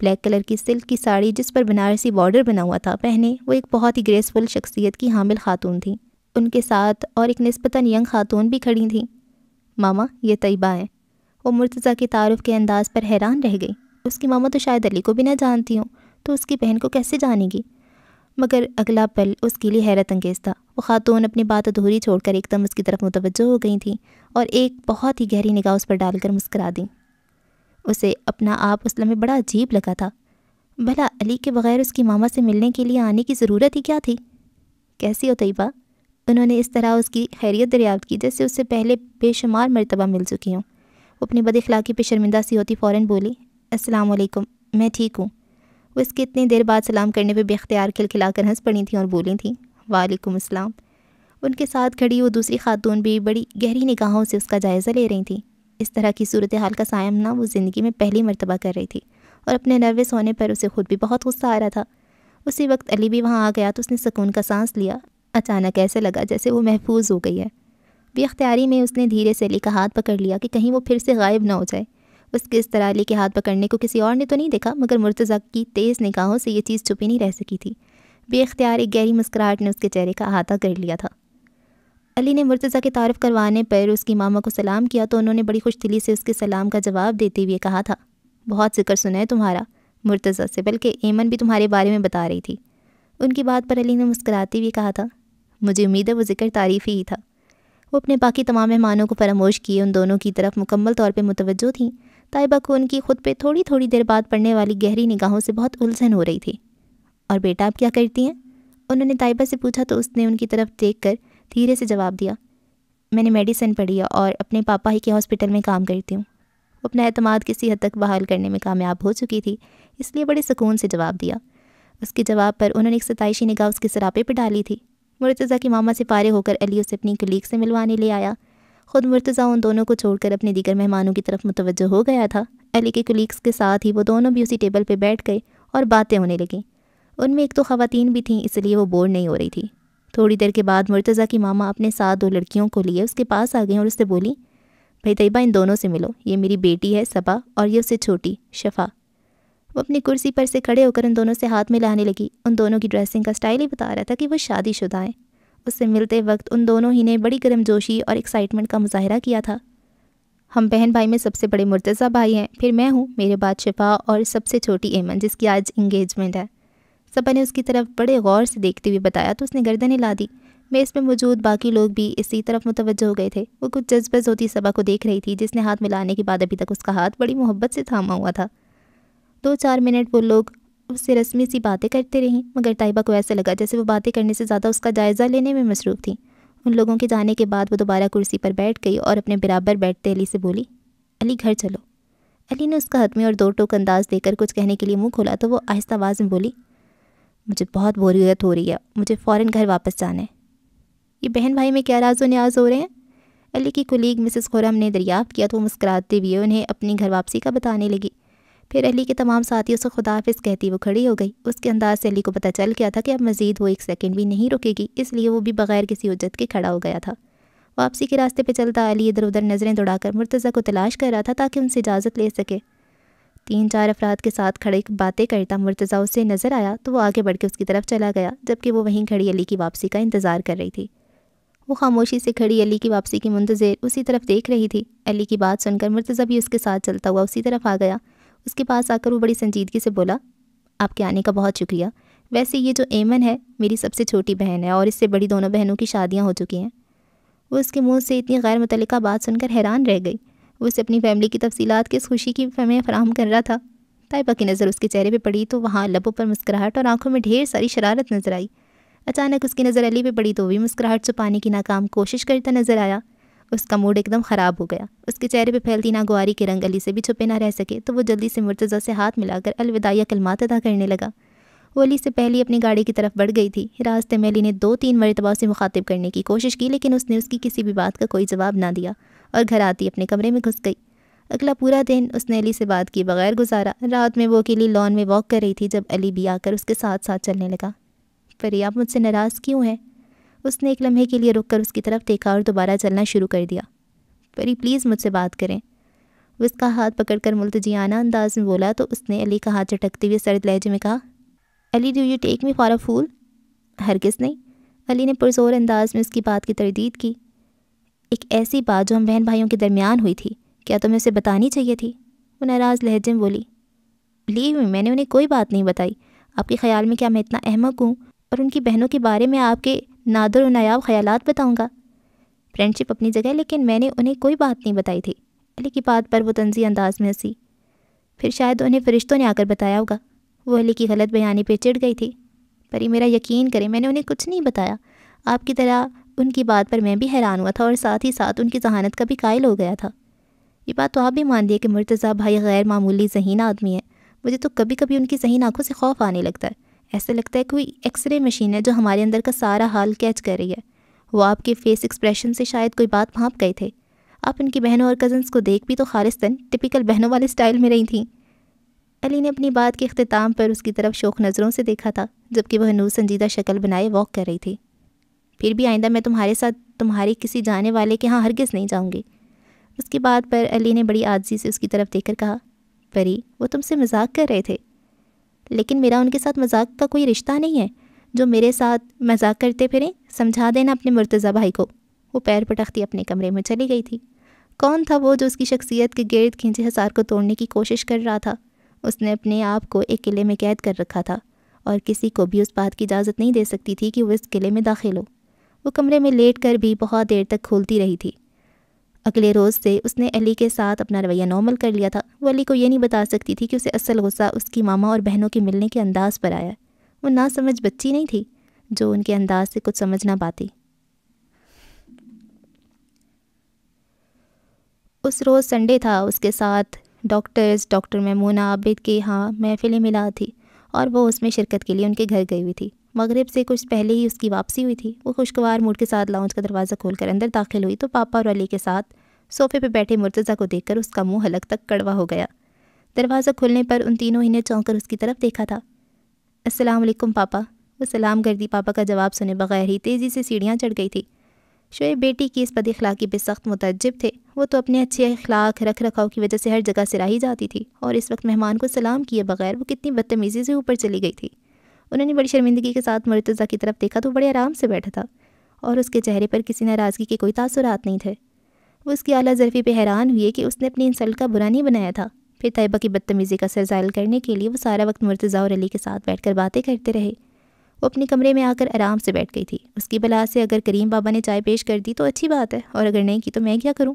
ब्लैक कलर की सिल्क की साड़ी जिस पर बनारसी बॉर्डर बना हुआ था पहने वो एक बहुत ही ग्रेसफुल शख्सियत की हामिल खातून थी उनके साथ और एक नस्बता यंग खातून भी खड़ी थी मामा ये तयबा हैं वो मुर्तज़ा के तारफ़ के अंदाज़ पर हैरान रह गई उसकी मामा तो शायद अली को भी ना जानती हूँ तो उसकी बहन को कैसे जानेगी मगर अगला पल उसके लिए हैरत अंगेज़ था वो खातून अपनी बात अधूरी छोड़कर एकदम उसकी तरफ मुतवजह हो गई थी और एक बहुत ही गहरी निगाह उस पर डालकर मुस्करा दी उसे अपना आप उस लम्हे बड़ा अजीब लगा था भला अली के बगैर उसकी मामा से मिलने के लिए आने की ज़रूरत ही क्या थी कैसी हो तयबा उन्होंने इस तरह उसकी खैरियत दरियाफ्त की जैसे उससे पहले बेशुमार मरतबा मिल चुकी हूँ अपनी बदखलाकी पर शर्मिंदा सी होती फ़ौर बोली असलम मैं ठीक हूँ वो इसके इतनी देर बाद सलाम करने पर बेख्तियार खिलखिलाकर कर हंस पड़ी थी और बोली थी वालेकुम असलम उनके साथ खड़ी वो दूसरी खातून भी बड़ी गहरी निगाहों से उसका जायज़ा ले रही थी इस तरह की सूरत हाल का सामना वो ज़िंदगी में पहली मरतबा कर रही थी और अपने नर्वस होने पर उसे खुद भी बहुत गुस्सा आ रहा था उसी वक्त अली भी वहाँ आ गया तो उसने सुकून का सांस लिया अचानक ऐसे लगा जैसे वो महफूज हो गई है बेअ्तियारी में उसने धीरे से अली का हाथ पकड़ लिया कि कहीं वो फिर से गायब ना हो जाए उसके इस तरह अली के हाथ पकड़ने को किसी और ने तो नहीं देखा मगर मुर्तज़ा की तेज़ निगाहों से ये चीज़ छुपी नहीं रह सकी थी बेअ्तियार एक गहरी मुस्कुराहट ने उसके चेहरे का अहाता कर लिया था अली ने मुर्तज़ा के तारफ़ करवाने पर उसकी मामा को सलाम किया तो उन्होंने बड़ी खुश दिली से उसके सलाम का जवाब देते हुए कहा था बहुत जिक्र सुना है तुम्हारा मुर्तज़ा से बल्कि ऐमन भी तुम्हारे बारे में बता रही थी उनकी बात पर अली ने मुस्कराते हुए कहा था मुझे उम्मीद है वो जिक्र तारीफ़ ही था वो अपने बाकी तमाम मेहमानों को फरामोश किए उन दोनों की तरफ मुकम्मल तौर पर मुतवजो थी तायबा को उनकी खुद पर थोड़ी थोड़ी देर बाद पड़ने वाली गहरी निगाहों से बहुत उलझन हो रही थी और बेटा आप क्या करती हैं उन्होंने तायबा से पूछा तो उसने उनकी तरफ देख कर धीरे से जवाब दिया मैंने मेडिसिन पढ़ी है और अपने पापा ही के हॉस्पिटल में काम करती हूँ अपना अहतम किसी हद तक बहाल करने में कामयाब हो चुकी थी इसलिए बड़े सुकून से जवाब दिया उसके जवाब पर उन्होंने एक सताइशी निगाह उसके सरापे पर डाली थी मुर्तज़ा की मामा से पारे होकर अली उसे अपनी कलीग से मिलवाने ले आया ख़ुद मुर्तज़ा उन दोनों को छोड़कर अपने दीगर मेहमानों की तरफ मुतवजह हो गया था अली के कलीग्स के साथ ही वो दोनों भी उसी टेबल पर बैठ गए और बातें होने लगीं उनमें एक तो खातन भी थीं इसलिए वो बोर नहीं हो रही थी थोड़ी देर के बाद मुर्तज़ा की मामा अपने साथ दो लड़कियों को लिए उसके पास आ गई और उससे बोली भाई तैयबा इन दोनों से मिलो ये मेरी बेटी है सबा और ये उससे छोटी शफा वो अपनी कुर्सी पर से खड़े होकर उन दोनों से हाथ मिलाने लगी उन दोनों की ड्रेसिंग का स्टाइल ही बता रहा था कि वो शादीशुदा हैं उससे मिलते वक्त उन दोनों ही ने बड़ी गर्मजोशी और एक्साइटमेंट का मुजाहरा किया था हम बहन भाई में सबसे बड़े मुर्तज़ा भाई हैं फिर मैं हूँ मेरे बाद शफा और सबसे छोटी एमन जिसकी आज इंगेजमेंट है सबा ने उसकी तरफ बड़े गौर से देखते हुए बताया तो उसने गर्दन हिला दी मेज़ में मौजूद बाकी लोग भी इसी तरफ मुतवज हो गए थे वो कुछ जज्बज होती सबा को देख रही थी जिसने हाथ मिलाने के बाद अभी तक उसका हाथ बड़ी मोहब्बत से थामा हुआ था दो चार मिनट वो लोग उससे रस्मी सी बातें करते रहीं मगर ताइबा को ऐसा लगा जैसे वो बातें करने से ज़्यादा उसका जायज़ा लेने में मसरूफ़ थी उन लोगों के जाने के बाद वो दोबारा कुर्सी पर बैठ गई और अपने बराबर बैठते अली से बोली अली घर चलो अली ने उसका हतमी और दो टोक अंदाज देकर कुछ कहने के लिए मुंह खोला तो वो आहिस्ता आवाज़ में बोली मुझे बहुत बोरियत हो रही है मुझे फ़ौर घर वापस जाना है ये बहन भाई में क्या राजो न्याज हो रहे हैं अली की कुलीग मिसेस खुरम ने दरियाफ़ किया तो मुस्कराते हुए उन्हें अपनी घर वापसी का बताने लगी फिर अली के तमाम साथियों से खुदाफिस कहती वो खड़ी हो गई उसके अंदाज से अली को पता चल गया था कि अब मज़ीद वो एक सेकंड भी नहीं रुकेगी इसलिए वो भी बग़ैर किसी उजत के खड़ा हो गया था वापसी के रास्ते पर चलता अली इधर उधर नज़रें दौड़ाकर मुर्तज़ा को तलाश कर रहा था ताकि उनसे इजाज़त ले सके तीन चार अफराद के साथ खड़े बातें करता मुर्तज़ा उसे नज़र आया तो वो आगे बढ़ के उसकी तरफ चला गया जबकि वो वहीं खड़ी अली की वापसी का इंतज़ार कर रही थी वो खामोशी से खड़ी अली की वापसी की मुंतज़र उसी तरफ देख रही थी अली की बात सुनकर मुर्तज़ा भी उसके साथ चलता हुआ उसी तरफ आ गया उसके पास आकर वो बड़ी संजीदगी से बोला आपके आने का बहुत शुक्रिया वैसे ये जो एमन है मेरी सबसे छोटी बहन है और इससे बड़ी दोनों बहनों की शादियाँ हो चुकी हैं वो उसके मुँह से इतनी गैर मुतल बात सुनकर हैरान रह गई उसे अपनी फैमिली की तफसीत किस खुशी की फैमें फराहम कर रहा था तयबा की नज़र उसके चेहरे पर पड़ी तो वहाँ लबों पर मुस्कुराहट और आंखों में ढेर सारी शरारत नज़र आई अचानक उसकी नज़र अली पर पड़ी तो भी मुस्कुराहट छुपाने की नाकाम कोशिश करता नज़र आया उसका मूड एकदम ख़राब हो गया उसके चेहरे पर फैलती नागवारी के रंग अली से भी छुपे ना रह सके तो वो जल्दी से मुर्तज़ा से हाथ मिलाकर अलविदाया कलमात अदा करने लगा वो अली से पहले अपनी गाड़ी की तरफ बढ़ गई थी रास्ते में अली ने दो तीन मरतबा से मुखातिब करने की कोशिश की लेकिन उसने उसकी किसी भी बात का कोई जवाब ना दिया और घर आती अपने कमरे में घुस गई अगला पूरा दिन उसने अली से बात किए बगैर गुजारा रात में वो अकेली लॉन में वॉक कर रही थी जब अली भी आकर उसके साथ साथ चलने लगा परी आप मुझसे नाराज़ क्यों हैं उसने एक लम्हे के लिए रुक कर उसकी तरफ देखा और दोबारा चलना शुरू कर दिया परी प्लीज़ मुझसे बात करें उसका हाथ पकड़कर मुल्तजियाना अंदाज में बोला तो उसने अली का हाथ चटकते हुए सर्द लहजे में कहा Ali do you take me for a fool हरगिज़ नहीं अली ने पुरजोर अंदाज में उसकी बात की तरदीद की एक ऐसी बात जो हम बहन भाइयों के दरमियान हुई थी क्या तुम्हें उसे बतानी चाहिए थी वो नाराज़ लहजे में बोली हुई मैंने उन्हें कोई बात नहीं बताई आपके ख्याल में क्या मैं इतना अहमक हूँ और उनकी बहनों के बारे में आपके नादर और नायाब ख्याल बताऊँगा फ्रेंडशिप अपनी जगह लेकिन मैंने उन्हें कोई बात नहीं बताई थी अली की बात पर वो तंजी अंदाज में हंसी फिर शायद उन्हें फ़रिश्तों ने आकर बताया होगा वो अली की गलत बयानी पर चिढ़ गई थी परी मेरा यकीन करें मैंने उन्हें कुछ नहीं बताया आपकी तरह उनकी बात पर मैं भी हैरान हुआ था और साथ ही साथ उनकी जहानत का भी कायल हो गया था ये बात तो आप भी मान दिए कि मुर्तज़ा भाई गैर मामूली जहीन आदमी है मुझे तो कभी कभी उनकी जहीन आंखों से खौफ आने लगता है ऐसा लगता है कोई एक्सरे मशीन है जो हमारे अंदर का सारा हाल कैच कर रही है वो आपके फेस एक्सप्रेशन से शायद कोई बात भाप गए थे आप उनकी बहनों और कज़न्स को देख भी तो खालिस्तन टिपिकल बहनों वाले स्टाइल में रही थी अली ने अपनी बात के अख्ताम पर उसकी तरफ शोक नज़रों से देखा था जबकि वह नू संजीदा शक्ल बनाए वॉक कर रही थी फिर भी आइंदा मैं तुम्हारे साथ तुम्हारे किसी जाने वाले के यहाँ हरगिज़ नहीं जाऊँगी उसके बाद पर अली ने बड़ी आजी से उसकी तरफ़ देखकर कहा परी वो तुमसे मजाक कर रहे थे लेकिन मेरा उनके साथ मजाक का कोई रिश्ता नहीं है जो मेरे साथ मजाक करते फिरें समझा देना अपने मुर्तज़ा भाई को वो पैर पटखती अपने कमरे में चली गई थी कौन था वो जो उसकी शख्सियत के गिरद खींचे हसार को तोड़ने की कोशिश कर रहा था उसने अपने आप को एक किले में कैद कर रखा था और किसी को भी उस बात की इजाज़त नहीं दे सकती थी कि वो इस किले में दाखिल हो वो कमरे में लेट कर भी बहुत देर तक खोलती रही थी अगले रोज़ से उसने अली के साथ अपना रवैया नॉर्मल कर लिया था वो अली को ये नहीं बता सकती थी कि उसे असल गुस्सा उसकी मामा और बहनों के मिलने के अंदाज़ पर आया वो ना समझ बच्ची नहीं थी जो उनके अंदाज से कुछ समझ ना पाती उस रोज़ संडे था उसके साथ डॉक्टर्स डॉक्टर ममूना आबिद के यहाँ महफिल मिला थी और वो उसमें शिरकत के लिए उनके घर गई हुई थी मगरब से कुछ पहले ही उसकी वापसी हुई थी वो खुशगवार मूड के साथ लाउंज का दरवाज़ा खोलकर अंदर दाखिल हुई तो पापा और अली के साथ सोफे पर बैठे मुर्तज़ा को देखकर उसका मुंह हलक तक कड़वा हो गया दरवाज़ा खुलने पर उन तीनों ही ने चौंक कर उसकी तरफ देखा था असलकुम पापा वो सलाम कर दी पापा का जवाब सुने बगैर ही तेज़ी से सीढ़ियाँ चढ़ गई थी शोएब बेटी की इस बद अखलाक़ी पर सख्त मुतजब थे वो तो अपने अच्छे अखलाक रख रखाव की वजह से हर जगह सराही जाती थी और इस वक्त मेहमान को सलाम किए बगैर वो कितनी बदतमीज़ी से ऊपर चली गई थी उन्होंने बड़ी शर्मिंदगी के साथ मुर्तज़ा की तरफ देखा तो बड़े आराम से बैठा था और उसके चेहरे पर किसी नाराज़गी के कोई तासरत नहीं थे वो उसकी आला जरफ़ी पर हैरान हुए कि उसने अपनी इंसल्ट का बुरा नहीं बनाया था फिर तयबा की बदतमीज़ी का सरजायल करने के लिए वो सारा वक्त मुर्तज़ा और अली के साथ कर बातें करते रहे वो अपने कमरे में आकर आराम से बैठ गई थी उसकी बला से अगर करीम बाबा ने चाय पेश कर दी तो अच्छी बात है और अगर नहीं की तो मैं क्या करूँ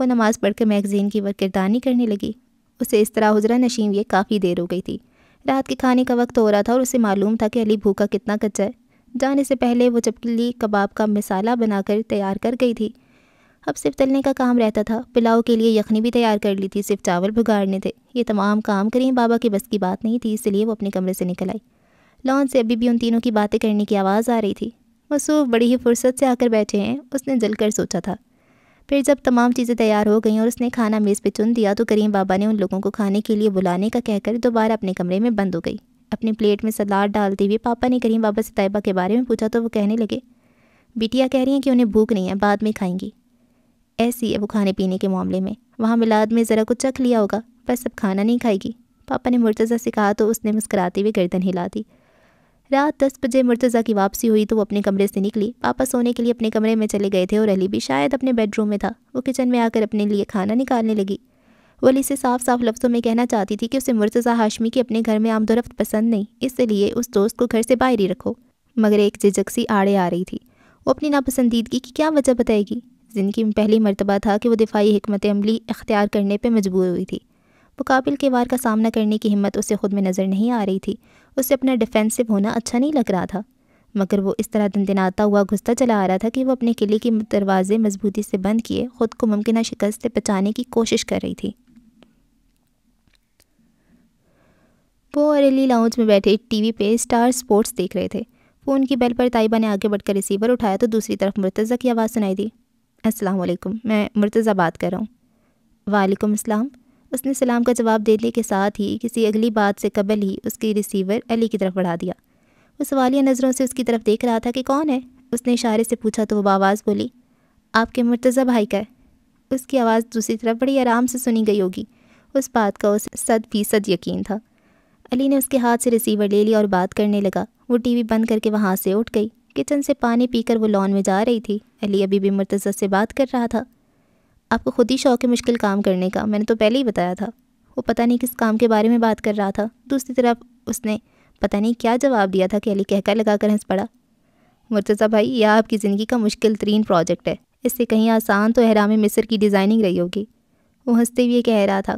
वो नमाज़ पढ़कर मैगज़ीन की वर्करदानी करने लगी उसे इस तरह हजरा नशीम ये काफ़ी देर हो गई थी रात के खाने का वक्त हो रहा था और उसे मालूम था कि अली भूखा कितना कच्चा है जाने से पहले वो चपकली कबाब का मिसाला बनाकर तैयार कर गई थी अब सिर्फ तलने का काम रहता था पुलाव के लिए यखनी भी तैयार कर ली थी सिर्फ चावल भुगाड़ने थे ये तमाम काम करें बाबा की बस की बात नहीं थी इसलिए वो अपने कमरे से निकल आई लॉन से अभी भी उन तीनों की बातें करने की आवाज़ आ रही थी मसूफ बड़ी ही फुर्सत से आकर बैठे हैं उसने जलकर सोचा था फिर जब तमाम चीज़ें तैयार हो गई और उसने खाना मेज़ पर चुन दिया तो करीम बाबा ने उन लोगों को खाने के लिए बुलाने का कहकर दोबारा अपने कमरे में बंद हो गई अपनी प्लेट में सलाद डालते हुए पापा ने करीम बाबा से तयबा के बारे में पूछा तो वो कहने लगे बिटिया कह रही हैं कि उन्हें भूख नहीं है बाद में खाएंगी ऐसी है वो खाने पीने के मामले में वहाँ मिलाद में ज़रा कुछ चख लिया होगा बस अब खाना नहीं खाएगी पापा ने मुर्तज़ा से कहा तो उसने मुस्कराते हुए गर्दन हिला दी रात दस बजे मुर्तज़ा की वापसी हुई तो वो अपने कमरे से निकली पापा सोने के लिए अपने कमरे में चले गए थे और अली भी शायद अपने बेडरूम में था वो किचन में आकर अपने लिए खाना निकालने लगी वो अली से साफ साफ लफ्ज़ों में कहना चाहती थी कि उसे मुर्तज़ा हाशमी की अपने घर में आमदोरफ्त पसंद नहीं इसलिए उस दोस्त को घर से बाहर ही रखो मगर एक झिझक सी आड़े आ रही थी वो अपनी नापसंदीदगी की क्या वजह बताएगी ज़िंदगी में पहली मरतबा था कि वो दिफाई हमत अमली अख्तियार करने पर मजबूर हुई थी मुकाबिल के वार का सामना करने की हिम्मत उसे खुद में नज़र नहीं आ रही थी उसे अपना डिफेंसिव होना अच्छा नहीं लग रहा था मगर वो इस तरह दंदनाता हुआ घुसता चला आ रहा था कि वो अपने किले के दरवाजे मजबूती से बंद किए ख़ुद को मुमकिन शिकस्त से बचाने की कोशिश कर रही थी वो और अली लाउंज में बैठे टीवी पे स्टार स्पोर्ट्स देख रहे थे फ़ोन की बेल पर ताइबा ने आगे बढ़कर रिसीवर उठाया तो दूसरी तरफ मुर्तज़ा की आवाज़ सुनाई दी असलम मैं मुर्तज़ा बात कर रहा हूँ वालेकुम उसने सलाम का जवाब देने के साथ ही किसी अगली बात से कबल ही उसकी रिसीवर अली की तरफ बढ़ा दिया वो सवालिया नज़रों से उसकी तरफ देख रहा था कि कौन है उसने इशारे से पूछा तो वह आवाज़ बोली आपके मुर्तज़ा भाई का है उसकी आवाज़ दूसरी तरफ बड़ी आराम से सुनी गई होगी उस बात का उसे सद फीसद यकीन था अली ने उसके हाथ से रिसीवर ले लिया और बात करने लगा वो टीवी बंद करके वहाँ से उठ गई किचन से पानी पीकर वो लॉन में जा रही थी अली अभी भी मुर्तज़ा से बात कर रहा था आपको खुद ही शौक है मुश्किल काम करने का मैंने तो पहले ही बताया था वो पता नहीं किस काम के बारे में बात कर रहा था दूसरी तरफ उसने पता नहीं क्या जवाब दिया था कि अली कहका लगा कर हंस पड़ा मुर्तज़ा भाई यह आपकी ज़िंदगी का मुश्किल तरीन प्रोजेक्ट है इससे कहीं आसान तो हैराम मिस्र की डिज़ाइनिंग रही होगी वो हंसते हुए कह रहा था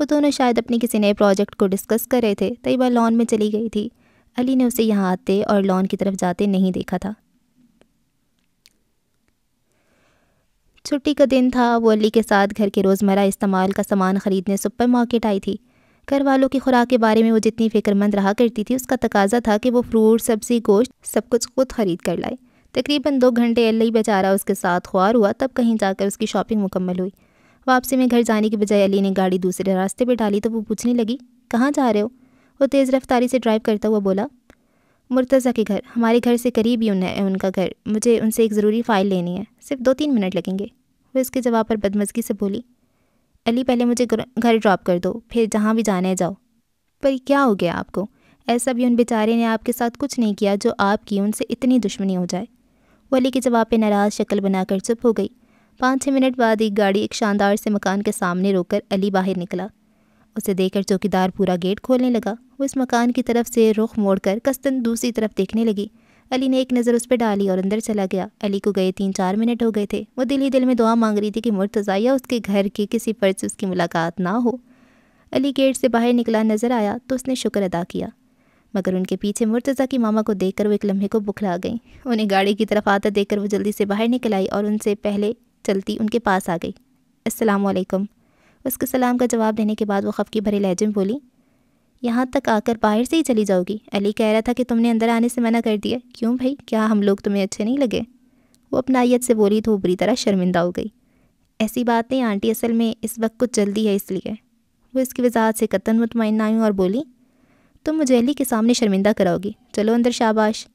वो दोनों शायद अपने किसी नए प्रोजेक्ट को डिस्कस कर रहे थे बार लॉन में चली गई थी अली ने उसे यहाँ आते और लॉन की तरफ जाते नहीं देखा था छुट्टी का दिन था वो अली के साथ घर के रोज़मर्रा इस्तेमाल का सामान ख़रीदने सुपर मार्केट आई थी घर वालों की खुराक के बारे में वो जितनी फ़िक्रमंद रहा करती थी उसका तकाजा था कि वो फ्रूट सब्ज़ी गोश्त सब कुछ खुद खरीद कर लाए तकरीबन दो घंटे अली बेचारा उसके साथ ख्वार हुआ तब कहीं जाकर उसकी शॉपिंग मुकम्मल हुई वापसी में घर जाने के बजाय अली ने गाड़ी दूसरे रास्ते पर डाली तो वो पूछने लगी कहाँ जा रहे हो वो तेज़ रफ्तारी से ड्राइव करता हुआ बोला मुर्तज़ा के घर हमारे घर से करीब ही उन्हें उनका घर मुझे उनसे एक ज़रूरी फ़ाइल लेनी है सिर्फ दो तीन मिनट लगेंगे वह उसके जवाब पर बदमजगी से बोली अली पहले मुझे घर ड्रॉप कर दो फिर जहाँ भी जाने जाओ पर क्या हो गया आपको ऐसा भी उन बेचारे ने आपके साथ कुछ नहीं किया जो आपकी उनसे इतनी दुश्मनी हो जाए वो अली के जवाब पर नाराज़ शक्ल बनाकर चुप हो गई पाँच छः मिनट बाद एक गाड़ी एक शानदार से मकान के सामने रोककर अली बाहर निकला उसे देखकर चौकीदार पूरा गेट खोलने लगा वो इस मकान की तरफ से रुख मोड़कर कस्तन दूसरी तरफ देखने लगी अली ने एक नज़र उस पर डाली और अंदर चला गया अली को गए तीन चार मिनट हो गए थे वो दिल ही दिल में दुआ मांग रही थी कि मुर्तज़ा या उसके घर के किसी फर्ज से उसकी मुलाकात ना हो अली गेट से बाहर निकला नज़र आया तो उसने शुक्र अदा किया मगर उनके पीछे मुर्तज़ा की मामा को देखकर वो एक लम्हे को बुखला गई उन्हें गाड़ी की तरफ आता देखकर वो जल्दी से बाहर निकल आई और उनसे पहले चलती उनके पास आ गई असलकम उसके सलाम का जवाब देने के बाद वो की भरे लहजे में बोली यहाँ तक आकर बाहर से ही चली जाओगी अली कह रहा था कि तुमने अंदर आने से मना कर दिया क्यों भाई क्या हम लोग तुम्हें अच्छे नहीं लगे वो अपना आयत से बोली तो बुरी तरह शर्मिंदा हो गई ऐसी बात नहीं आंटी असल में इस वक्त कुछ जल्दी है इसलिए वो इसकी वजह से कतन मुतमिन आई और बोली तुम मुझे अली के सामने शर्मिंदा कराओगी चलो अंदर शाबाश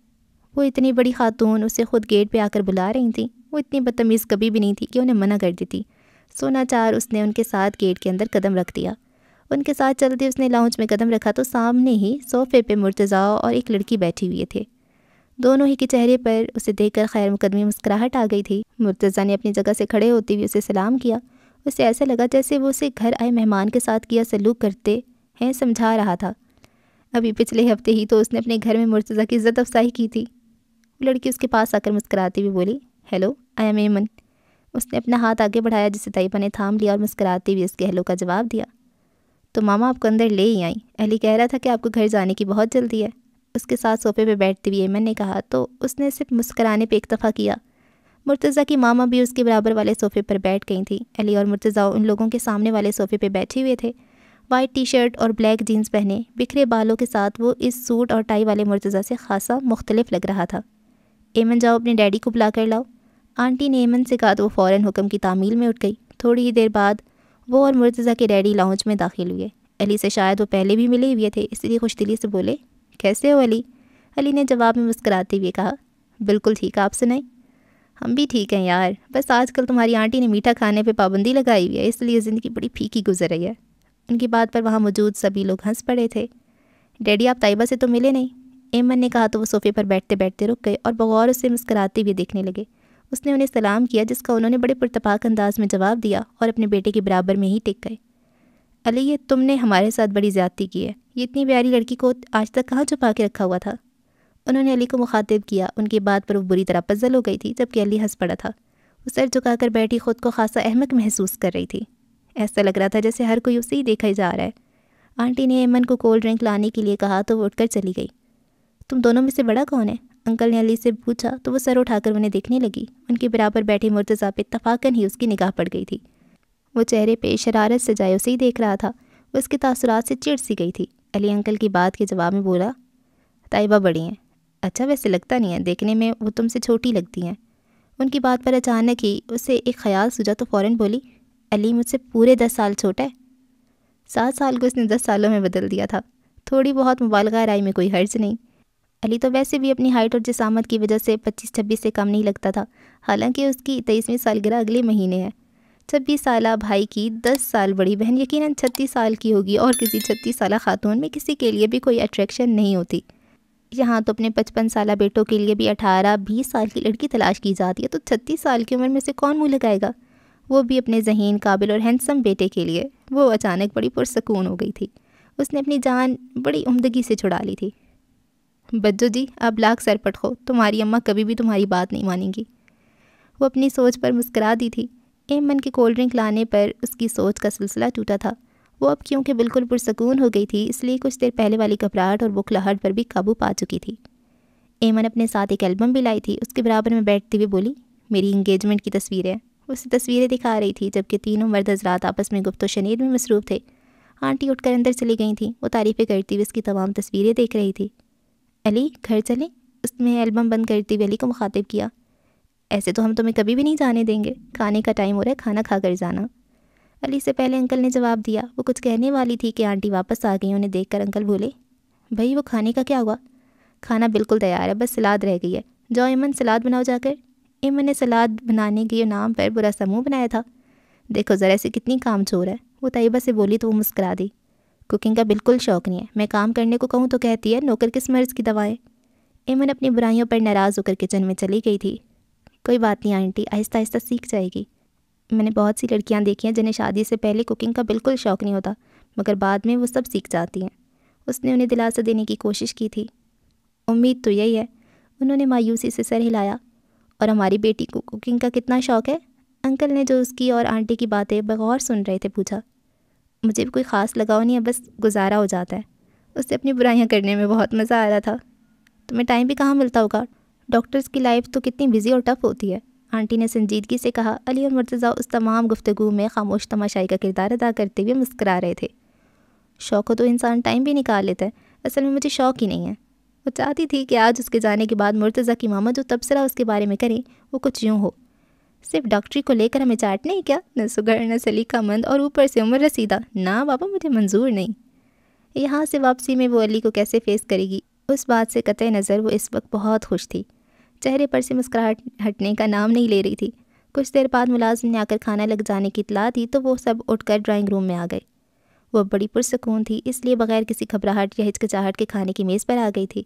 वो इतनी बड़ी खातून उसे खुद गेट पे आकर बुला रही थी वो इतनी बदतमीज़ कभी भी नहीं थी कि उन्हें मना कर दी सोना सोनाचार उसने उनके साथ गेट के अंदर कदम रख दिया उनके साथ चलते उसने लाउंज में कदम रखा तो सामने ही सोफे पे मुर्तज़ा और एक लड़की बैठी हुई थे दोनों ही के चेहरे पर उसे देखकर खैर मुकदमी मुस्कुराहट आ गई थी मुर्तज़ा ने अपनी जगह से खड़े होते हुए उसे सलाम किया उसे ऐसा लगा जैसे वो उसे घर आए मेहमान के साथ किया सलूक करते हैं समझा रहा था अभी पिछले हफ्ते ही तो उसने अपने घर में मुर्तज़ा की इज़्ज़त अफसाई की थी लड़की उसके पास आकर मुस्कराती हुई बोली हेलो आई एम एमन उसने अपना हाथ आगे बढ़ाया जिसे तयपा ने थाम लिया और मुस्कराते हुए उसके हेलो का जवाब दिया तो मामा आपको अंदर ले ही आई अली कह रहा था कि आपको घर जाने की बहुत जल्दी है उसके साथ सोफे पर बैठती हुई ऐमन ने कहा तो उसने सिर्फ मुस्कराने पर इतफ़ा किया मुर्तज़ा की मामा भी उसके बराबर वाले सोफ़े पर बैठ गई थी अली और मुर्तज़ा उन लोगों के सामने वाले सोफ़े पर बैठे हुए थे वाइट टी शर्ट और ब्लैक जीन्स पहने बिखरे बालों के साथ वो इस सूट और टाई वाले मुर्तज़ा से खासा मुख्तलिफ लग रहा था ऐमन जाओ अपने डैडी को बुला कर लाओ आंटी ने ऐमन से कहा तो वो फ़ौरन हुक्म की तामील में उठ गई थोड़ी ही देर बाद वो और मुर्तज़ा के डैडी लाउंज में दाखिल हुए अली से शायद वो पहले भी मिले हुए थे इसलिए खुश दिली से बोले कैसे हो अली अली ने जवाब में मुस्कराते हुए कहा बिल्कुल ठीक है आप सुनाई हम भी ठीक हैं यार बस आजकल तुम्हारी आंटी ने मीठा खाने पे पाबंदी लगाई हुई है इसलिए ज़िंदगी बड़ी फीकी गुजर रही है उनकी बात पर वहाँ मौजूद सभी लोग हंस पड़े थे डैडी आप तयबा से तो मिले नहीं एमन ने कहा तो वो सोफे पर बैठते बैठते रुक गए और बगौर उसे मुस्कराते हुए देखने लगे उसने उन्हें सलाम किया जिसका उन्होंने बड़े पुरतपाक अंदाज में जवाब दिया और अपने बेटे के बराबर में ही टिक गए अली ये तुमने हमारे साथ बड़ी ज़्यादती की है ये इतनी प्यारी लड़की को आज तक कहाँ छुपा के रखा हुआ था उन्होंने अली को मुखातिब किया उनकी बात पर वो बुरी तरह पजल हो गई थी जबकि अली हंस पड़ा था वो सर झुकाकर बैठी खुद को खासा अहमक महसूस कर रही थी ऐसा लग रहा था जैसे हर कोई उसे ही देखा ही जा रहा है आंटी ने एमन को कोल्ड ड्रिंक लाने के लिए कहा तो वो उठकर चली गई तुम दोनों में से बड़ा कौन है अंकल ने अली से पूछा तो वो सर उठाकर उन्हें देखने लगी उनके बराबर बैठे मुर्तज़ा पे तफाकन ही उसकी निगाह पड़ गई थी वो चेहरे पे शरारत से जाए उसे ही देख रहा था वो उसके तासरात से चिड़ सी गई थी अली अंकल की बात के जवाब में बोला ताइबा बड़ी हैं अच्छा वैसे लगता नहीं है देखने में वो तुमसे छोटी लगती हैं उनकी बात पर अचानक ही उसे एक ख्याल सूझा तो फ़ौर बोली अली मुझसे पूरे दस साल छोटा है सात साल को उसने दस सालों में बदल दिया था थोड़ी बहुत मुबालगा राय में कोई हर्ज नहीं अली तो वैसे भी अपनी हाइट और जिसामत की वजह से पच्चीस छब्बीस से कम नहीं लगता था हालांकि उसकी तेईसवीं सालगिरह अगले महीने है छब्बीस साल भाई की दस साल बड़ी बहन यकीनन छत्तीस साल की होगी और किसी छत्तीस साल खातून में किसी के लिए भी कोई अट्रैक्शन नहीं होती यहाँ तो अपने पचपन साल बेटों के लिए भी अठारह बीस साल की लड़की तलाश की जाती है तो छत्तीस साल की उम्र में से कौन मुँह लगाएगा वो भी अपने जहन काबिल और हैंडसम बेटे के लिए वो अचानक बड़ी पुरसकून हो गई थी उसने अपनी जान बड़ी उमदगी से छुड़ा ली थी बज्जो जी आप लाख सर पटको तुम्हारी अम्मा कभी भी तुम्हारी बात नहीं मानेंगी वो अपनी सोच पर मुस्करा दी थी एमन के कोल्ड ड्रिंक लाने पर उसकी सोच का सिलसिला टूटा था वो अब क्योंकि बिल्कुल पुरसकून हो गई थी इसलिए कुछ देर पहले वाली घबराहट और बुखलाहट पर भी काबू पा चुकी थी एमन अपने साथ एक एल्बम भी लाई थी उसके बराबर में बैठती हुई बोली मेरी इंगेजमेंट की तस्वीरें उसे तस्वीरें दिखा रही थी जबकि तीनों मर्द हजरात आपस में गुप्त शनीद में मसरूफ़ थे आंटी उठकर अंदर चली गई थी वो तारीफ़ें करती हुई उसकी तमाम तस्वीरें देख रही थी अली घर चलें उसने एल्बम बंद करती हुई अली को मुखातिब किया ऐसे तो हम तुम्हें कभी भी नहीं जाने देंगे खाने का टाइम हो रहा है खाना खा कर जाना अली से पहले अंकल ने जवाब दिया वो कुछ कहने वाली थी कि आंटी वापस आ गई उन्हें कर अंकल बोले भाई वो खाने का क्या हुआ खाना बिल्कुल तैयार है बस सलाद रह गई है जाओ इमन सलाद बनाओ जाकर इमन ने सलाद बनाने के नाम पर बुरा समूह बनाया था देखो ज़रा ऐसे कितनी काम चोर है वो तयबा से बोली तो वो मुस्करा दी कुकिंग का बिल्कुल शौक़ नहीं है मैं काम करने को कहूँ तो कहती है नौकर किस मर्ज़ की दवाएँ ऐमन अपनी बुराइयों पर नाराज़ होकर किचन में चली गई थी कोई बात नहीं आंटी आहिस्ता आहिस्ता सीख जाएगी मैंने बहुत सी लड़कियाँ देखी हैं जिन्हें शादी से पहले कुकिंग का बिल्कुल शौक़ नहीं होता मगर बाद में वो सब सीख जाती हैं उसने उन्हें दिलासा देने की कोशिश की थी उम्मीद तो यही है उन्होंने मायूसी से सर हिलाया और हमारी बेटी को कुकिंग का कितना शौक़ है अंकल ने जो उसकी और आंटी की बातें बगौर सुन रहे थे पूछा मुझे भी कोई ख़ास लगाव नहीं है बस गुजारा हो जाता है उससे अपनी बुराइयाँ करने में बहुत मज़ा आ रहा था तुम्हें टाइम भी कहाँ मिलता होगा डॉक्टर्स की लाइफ तो कितनी बिजी और टफ होती है आंटी ने संजीदगी से कहा अली और मुर्तज़ा उस तमाम गुफ्तु में खामोश तमाशाई का किरदार अदा करते हुए मुस्करा रहे थे शौक हो तो इंसान टाइम भी निकाल लेता है असल में मुझे शौक ही नहीं है वो चाहती थी कि आज उसके जाने के बाद मुर्तज़ा की मामा जो तबसरा उसके बारे में करें वो कुछ यूँ हो सिर्फ डॉक्टरी को लेकर हमें चाटने नहीं क्या न सुगर न सलीका मंद और ऊपर से उम्र रसीदा ना बाबा मुझे मंजूर नहीं यहाँ से वापसी में वो अली को कैसे फेस करेगी उस बात से कतः नज़र वो इस वक्त बहुत खुश थी चेहरे पर से मुस्कुराहट हटने का नाम नहीं ले रही थी कुछ देर बाद मुलाजिम ने आकर खाना लग जाने की इतला दी तो वो सब उठकर ड्राइंग रूम में आ गए वह बड़ी पुरसकून थी इसलिए बगैर किसी घबराहट या हिचकचाहट के खाने की मेज़ पर आ गई थी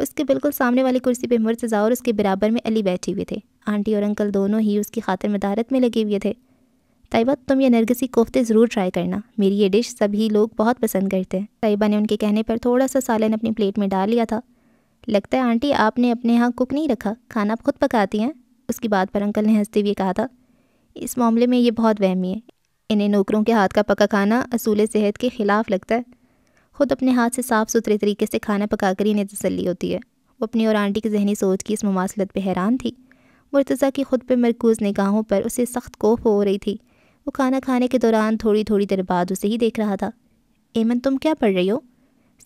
उसके बिल्कुल सामने वाली कुर्सी पे मुर्तज़ा और उसके बराबर में अली बैठे हुए थे आंटी और अंकल दोनों ही उसकी खातिर मदारत में लगे हुए थे तयबा तुम ये नरगसी कोफ्ते ज़रूर ट्राई करना मेरी ये डिश सभी लोग बहुत पसंद करते हैं तयबा ने उनके कहने पर थोड़ा सा सालन अपनी प्लेट में डाल लिया था लगता है आंटी आपने अपने यहाँ कुक नहीं रखा खाना आप खुद पकाती हैं उसकी बात पर अंकल ने हंसते हुए कहा था इस मामले में ये बहुत वहमी है इन्हें नौकरों के हाथ का पका खाना असूल सेहत के ख़िलाफ़ लगता है खुद अपने हाथ से साफ़ सुथरे तरीके से खाना पका कर इन्हें तसली होती है वो अपनी और आंटी की जहनी सोच की इस ममासलत पर हैरान थी मुर्तज़ा की खुद पर मरकूज़ निगाहों पर उसे सख्त कोफ हो रही थी वो खाना खाने के दौरान थोड़ी थोड़ी देर बाद उसे ही देख रहा था एमन तुम क्या पढ़ रही हो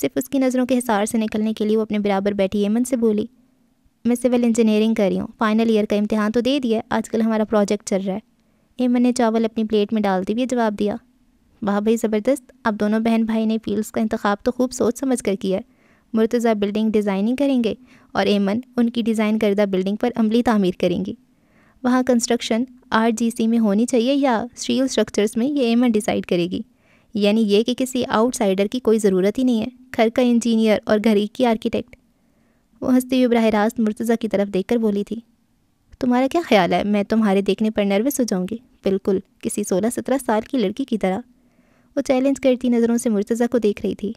सिर्फ उसकी नज़रों के हिसार से निकलने के लिए वो अपने बराबर बैठी एमन से बोली मैं सिविल इंजीनियरिंग कर रही हूँ फाइनल ईयर का इम्तहान तो दे दिया आजकल हमारा प्रोजेक्ट चल रहा है एमन ने चावल अपनी प्लेट में डालते हुए जवाब दिया वाह भाई ज़बरदस्त आप दोनों बहन भाई ने फील्ड्स का इंतखब तो खूब सोच समझ कर किया है मुर्तज़ा बिल्डिंग डिज़ाइनिंग करेंगे और एमन उनकी डिज़ाइन करदा बिल्डिंग पर अमली तमीर करेंगी वहाँ कंस्ट्रक्शन आरजीसी में होनी चाहिए या स्टील स्ट्रक्चर्स में ये एमन डिसाइड करेगी यानी ये कि किसी आउटसाइडर की कोई ज़रूरत ही नहीं है घर का इंजीनियर और घर की आर्किटेक्ट वो हंसती हुई बरह रास्त मुर्तज़ा की तरफ कर बोली थी तुम्हारा क्या ख्याल है मैं तुम्हारे देखने पर नर्वस हो जाऊँगी बिल्कुल किसी सोलह सत्रह साल की लड़की की तरह वो चैलेंज करती नज़रों से मुर्तज़ा को देख रही थी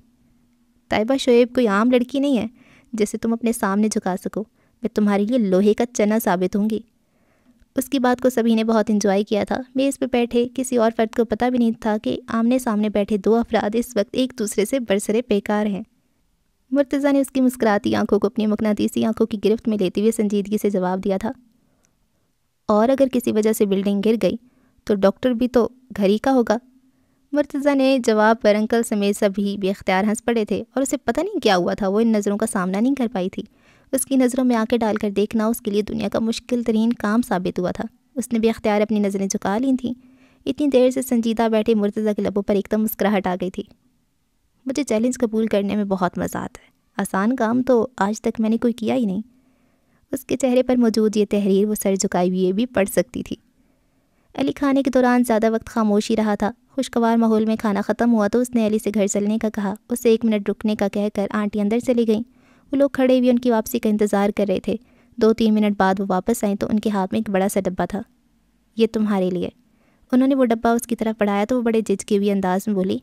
तयबा शोएब कोई आम लड़की नहीं है जिसे तुम अपने सामने झुका सको मैं तुम्हारे लिए लोहे का चना साबित होंगी उसकी बात को सभी ने बहुत इंजॉय किया था मेज़ पर बैठे किसी और फर्द को पता भी नहीं था कि आमने सामने बैठे दो अफराद इस वक्त एक दूसरे से बरसरे बेकार हैं मुर्तज़ा ने उसकी मुस्कुराती आंखों को अपनी मकनातीसी आंखों की गिरफ्त में लेते हुए संजीदगी से जवाब दिया था और अगर किसी वजह से बिल्डिंग गिर गई तो डॉक्टर भी तो घर ही का होगा मुर्तज़ा ने जवाब पर अंकल समेत सभी बेख्तियार हंस पड़े थे और उसे पता नहीं क्या हुआ था वो इन नज़रों का सामना नहीं कर पाई थी उसकी नज़रों में आंखें डालकर देखना उसके लिए दुनिया का मुश्किल तरीन काम साबित हुआ था उसने बेख्तियार अपनी नज़रें झुका ली थी इतनी देर से संजीदा बैठे मुर्तज़ा के लबों पर एकदम मुस्कुराहट आ गई थी मुझे चैलेंज कबूल करने में बहुत मज़ा आता है आसान काम तो आज तक मैंने कोई किया ही नहीं उसके चेहरे पर मौजूद ये तहरीर वो सर झुकाई हुए भी पढ़ सकती थी अली खाने के दौरान ज़्यादा वक्त खामोश ही रहा था खुशगवार माहौल में खाना ख़त्म हुआ तो उसने अली से घर चलने का कहा उसे एक मिनट रुकने का कहकर आंटी अंदर चली गई वो लोग खड़े हुए उनकी वापसी का इंतज़ार कर रहे थे दो तीन मिनट बाद वो वापस आई तो उनके हाथ में एक बड़ा सा डब्बा था ये तुम्हारे लिए उन्होंने वो डब्बा उसकी तरफ बढ़ाया तो वो बड़े झिझके हुए अंदाज में बोली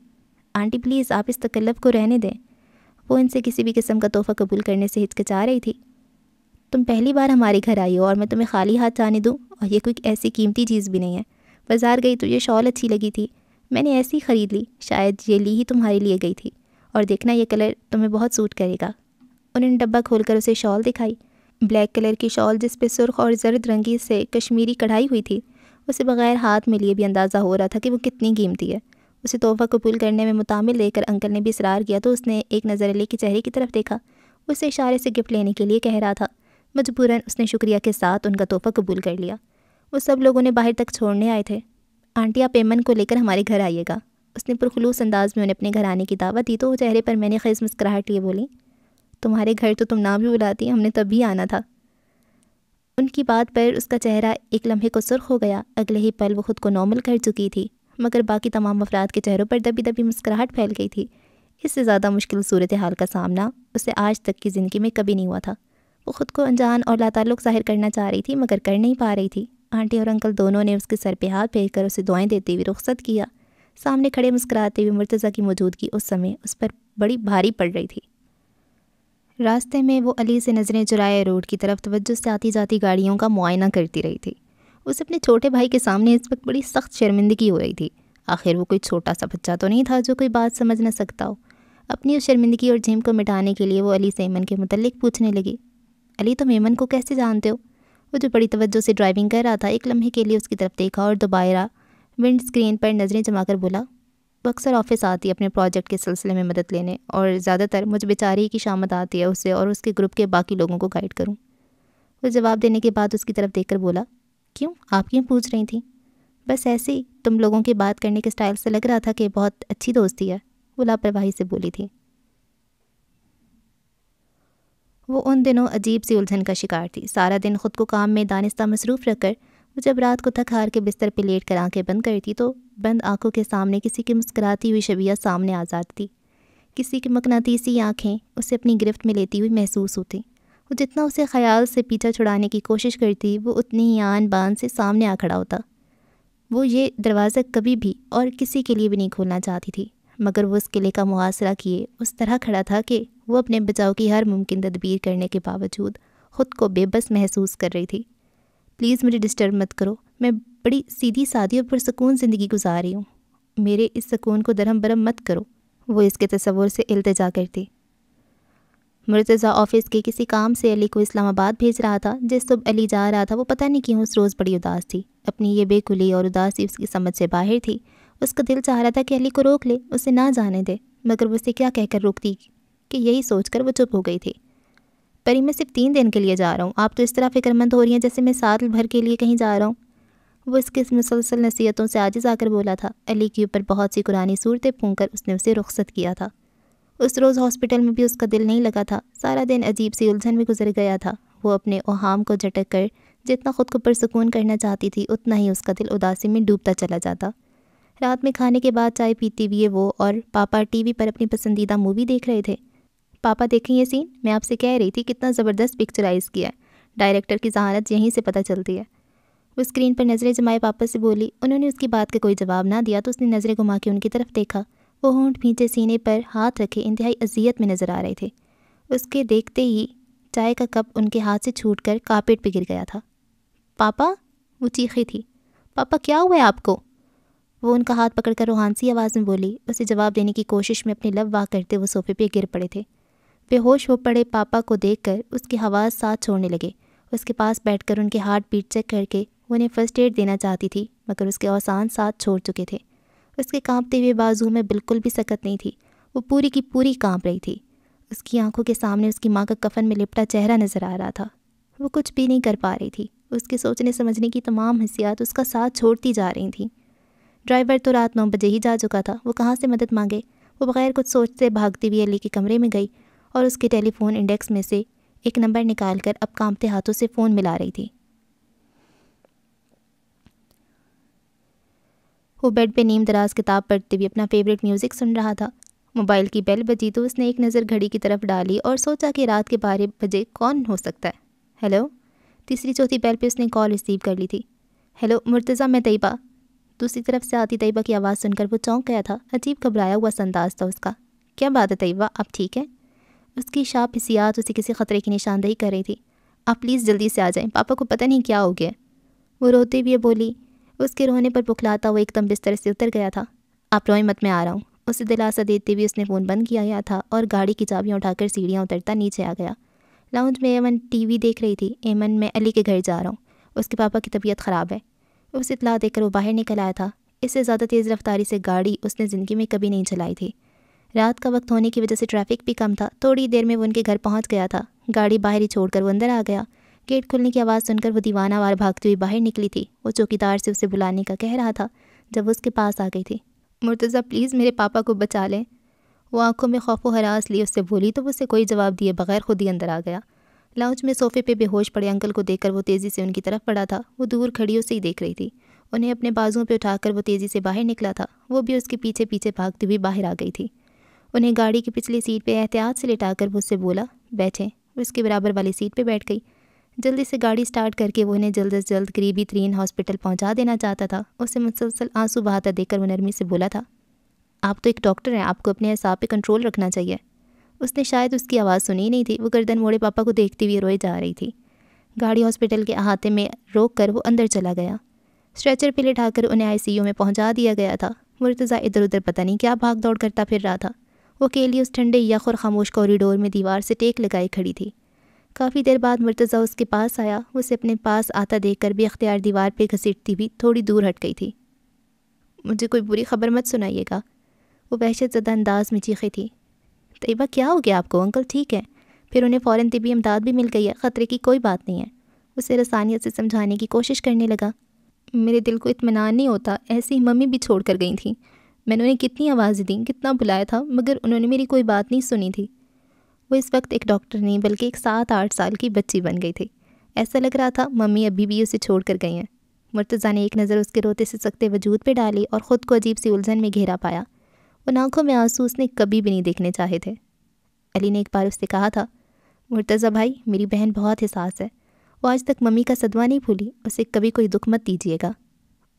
आंटी प्लीज़ आप इस तकल्लब को रहने दें वो इनसे किसी भी किस्म का तोहफ़ा कबूल करने से हिचकिचा रही थी तुम पहली बार हमारे घर आई हो और मैं तुम्हें खाली हाथ जाने दूँ और ये कोई ऐसी कीमती चीज़ भी नहीं है बाज़ार गई तो ये शॉल अच्छी लगी थी मैंने ऐसी ही ख़रीद ली शायद ये ली ही तुम्हारे लिए गई थी और देखना ये कलर तुम्हें बहुत सूट करेगा उन्होंने डब्बा खोलकर उसे शॉल दिखाई ब्लैक कलर की शॉल जिस पे सुर्ख और जर्द रंगी से कश्मीरी कढ़ाई हुई थी उसे बग़ैर हाथ में लिए भी अंदाज़ा हो रहा था कि वो कितनी कीमती है उसे तोहफा कबूल करने में मुतामिल लेकर अंकल ने भी इसरार किया तो उसने एक नज़र अली के चेहरे की तरफ देखा उसे इशारे से गिफ्ट लेने के लिए कह रहा था मजबूरन उसने शुक्रिया के साथ उनका तोहफा कबूल कर लिया वो सब लोगों ने बाहर तक छोड़ने आए थे आंटी आप पेमन को लेकर हमारे घर आइएगा उसने पुरखलूस अंदाज में उन्हें अपने घर आने की दावत दी तो वो चेहरे पर मैंने खैस मुस्कराहट लिए बोली तुम्हारे घर तो तुम ना भी बुलाती हमने तभी आना था उनकी बात पर उसका चेहरा एक लम्हे को सुर्ख हो गया अगले ही पल वो खुद को नॉर्मल कर चुकी थी मगर बाकी तमाम अफराद के चेहरों पर दबी दबी मुस्कराहट फैल गई थी इससे ज़्यादा मुश्किल सूरत हाल का सामना उसे आज तक की ज़िंदगी में कभी नहीं हुआ था वो ख़ुद को अनजान और लाताल्लुक जाहिर करना चाह रही थी मगर कर नहीं पा रही थी आंटी और अंकल दोनों ने उसके सर पे हाथ फेर कर उसे दुआएं देते हुए रुख्सत किया सामने खड़े मुस्कराते हुए मुर्तज़ा की मौजूदगी उस समय उस पर बड़ी भारी पड़ रही थी रास्ते में वो अली से नज़रें चुराए रोड की तरफ तवज्जो से आती जाती गाड़ियों का मुआयना करती रही थी उसे अपने छोटे भाई के सामने इस वक्त बड़ी सख्त शर्मिंदगी हो रही थी आखिर वो कोई छोटा सा बच्चा तो नहीं था जो कोई बात समझ ना सकता हो अपनी उस शर्मिंदगी और जिम को मिटाने के लिए वो अली सेमन के मतलब पूछने लगी अली तुम तो मेमन को कैसे जानते हो वो जो बड़ी तवज्जो से ड्राइविंग कर रहा था एक लम्हे के लिए उसकी तरफ देखा और दोबारा विंड स्क्रीन पर नज़रें जमाकर बोला अक्सर ऑफिस आती है अपने प्रोजेक्ट के सिलसिले में मदद लेने और ज़्यादातर मुझे बेचारी की शामद आती है उससे और उसके ग्रुप के बाकी लोगों को गाइड करूँ वो जवाब देने के बाद उसकी तरफ देख बोला क्यों आप क्यों पूछ रही थी बस ऐसे ही तुम लोगों की बात करने के स्टाइल से लग रहा था कि बहुत अच्छी दोस्ती है वो लापरवाही से बोली थी वो उन दिनों अजीब सी उलझन का शिकार थी सारा दिन खुद को काम में दानिस्ता मसरूफ़ रखकर वो जब रात को थक हार के बिस्तर पर लेट कर आँखें बंद करती तो बंद आंखों के सामने किसी की मुस्कुराती हुई शबिया सामने आ जाती किसी की मकनातीसी आँखें उसे अपनी गिरफ्त में लेती हुई महसूस होती वो जितना उसे ख्याल से पीछा छुड़ाने की कोशिश करती वो उतनी ही आन बान से सामने आ खड़ा होता वो ये दरवाज़ा कभी भी और किसी के लिए भी नहीं खोलना चाहती थी मगर वो उस किले का मुआसरा किए उस तरह खड़ा था कि वो अपने बचाव की हर मुमकिन तदबीर करने के बावजूद ख़ुद को बेबस महसूस कर रही थी प्लीज़ मुझे डिस्टर्ब मत करो मैं बड़ी सीधी सादी और पुरसकून ज़िंदगी गुजार रही हूँ मेरे इस सकून को दरम बरम मत करो वो इसके तस्वुर से अल्तजा करती मुर्तज़ा ऑफिस के किसी काम से अली को इस्लामाबाद भेज रहा था जिस सुबह अली जा रहा था वो पता नहीं क्यों उस रोज़ बड़ी उदास थी अपनी ये बेकुली और उदासी उसकी समझ से बाहर थी उसका दिल चाह रहा था कि अली को रोक ले उसे ना जाने दे मगर वो उसे क्या कहकर रोकती कि यही सोचकर वो चुप हो गई थी परी मैं सिर्फ तीन दिन के लिए जा रहा हूँ आप तो इस तरह फिक्रमंद हो रही हैं जैसे मैं साल भर के लिए कहीं जा रहा हूँ वो इसकी मुसलसल नसीहतों से आजिज आकर बोला था अली के ऊपर बहुत सी कुरानी सूरतें फूँक कर उसने उसे रुख्सत किया था उस रोज़ हॉस्पिटल में भी उसका दिल नहीं लगा था सारा दिन अजीब सी उलझन में गुजर गया था वो अपने ओहाम को झटक कर जितना ख़ुद को पुरसकून करना चाहती थी उतना ही उसका दिल उदासी में डूबता चला जाता रात में खाने के बाद चाय पीते हुए वो और पापा टीवी पर अपनी पसंदीदा मूवी देख रहे थे पापा देखें ये सीन मैं आपसे कह रही थी कितना ज़बरदस्त पिक्चराइज किया है डायरेक्टर की जहानत यहीं से पता चलती है वो स्क्रीन पर नज़रें जमाए पापा से बोली उन्होंने उसकी बात का कोई जवाब ना दिया तो उसने नज़रें घुमा के उनकी तरफ देखा वो होंठ भींचे सीने पर हाथ रखे इंतहाई अजियत में नज़र आ रहे थे उसके देखते ही चाय का कप उनके हाथ से छूट कर कापेट पर गिर गया था पापा वो चीखी थी पापा क्या हुआ है आपको वो उनका हाथ पकड़कर रोहानसी आवाज़ में बोली उसे जवाब देने की कोशिश में अपने लब वाह करते वो सोफे पे गिर पड़े थे बेहोश हो पड़े पापा को देखकर उसकी हवास साथ छोड़ने लगे उसके पास बैठकर उनके हार्ट बीट चेक करके उन्हें फर्स्ट एड देना चाहती थी मगर उसके औसान साथ छोड़ चुके थे उसके कांपते हुए बाजू में बिल्कुल भी सकत नहीं थी वो पूरी की पूरी कांप रही थी उसकी आंखों के सामने उसकी माँ का कफन में लिपटा चेहरा नज़र आ रहा था वो कुछ भी नहीं कर पा रही थी उसके सोचने समझने की तमाम हसियात उसका साथ छोड़ती जा रही थी ड्राइवर तो रात नौ बजे ही जा चुका था वो कहाँ से मदद मांगे वो बगैर कुछ सोचते भागती हुई अली के कमरे में गई और उसके टेलीफोन इंडेक्स में से एक नंबर निकाल कर अब कामते हाथों से फ़ोन मिला रही थी वो बेड पे नीम दराज किताब पढ़ते हुए अपना फेवरेट म्यूज़िक सुन रहा था मोबाइल की बेल बजी तो उसने एक नज़र घड़ी की तरफ डाली और सोचा कि रात के बारह बजे कौन हो सकता है हेलो तीसरी चौथी बेल पे उसने कॉल रिसीव कर ली थी हेलो मुर्तज़ा मैं तयबा दूसरी तरफ से आती तयबा की आवाज़ सुनकर वो चौंक गया था अजीब घबराया हुआ संदाज़ था उसका क्या बात है तयबा आप ठीक है उसकी शाप हिसियात उसे किसी ख़तरे की निशानदेही कर रही थी आप प्लीज़ जल्दी से आ जाएं पापा को पता नहीं क्या हो गया वो रोते हुए बोली उसके रोने पर बुखलाता वो एकदम बिस्तर से उतर गया था आप रोए मत में आ रहा हूँ उसे दिलासा देते हुए उसने फ़ोन बंद किया गया था और गाड़ी की चाबियाँ उठाकर सीढ़ियाँ उतरता नीचे आ गया लाउंज में एमन टीवी देख रही थी एमन मैं अली के घर जा रहा हूँ उसके पापा की तबीयत ख़राब है उस इतला देकर वो बाहर निकल आया था इससे ज़्यादा तेज़ रफ्तारी से गाड़ी उसने ज़िंदगी में कभी नहीं चलाई थी रात का वक्त होने की वजह से ट्रैफिक भी कम था थोड़ी देर में वो उनके घर पहुँच गया था गाड़ी बाहर ही छोड़कर वो अंदर आ गया गेट खुलने की आवाज़ सुनकर वो दीवाना वार भागती हुई बाहर निकली थी वो चौकीदार से उसे बुलाने का कह रहा था जब वो उसके पास आ गई थी मुर्तज़ा प्लीज़ मेरे पापा को बचा लें वो आंखों में खौफ हरास लिए उससे बोली तो उसे कोई जवाब दिए बगैर खुद ही अंदर आ गया लाउंज में सोफे पे बेहोश पड़े अंकल को देखकर वो तेज़ी से उनकी तरफ पड़ा था वो दूर खड़ियों से ही देख रही थी उन्हें अपने बाजुओं पे उठाकर वो तेज़ी से बाहर निकला था वो भी उसके पीछे पीछे भागती हुई बाहर आ गई थी उन्हें गाड़ी की पिछली सीट पर एहतियात से लिटाकर मुझसे बोला बैठें उसके बराबर वाली सीट पर बैठ गई जल्दी से गाड़ी स्टार्ट करके वो उन्हें जल्द अज जल्द करीबी तरीन हॉस्पिटल पहुंचा देना चाहता था उसे मुसलसल आंसू बहाता देखकर वो नरमी से बोला था आप तो एक डॉक्टर हैं आपको अपने हिसाब पे कंट्रोल रखना चाहिए उसने शायद उसकी आवाज़ सुनी नहीं थी वो गर्दन मोड़े पापा को देखती हुई रोए जा रही थी गाड़ी हॉस्पिटल के अहाते में रोक कर वो अंदर चला गया स्ट्रेचर पर लिटाकर उन्हें यू में पहुँचा दिया गया था मुर्तज़ा इधर उधर पता नहीं क्या भाग दौड़ करता फिर रहा था वो अकेली उस ठंडे यख और ख़ामोश कॉरिडोर में दीवार से टेक लगाए खड़ी थी काफ़ी देर बाद मुर्तज़ा उसके पास आया उसे अपने पास आता देख कर भी अख्तियार दीवार पर घसीटती हुई थोड़ी दूर हट गई थी मुझे कोई बुरी खबर मत सुनाइएगा वो वहशत ज़दा अंदाज में चीखी थी तयबा क्या हो गया आपको अंकल ठीक है फिर उन्हें फ़ौर तबी इमदाद भी मिल गई है ख़तरे की कोई बात नहीं है उसे रसानियत से समझाने की कोशिश करने लगा मेरे दिल को इतमान नहीं होता ऐसी मम्मी भी छोड़ कर गई थी मैंने उन्हें कितनी आवाज़ें दी कितना बुलाया था मगर उन्होंने मेरी कोई बात नहीं सुनी थी वो इस वक्त एक डॉक्टर नहीं बल्कि एक सात आठ साल की बच्ची बन गई थी ऐसा लग रहा था मम्मी अभी भी उसे छोड़ कर गई हैं मुर्तज़ा ने एक नज़र उसके रोते से सकते वजूद पर डाली और ख़ुद को अजीब सी उलझन में घेरा पाया उन आँखों में आंसू उसने कभी भी नहीं देखने चाहे थे अली ने एक बार उससे कहा था मुर्तज़ा भाई मेरी बहन बहुत एहसास है वो आज तक मम्मी का सदमा नहीं भूली उसे कभी कोई दुख मत दीजिएगा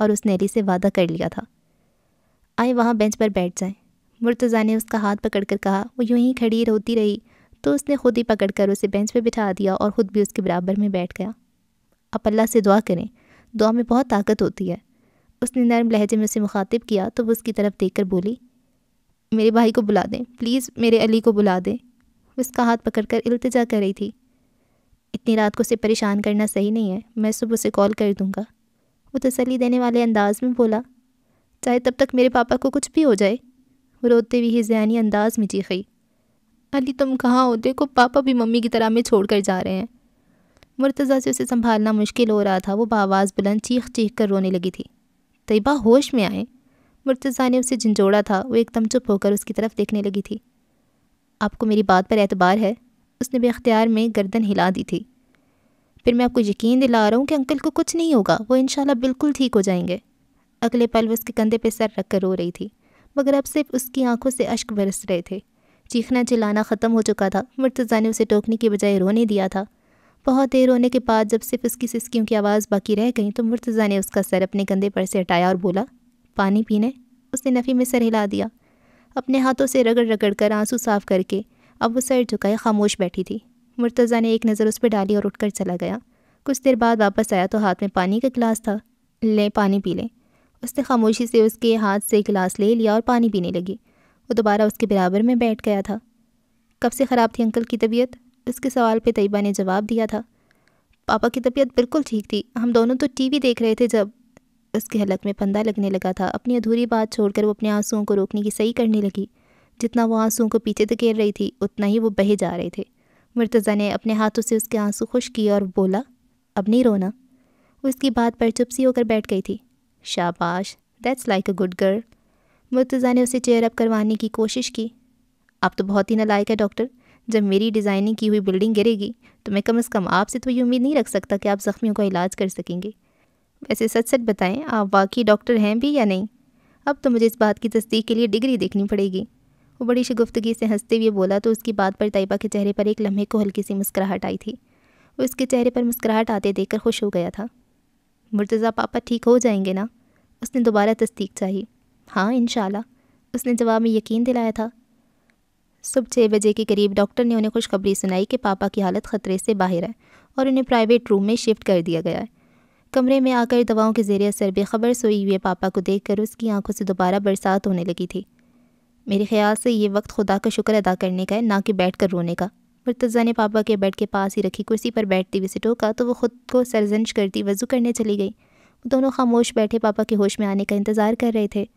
और उसने अली से वादा कर लिया था आए वहाँ बेंच पर बैठ जाएं मुर्तज़ा ने उसका हाथ पकड़ कर कहा वो यूं ही खड़ी रोती रही तो उसने खुद ही पकड़ कर उसे बेंच पर बिठा दिया और ख़ुद भी उसके बराबर में बैठ गया आप अल्लाह से दुआ करें दुआ में बहुत ताकत होती है उसने नरम लहजे में उसे मुखातिब किया तो वो उसकी तरफ़ देख कर बोली मेरे भाई को बुला दें प्लीज़ मेरे अली को बुला दें उसका हाथ पकड़ कर इल्तजा कर रही थी इतनी रात को उसे परेशान करना सही नहीं है मैं सुबह उसे कॉल कर दूँगा वो तसली देने वाले अंदाज़ में बोला चाहे तब तक मेरे पापा को कुछ भी हो जाए रोते हुए ही जहनी अंदाज में चीखी अली तुम कहाँ हो देखो पापा भी मम्मी की तरह हमें छोड़ कर जा रहे हैं मुर्तज़ा से उसे संभालना मुश्किल हो रहा था वो बावाज़ बुलंद चीख चीख कर रोने लगी थी तयबा होश में आए मुर्तज़ा ने उसे झंझोड़ा था वो एकदम चुप होकर उसकी तरफ देखने लगी थी आपको मेरी बात पर एतबार है उसने बेख्तियार में गर्दन हिला दी थी फिर मैं आपको यकीन दिला रहा हूँ कि अंकल को कुछ नहीं होगा वो इन बिल्कुल ठीक हो जाएंगे अगले पल वो उसके कंधे पर सर रख कर रो रही थी मगर अब सिर्फ उसकी आंखों से अश्क बरस रहे थे चीखना चिल्लाना ख़त्म हो चुका था मुर्तज़ा ने उसे टोकने की बजाय रोने दिया था बहुत देर रोने के बाद जब सिर्फ उसकी सिस्कियों की आवाज़ बाकी रह गई तो मुर्तज़ा ने उसका सर अपने कंधे पर से हटाया और बोला पानी पीने उसने नफ़ी में सर हिला दिया अपने हाथों से रगड़ रगड़ कर आंसू साफ करके अब वो सर झुकाए खामोश बैठी थी मुर्तज़ा ने एक नज़र उस पर डाली और उठकर चला गया कुछ देर बाद वापस आया तो हाथ में पानी का गिलास था ले पानी पी लें उसने खामोशी से उसके हाथ से गिलास ले लिया और पानी पीने लगी वो दोबारा उसके बराबर में बैठ गया था कब से ख़राब थी अंकल की तबीयत उसके सवाल पर तयबा ने जवाब दिया था पापा की तबीयत बिल्कुल ठीक थी हम दोनों तो टीवी देख रहे थे जब उसके हलक में फंदा लगने लगा था अपनी अधूरी बात छोड़कर वो अपने आंसुओं को रोकने की सही करने लगी जितना वो आंसुओं को पीछे धकेल रही थी उतना ही वो बहे जा रहे थे मुर्तज़ा ने अपने हाथों से उसके आंसू खुश किए और बोला अब नहीं रोना वो इसकी बात पर चुपसी होकर बैठ गई थी शाबाश that's like a good girl Murtaza ने उसे चेयर अप करवाने की कोशिश की आप तो बहुत ही नलायक है डॉक्टर जब मेरी डिज़ाइनिंग की हुई बिल्डिंग गिरेगी तो मैं कम अज़ कम आपसे तो ये उम्मीद नहीं रख सकता कि आप ज़ख्मियों का इलाज कर सकेंगे वैसे सच सच बताएं आप वाकई डॉक्टर हैं भी या नहीं अब तो मुझे इस बात की तस्दीक के लिए डिग्री देखनी पड़ेगी वो बड़ी शगुफ्तगी से हंसते हुए बोला तो उसकी बात पर तयबा के चेहरे पर एक लम्हे को हल्की सी मुस्कुराहट आई थी उसके चेहरे पर मुस्कुराहट आते देखकर खुश हो गया था मुर्तज़ा पापा ठीक हो जाएंगे ना उसने दोबारा तस्दीक चाहिए हाँ इन उसने जवाब में यकीन दिलाया था सुबह छः बजे के करीब डॉक्टर ने उन्हें खुशखबरी सुनाई कि पापा की हालत ख़तरे से बाहर है और उन्हें प्राइवेट रूम में शिफ्ट कर दिया गया है कमरे में आकर दवाओं के जेर असर बेखबर सोई हुए पापा को देख कर उसकी आंखों से दोबारा बरसात होने लगी थी मेरे ख्याल से ये वक्त खुदा का शुक्र अदा करने का है ना कि बैठ कर रोने का मुर्तज़ा ने पापा के बेड के पास ही रखी कुर्सी पर बैठती हुई से का तो वो ख़ुद को सरजनश करती वज़ू करने चली गई दोनों खामोश बैठे पापा के होश में आने का इंतज़ार कर रहे थे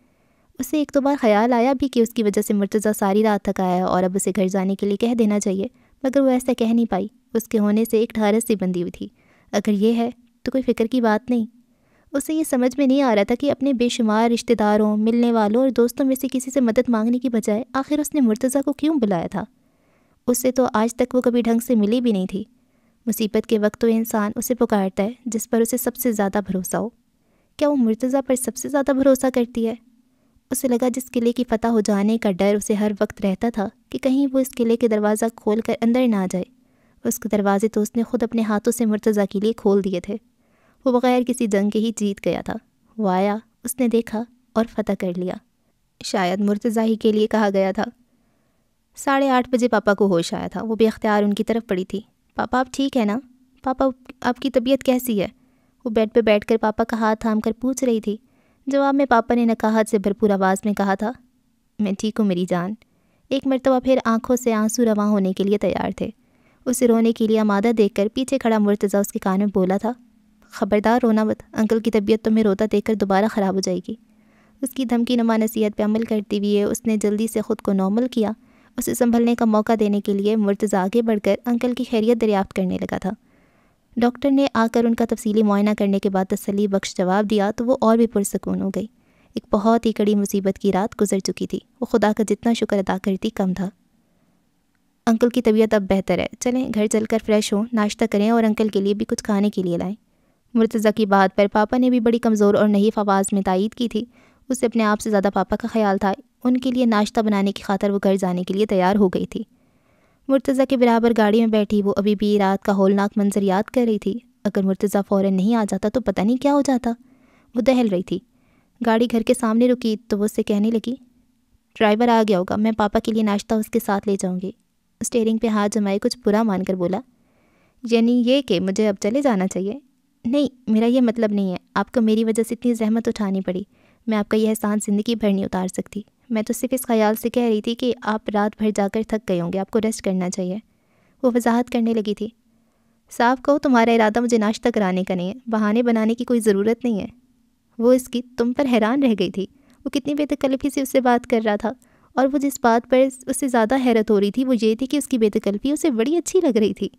उसे एक दो बार ख्याल आया भी कि उसकी वजह से मुर्तज़ा सारी रात थक आया और अब उसे घर जाने के लिए कह देना चाहिए मगर वो ऐसा कह नहीं पाई उसके होने से एक ढारस सी बंधी हुई थी अगर ये है तो कोई फ़िक्र की बात नहीं उसे ये समझ में नहीं आ रहा था कि अपने बेशुमार रिश्तेदारों मिलने वालों और दोस्तों में से किसी से मदद मांगने की बजाय आखिर उसने मुर्तज़ा को क्यों बुलाया था उससे तो आज तक वो कभी ढंग से मिली भी नहीं थी मुसीबत के वक्त तो इंसान उसे पुकारता है जिस पर उसे सबसे ज़्यादा भरोसा हो क्या वो मुर्तज़ा पर सबसे ज़्यादा भरोसा करती है उसे लगा जिस किले की फतह हो जाने का डर उसे हर वक्त रहता था कि कहीं वो इस किले के दरवाज़ा खोल कर अंदर ना आ जाए उसके दरवाजे तो उसने खुद अपने हाथों से मुर्तज़ा के लिए खोल दिए थे वो बग़ैर किसी जंग के ही जीत गया था वो आया उसने देखा और फतह कर लिया शायद मुर्तज़ा ही के लिए कहा गया था साढ़े आठ बजे पापा को होश आया था वो बेख्तियार उनकी तरफ पड़ी थी पापा आप ठीक है ना पापा आपकी तबीयत कैसी है वो बेड पे बैठकर पापा का हाथ थाम कर पूछ रही थी जवाब में पापा ने नकाहत से भरपूर आवाज़ में कहा था मैं ठीक हूँ मेरी जान एक मरतबा फिर आंखों से आंसू रवा होने के लिए तैयार थे उसे रोने के लिए आमादा देखकर पीछे खड़ा मुर्तज़ा उसके कान में बोला था ख़बरदार रोना मत अंकल की तबीयत तुम्हें तो मैं रोता देखकर दोबारा ख़राब हो जाएगी उसकी धमकी नमा नसीहत पर अमल करती हुई उसने जल्दी से ख़ुद को नॉर्मल किया उसे संभलने का मौका देने के लिए मुर्तज़ा आगे बढ़कर अंकल की खैरियत दरियाफ्त करने लगा था डॉक्टर ने आकर उनका तफसीली मुआयना करने के बाद तसली बख्श जवाब दिया तो वो और भी पुरसकून हो गई एक बहुत ही कड़ी मुसीबत की रात गुजर चुकी थी वो खुदा का जितना शुक्र अदा करती कम था अंकल की तबीयत अब बेहतर है चलें घर चलकर फ्रेश हों नाश्ता करें और अंकल के लिए भी कुछ खाने के लिए लाएं मुर्तज़ा की बात पर पापा ने भी बड़ी कमज़ोर और नहीफ आवाज़ में तायद की थी उसे अपने आप से ज़्यादा पापा का ख्याल था उनके लिए नाश्ता बनाने की खातर वो घर जाने के लिए तैयार हो गई थी मुर्तज़ा के बराबर गाड़ी में बैठी वो अभी भी रात का होलनाक मंजर याद कर रही थी अगर मुर्तज़ा फ़ौर नहीं आ जाता तो पता नहीं क्या हो जाता वो दहल रही थी गाड़ी घर के सामने रुकी तो वो उससे कहने लगी ड्राइवर आ गया होगा मैं पापा के लिए नाश्ता उसके साथ ले जाऊँगी स्टेयरिंग पे हाथ जमाए कुछ बुरा मानकर बोला यानी ये कि मुझे अब चले जाना चाहिए नहीं मेरा ये मतलब नहीं है आपको मेरी वजह से इतनी जहमत उठानी पड़ी मैं आपका यह एहसान ज़िंदगी भर नहीं उतार सकती मैं तो सिर्फ इस ख्याल से कह रही थी कि आप रात भर जाकर थक गए होंगे आपको रेस्ट करना चाहिए वो वजाहत करने लगी थी साहब कहो तुम्हारा इरादा मुझे नाश्ता कराने का नहीं है बहाने बनाने की कोई ज़रूरत नहीं है वो इसकी तुम पर हैरान रह गई थी वो कितनी बेतकल्फ़ी से उससे बात कर रहा था और वो जिस बात पर उससे ज़्यादा हैरत हो रही थी वो ये थी कि उसकी बेतकल्फ़ी उसे बड़ी अच्छी लग रही थी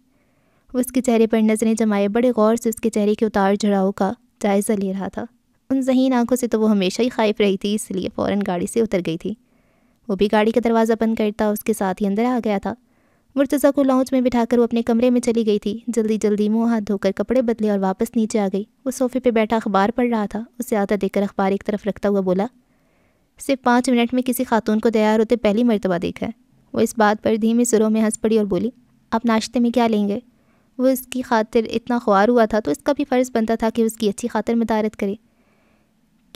वो उसके चेहरे पर नज़रें जमाए बड़े गौर से उसके चेहरे के उतार चढ़ाव का जायज़ा ले रहा था उन जहीन आंखों से तो वो हमेशा ही खाइफ रही थी इसलिए फ़ौर गाड़ी से उतर गई थी वो भी गाड़ी का दरवाज़ा बंद करता उसके साथ ही अंदर आ गया था मुर्तज़ा को लाउंज में बिठाकर वो अपने कमरे में चली गई थी जल्दी जल्दी मुँह हाथ धोकर कपड़े बदले और वापस नीचे आ गई वो सोफ़े पे बैठा अखबार पढ़ रहा था उसे आता देखकर अखबार एक तरफ रखता हुआ बोला सिर्फ पाँच मिनट में किसी खातून को तैयार होते पहली मरतबा देखा है वो इस बात पर धीमे सुरों में हंस पड़ी और बोली आप नाश्ते में क्या लेंगे वो इसकी खातिर इतना ख्वार हुआ था तो इसका भी फ़र्ज़ बनता था कि उसकी अच्छी खातिर मदारत करे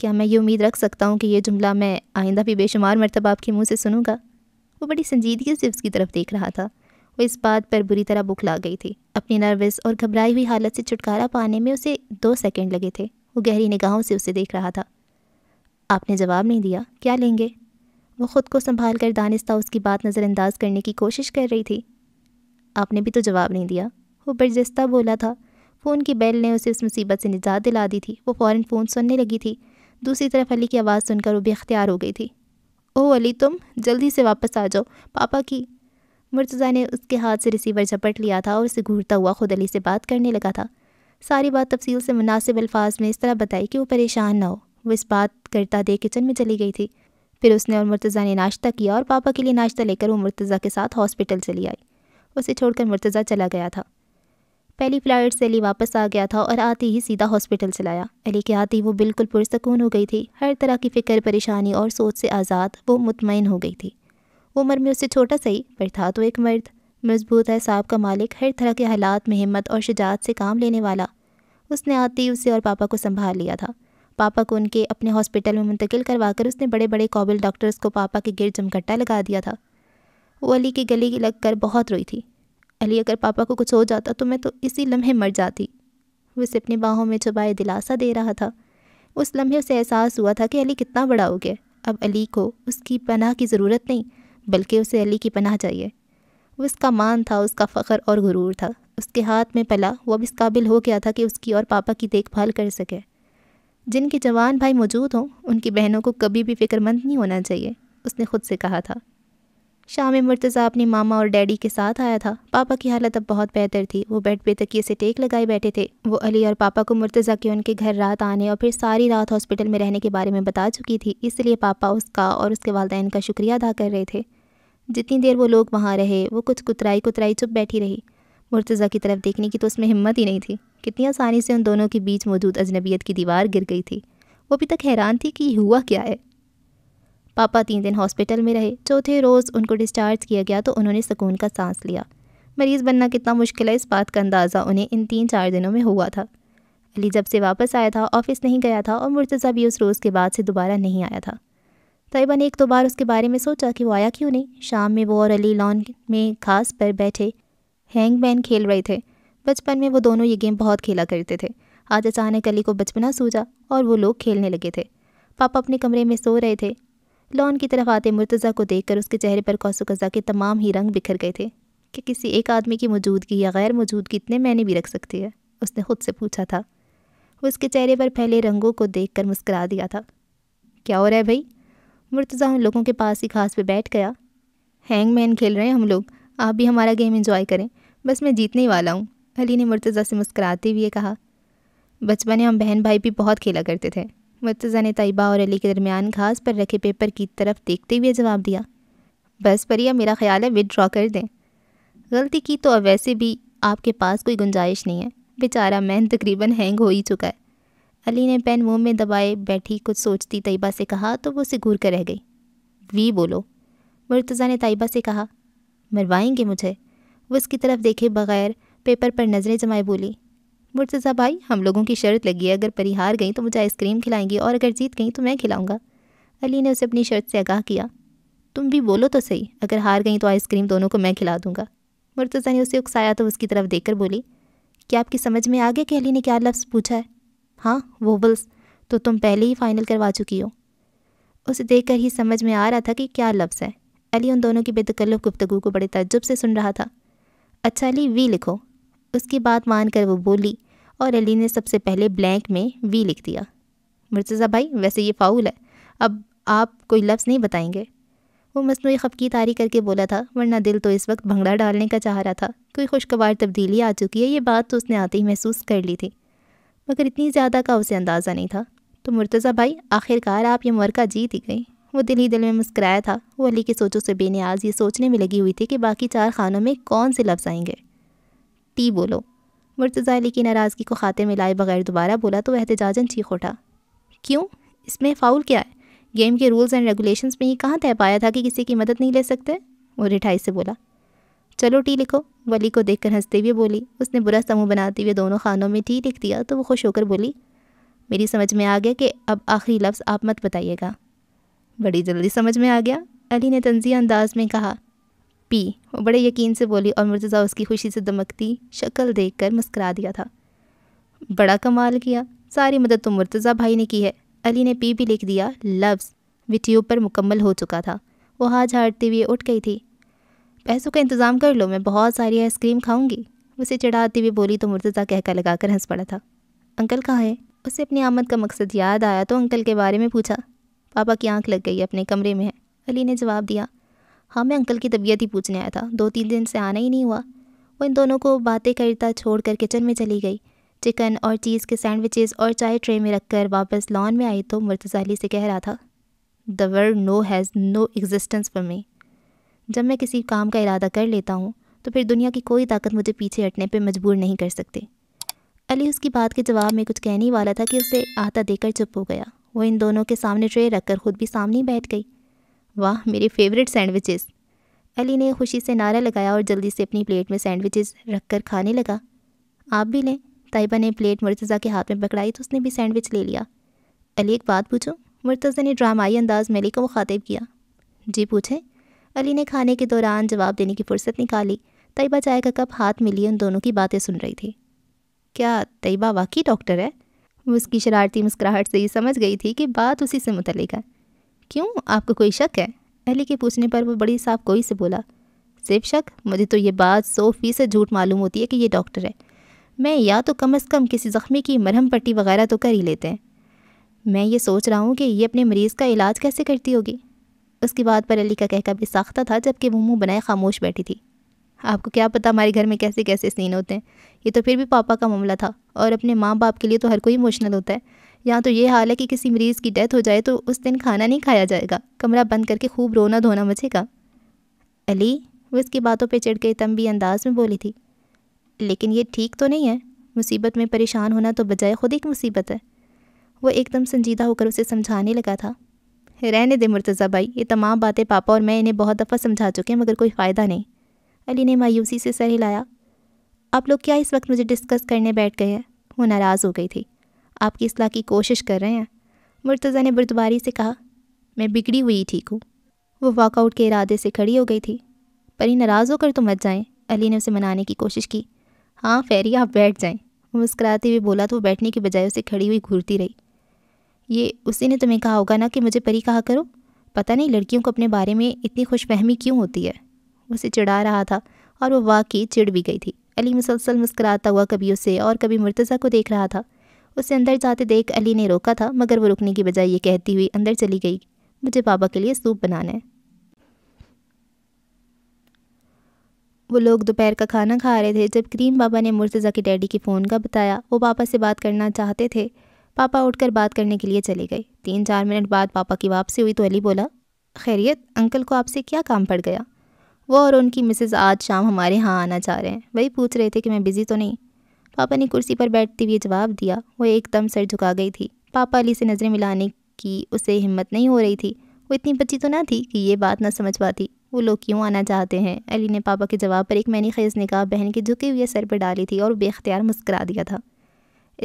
क्या मैं ये उम्मीद रख सकता हूँ कि ये जुमला मैं आइंदा भी बेशुमार मरतब आपके मुँह से सुनूंगा वो बड़ी संजीदगी से उसकी तरफ देख रहा था वो इस बात पर बुरी तरह बुखला गई थी अपनी नर्वस और घबराई हुई हालत से छुटकारा पाने में उसे दो सेकेंड लगे थे वो गहरी निगाहों से उसे देख रहा था आपने जवाब नहीं दिया क्या लेंगे वो ख़ुद को संभाल कर दानिस्ता उसकी बात नज़रअंदाज करने की कोशिश कर रही थी आपने भी तो जवाब नहीं दिया वो बर्जस्ता बोला था फ़ोन की बेल ने उसे उस मुसीबत से निजात दिला दी थी वो फ़ौरन फ़ोन सुनने लगी थी दूसरी तरफ अली की आवाज़ सुनकर वो अख्तियार हो गई थी ओह अली तुम जल्दी से वापस आ जाओ पापा की मुर्तज़ा ने उसके हाथ से रिसीवर झपट लिया था और उसे घूरता हुआ ख़ुद अली से बात करने लगा था सारी बात तफसील से मुनासिब अल्फाज में इस तरह बताई कि वो परेशान ना हो वो इस बात करता देख किचन में चली गई थी फिर उसने और मुर्तज़ा ने नाश्ता किया और पापा के लिए नाश्ता लेकर वो मुर्तज़ा के साथ हॉस्पिटल चली आई उसे छोड़कर मुर्तज़ा चला गया था पहली फ्लाइट से अली वापस आ गया था और आते ही सीधा हॉस्पिटल चलाया अली के आते ही वो बिल्कुल पुरसकून हो गई थी हर तरह की फ़िक्र परेशानी और सोच से आज़ाद वो मुतमिन हो गई थी उम्र में उससे छोटा सही पर था तो एक मर्द मजबूत है साहब का मालिक हर तरह के हालात में हिम्मत और शिजात से काम लेने वाला उसने आते ही उसे और पापा को संभाल लिया था पापा को उनके अपने हॉस्पिटल में मुंतकिल करवा कर उसने बड़े बड़े काबिल डॉक्टर्स को पापा के गिर जमघट्टा लगा दिया था वो अली की गली लग कर बहुत रोई थी अली अगर पापा को कुछ हो जाता तो मैं तो इसी लम्हे मर जाती वो उसे अपनी बाहों में छुपाए दिलासा दे रहा था उस लम्हे उसे एहसास हुआ था कि अली कितना बड़ा हो गया अब अली को उसकी पनाह की ज़रूरत नहीं बल्कि उसे अली की पनाह चाहिए वो इसका मान था उसका फ़ख्र और गुरूर था उसके हाथ में पला वो अब इस काबिल हो गया था कि उसकी और पापा की देखभाल कर सके जिनके जवान भाई मौजूद हों उनकी बहनों को कभी भी फ़िक्रमंद नहीं होना चाहिए उसने खुद से कहा था शाम में मुर्तज़ा अपने मामा और डैडी के साथ आया था पापा की हालत अब बहुत बेहतर थी वो बेड पे तकिए से टेक लगाए बैठे थे वो अली और पापा को मुर्तज़ा के उनके घर रात आने और फिर सारी रात हॉस्पिटल में रहने के बारे में बता चुकी थी इसलिए पापा उसका और उसके वालदेन का शुक्रिया अदा कर रहे थे जितनी देर वो लोग वहाँ रहे वो कुछ कुतराई कुतराई चुप बैठी रही मुर्तज़ा की तरफ देखने की तो उसमें हिम्मत ही नहीं थी कितनी आसानी से उन दोनों के बीच मौजूद अजनबियत की दीवार गिर गई थी वो अभी तक हैरान थी कि हुआ क्या है पापा तीन दिन हॉस्पिटल में रहे चौथे रोज़ उनको डिस्चार्ज किया गया तो उन्होंने सुकून का सांस लिया मरीज़ बनना कितना मुश्किल है इस बात का अंदाज़ा उन्हें इन तीन चार दिनों में हुआ था अली जब से वापस आया था ऑफ़िस नहीं गया था और मुर्तज़ा भी उस रोज़ के बाद से दोबारा नहीं आया था तयबा ने एक दो बार उसके बारे में सोचा कि वो आया क्यों नहीं शाम में वो और अली लॉन में घास पर बैठे हैंग खेल रहे थे बचपन में वो दोनों ये गेम बहुत खेला करते थे आज अचानक अली को बचपना सूझा और वो लोग खेलने लगे थे पापा अपने कमरे में सो रहे थे लॉन की तरफ आते मुर्तज़ा को देखकर उसके चेहरे पर कौसो कज़ा के तमाम ही रंग बिखर गए थे कि किसी एक आदमी की मौजूदगी या गैर मौजूदगी इतने मैंने भी रख सकती है उसने ख़ुद से पूछा था उसके चेहरे पर फैले रंगों को देख कर मुस्करा दिया था क्या हो रहा है भाई मुर्तज़ा उन लोगों के पास ही घास पर बैठ गया हैंग मैन खेल रहे हैं हम लोग आप भी हमारा गेम इंजॉय करें बस मैं जीतने ही वाला हूँ अली ने मुर्तज़ा से मुस्कराते हुए कहा बचपन में हम बहन भाई भी बहुत खेला करते थे मुर्तज़ा ने तयबा और अली के दरमियान घास पर रखे पेपर की तरफ देखते हुए जवाब दिया बस परिया मेरा ख्याल है विदड्रॉ कर दें गलती की तो अब वैसे भी आपके पास कोई गुंजाइश नहीं है बेचारा मैन तकरीबन हैंग हो ही चुका है अली ने पेन मुंह में दबाए बैठी कुछ सोचती तयबा से कहा तो वो उसे घूर कर रह गई वी बोलो मुर्तज़ा ने तयबा से कहा मरवाएंगे मुझे वो उसकी तरफ देखे बगैर पेपर पर नज़रें जमाए बोली मुर्तज़ा भाई हम लोगों की शर्त लगी है अगर परी हार गई तो मुझे आइसक्रीम खिलाएंगी और अगर जीत गई तो मैं खिलाऊंगा अली ने उसे अपनी शर्त से आगाह किया तुम भी बोलो तो सही अगर हार गई तो आइसक्रीम दोनों को मैं खिला दूंगा मुर्तज़ा ने उसे उकसाया तो उसकी तरफ देखकर बोली क्या आपकी समझ में आ गया कि अली ने क्या लफ्ज़ पूछा है हाँ वोबल्स तो तुम पहले ही फ़ाइनल करवा चुकी हो उसे देख ही समझ में आ रहा था कि क्या लफ्ज़ है अली उन दोनों की बेतकल्लु गुफ्तगु को बड़े तजुब से सुन रहा था अच्छा अली वी लिखो उसकी बात मानकर वो बोली और अली ने सबसे पहले ब्लैंक में वी लिख दिया मुर्तज़ा भाई वैसे ये फ़ाउल है अब आप कोई लफ्ज़ नहीं बताएंगे वो मसनू खप की तारी करके बोला था वरना दिल तो इस वक्त भंगड़ा डालने का चाह रहा था कोई खुशगवार तब्दीली आ चुकी है ये बात तो उसने आते ही महसूस कर ली थी मगर इतनी ज़्यादा का उसे अंदाज़ा नहीं था तो मुर्तज़ा भाई आखिरकार आप ये मरका जीत ही गई वो दिल ही दिल में मुस्कराया था वो अली की सोचों से बेनियाज ये सोचने में लगी हुई थी कि बाकी चार खानों में कौन से लफ्ज़ आएंगे टी बोलो मुर्तज़ा अली की नाराज़गी को खाते में लाए बगैर दोबारा बोला तो एहतजाजन चीख उठा क्यों इसमें फ़ाउल क्या है गेम के रूल्स एंड रेगुलेशंस में ही कहाँ तय पाया था कि किसी की मदद नहीं ले सकते वो रिठाई से बोला चलो टी लिखो वली को देख कर हंसते हुए बोली उसने बुरा समूह बनाते हुए दोनों खानों में टी लिख दिया तो वो खुश होकर बोली मेरी समझ में आ गया कि अब आखिरी लफ्ज़ आप मत बताइएगा बड़ी जल्दी समझ में आ गया अली ने तंजिया अंदाज में कहा पी वो बड़े यकीन से बोली और मुर्तज़ा उसकी खुशी से दमकती शक्ल देख कर मुस्करा दिया था बड़ा कमाल किया सारी मदद तो मुर्तज़ा भाई ने की है अली ने पी भी लिख दिया लफ्ज़ भी ट्यूब पर मुकम्मल हो चुका था वो हाथ झाड़ते हुए उठ गई थी पैसों का इंतज़ाम कर लो मैं बहुत सारी आइसक्रीम खाऊंगी उसे चढ़ाती हुई बोली तो मुर्तज़ा कहका लगाकर हंस पड़ा था अंकल कहाँ है उसे अपनी आमद का मकसद याद आया तो अंकल के बारे में पूछा पापा की आंख लग गई अपने कमरे में है अली ने जवाब दिया हाँ मैं अंकल की तबीयत ही पूछने आया था दो तीन दिन से आना ही नहीं हुआ वो इन दोनों को बातें करता छोड़ कर किचन में चली गई चिकन और चीज़ के सैंडविचेस और चाय ट्रे में रख कर वापस लॉन में आई तो मुर्तजाली अली से कह रहा था the world no has no existence for me जब मैं किसी काम का इरादा कर लेता हूँ तो फिर दुनिया की कोई ताकत मुझे पीछे हटने पर मजबूर नहीं कर सकती अली उसकी बात के जवाब में कुछ कहने वाला था कि उसे आता देकर चुप हो गया वो इन दोनों के सामने ट्रे रखकर खुद भी सामने ही बैठ गई वाह मेरे फेवरेट सैंडविचेस अली ने खुशी से नारा लगाया और जल्दी से अपनी प्लेट में सैंडविचेस रख कर खाने लगा आप भी लें तयबा ने प्लेट मुर्तज़ा के हाथ में पकड़ाई तो उसने भी सैंडविच ले लिया अली एक बात पूछो मुर्तज़ा ने ड्रामाई अंदाज में अली को मुखातिब किया जी पूछें अली ने खाने के दौरान जवाब देने की फुर्सत निकाली तयबा चाय का कप हाथ में लिए उन दोनों की बातें सुन रही थी क्या तयबा वाकई डॉक्टर है उसकी शरारती मुस्कुराहट से ये समझ गई थी कि बात उसी से मुतलिक है क्यों आपको कोई शक है अली के पूछने पर वो बड़ी साफ कोई से बोला सिर्फ शक मुझे तो ये बात सौ फीसद झूठ मालूम होती है कि ये डॉक्टर है मैं या तो कम अज़ कम किसी ज़ख्मी की मरहम पट्टी वगैरह तो कर ही लेते हैं मैं ये सोच रहा हूँ कि ये अपने मरीज़ का इलाज कैसे करती होगी उसकी बात पर अली का कहका भी साख्ता था जबकि वो मुँह बनाए खामोश बैठी थी आपको क्या पता हमारे घर में कैसे कैसे सीन होते हैं ये तो फिर भी पापा का मामला था और अपने माँ बाप के लिए तो हर कोई इमोशनल होता है यहाँ तो ये हाल है कि किसी मरीज़ की डेथ हो जाए तो उस दिन खाना नहीं खाया जाएगा कमरा बंद करके खूब रोना धोना मचेगा अली वो इसकी बातों पर चिड़ गई तंबी अंदाज में बोली थी लेकिन ये ठीक तो नहीं है मुसीबत में परेशान होना तो बजाय खुद एक मुसीबत है वो एकदम संजीदा होकर उसे समझाने लगा था रहने दे मुर्तज़ा भाई ये तमाम बातें पापा और मैं इन्हें बहुत दफ़ा समझा चुके हैं मगर कोई फ़ायदा नहीं अली ने मायूसी से सर हिलाया आप लोग क्या इस वक्त मुझे डिस्कस करने बैठ गए हैं वो नाराज़ हो गई थी आपकी असलाह की कोशिश कर रहे हैं मुर्तज़ा ने बुरदबारी से कहा मैं बिगड़ी हुई ठीक हूँ वो वॉकआउट के इरादे से खड़ी हो गई थी परी नाराज़ होकर तो मत जाएं अली ने उसे मनाने की कोशिश की हाँ फेरी आप बैठ जाएं वो मुस्कराते हुए बोला तो वो बैठने के बजाय उसे खड़ी हुई घूरती रही ये उसी ने तुम्हें कहा होगा ना कि मुझे परी कहा करो पता नहीं लड़कियों को अपने बारे में इतनी खुश फहमी क्यों होती है उसे चिड़ा रहा था और वो वाकई चिड़ भी गई थी अली मुसलसल मुस्कराता हुआ कभी उसे और कभी मुर्तज़ा को देख रहा था उसे अंदर जाते देख अली ने रोका था मगर वो रुकने की बजाय ये कहती हुई अंदर चली गई मुझे पापा के लिए सूप बनाना है वो लोग दोपहर का खाना खा रहे थे जब करीम बाबा ने मुर्तज़ा के डैडी के फ़ोन का बताया वो पापा से बात करना चाहते थे पापा उठकर बात करने के लिए चले गए तीन चार मिनट बाद पापा की वापसी हुई तो अली बोला खैरियत अंकल को आपसे क्या काम पड़ गया वो और उनकी मिसेज़ आज शाम हमारे यहाँ आना चाह रहे हैं वही पूछ रहे थे कि मैं बिज़ी तो नहीं पापा ने कुर्सी पर बैठते हुए जवाब दिया वो एकदम सर झुका गई थी पापा अली से नज़रें मिलाने की उसे हिम्मत नहीं हो रही थी वो इतनी बच्ची तो ना थी कि ये बात ना समझ पाती वो लोग क्यों आना चाहते हैं अली ने पापा के जवाब पर एक मैनी खेज निकाह बहन के झुके हुए सर पर डाली थी और बेख्तियार मुस्करा दिया था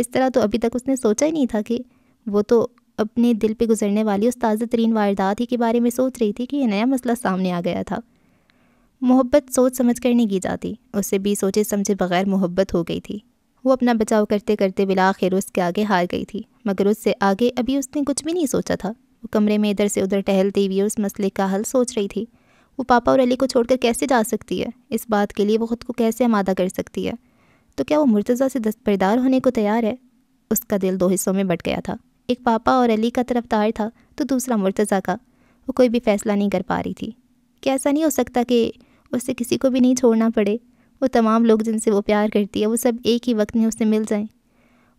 इस तरह तो अभी तक उसने सोचा ही नहीं था कि वो तो अपने दिल पे गुजरने वाली उस ताज़ा तरीन वारदात ही के बारे में सोच रही थी कि यह नया मसला सामने आ गया था मोहब्बत सोच समझ कर नहीं की जाती उससे भी सोचे समझे बगैर मोहब्बत हो गई थी वो अपना बचाव करते करते बिला आखिर उसके आगे हार गई थी मगर उससे आगे अभी उसने कुछ भी नहीं सोचा था वो कमरे में इधर से उधर टहलती हुई उस मसले का हल सोच रही थी वो पापा और अली को छोड़कर कैसे जा सकती है इस बात के लिए वो ख़ुद को कैसे आमादा कर सकती है तो क्या वो मुर्तज़ा से दस्तरदार होने को तैयार है उसका दिल दो हिस्सों में बट गया था एक पापा और अली का तरफदार था तो दूसरा मुर्तज़ा का वो कोई भी फ़ैसला नहीं कर पा रही थी क्या ऐसा नहीं हो सकता कि उससे किसी को भी नहीं छोड़ना पड़े वो तमाम लोग जिनसे वो प्यार करती है वो सब एक ही वक्त में उससे मिल जाएं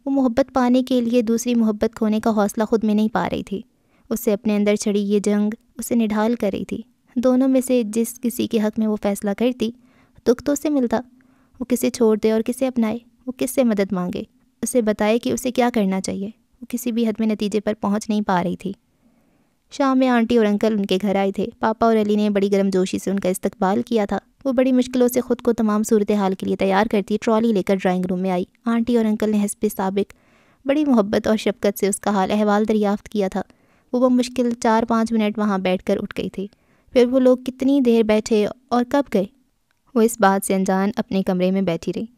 वो मोहब्बत पाने के लिए दूसरी मोहब्बत खोने का हौसला ख़ुद में नहीं पा रही थी उससे अपने अंदर चढ़ी ये जंग उसे निढाल कर रही थी दोनों में से जिस किसी के हक़ में वो फ़ैसला करती दुख तो उसे मिलता वो किसे छोड़ दे और किसे अपनाए वो किससे मदद मांगे उसे बताए कि उसे क्या करना चाहिए वो किसी भी हद में नतीजे पर पहुंच नहीं पा रही थी शाम में आंटी और अंकल उनके घर आए थे पापा और अली ने बड़ी गर्मजोशी से उनका इस्तकबाल किया था वो बड़ी मुश्किलों से ख़ुद को तमाम सूरत हाल के लिए तैयार करती ट्रॉली लेकर ड्राइंग रूम में आई आंटी और अंकल ने हंसपे सबक बड़ी मोहब्बत और शफकत से उसका हाल अहवाल दरियाफ्त किया था वो वो मुश्किल चार पाँच मिनट वहाँ बैठ कर उठ गई थी फिर वो लोग कितनी देर बैठे और कब गए वो इस बात से अनजान अपने कमरे में बैठी रही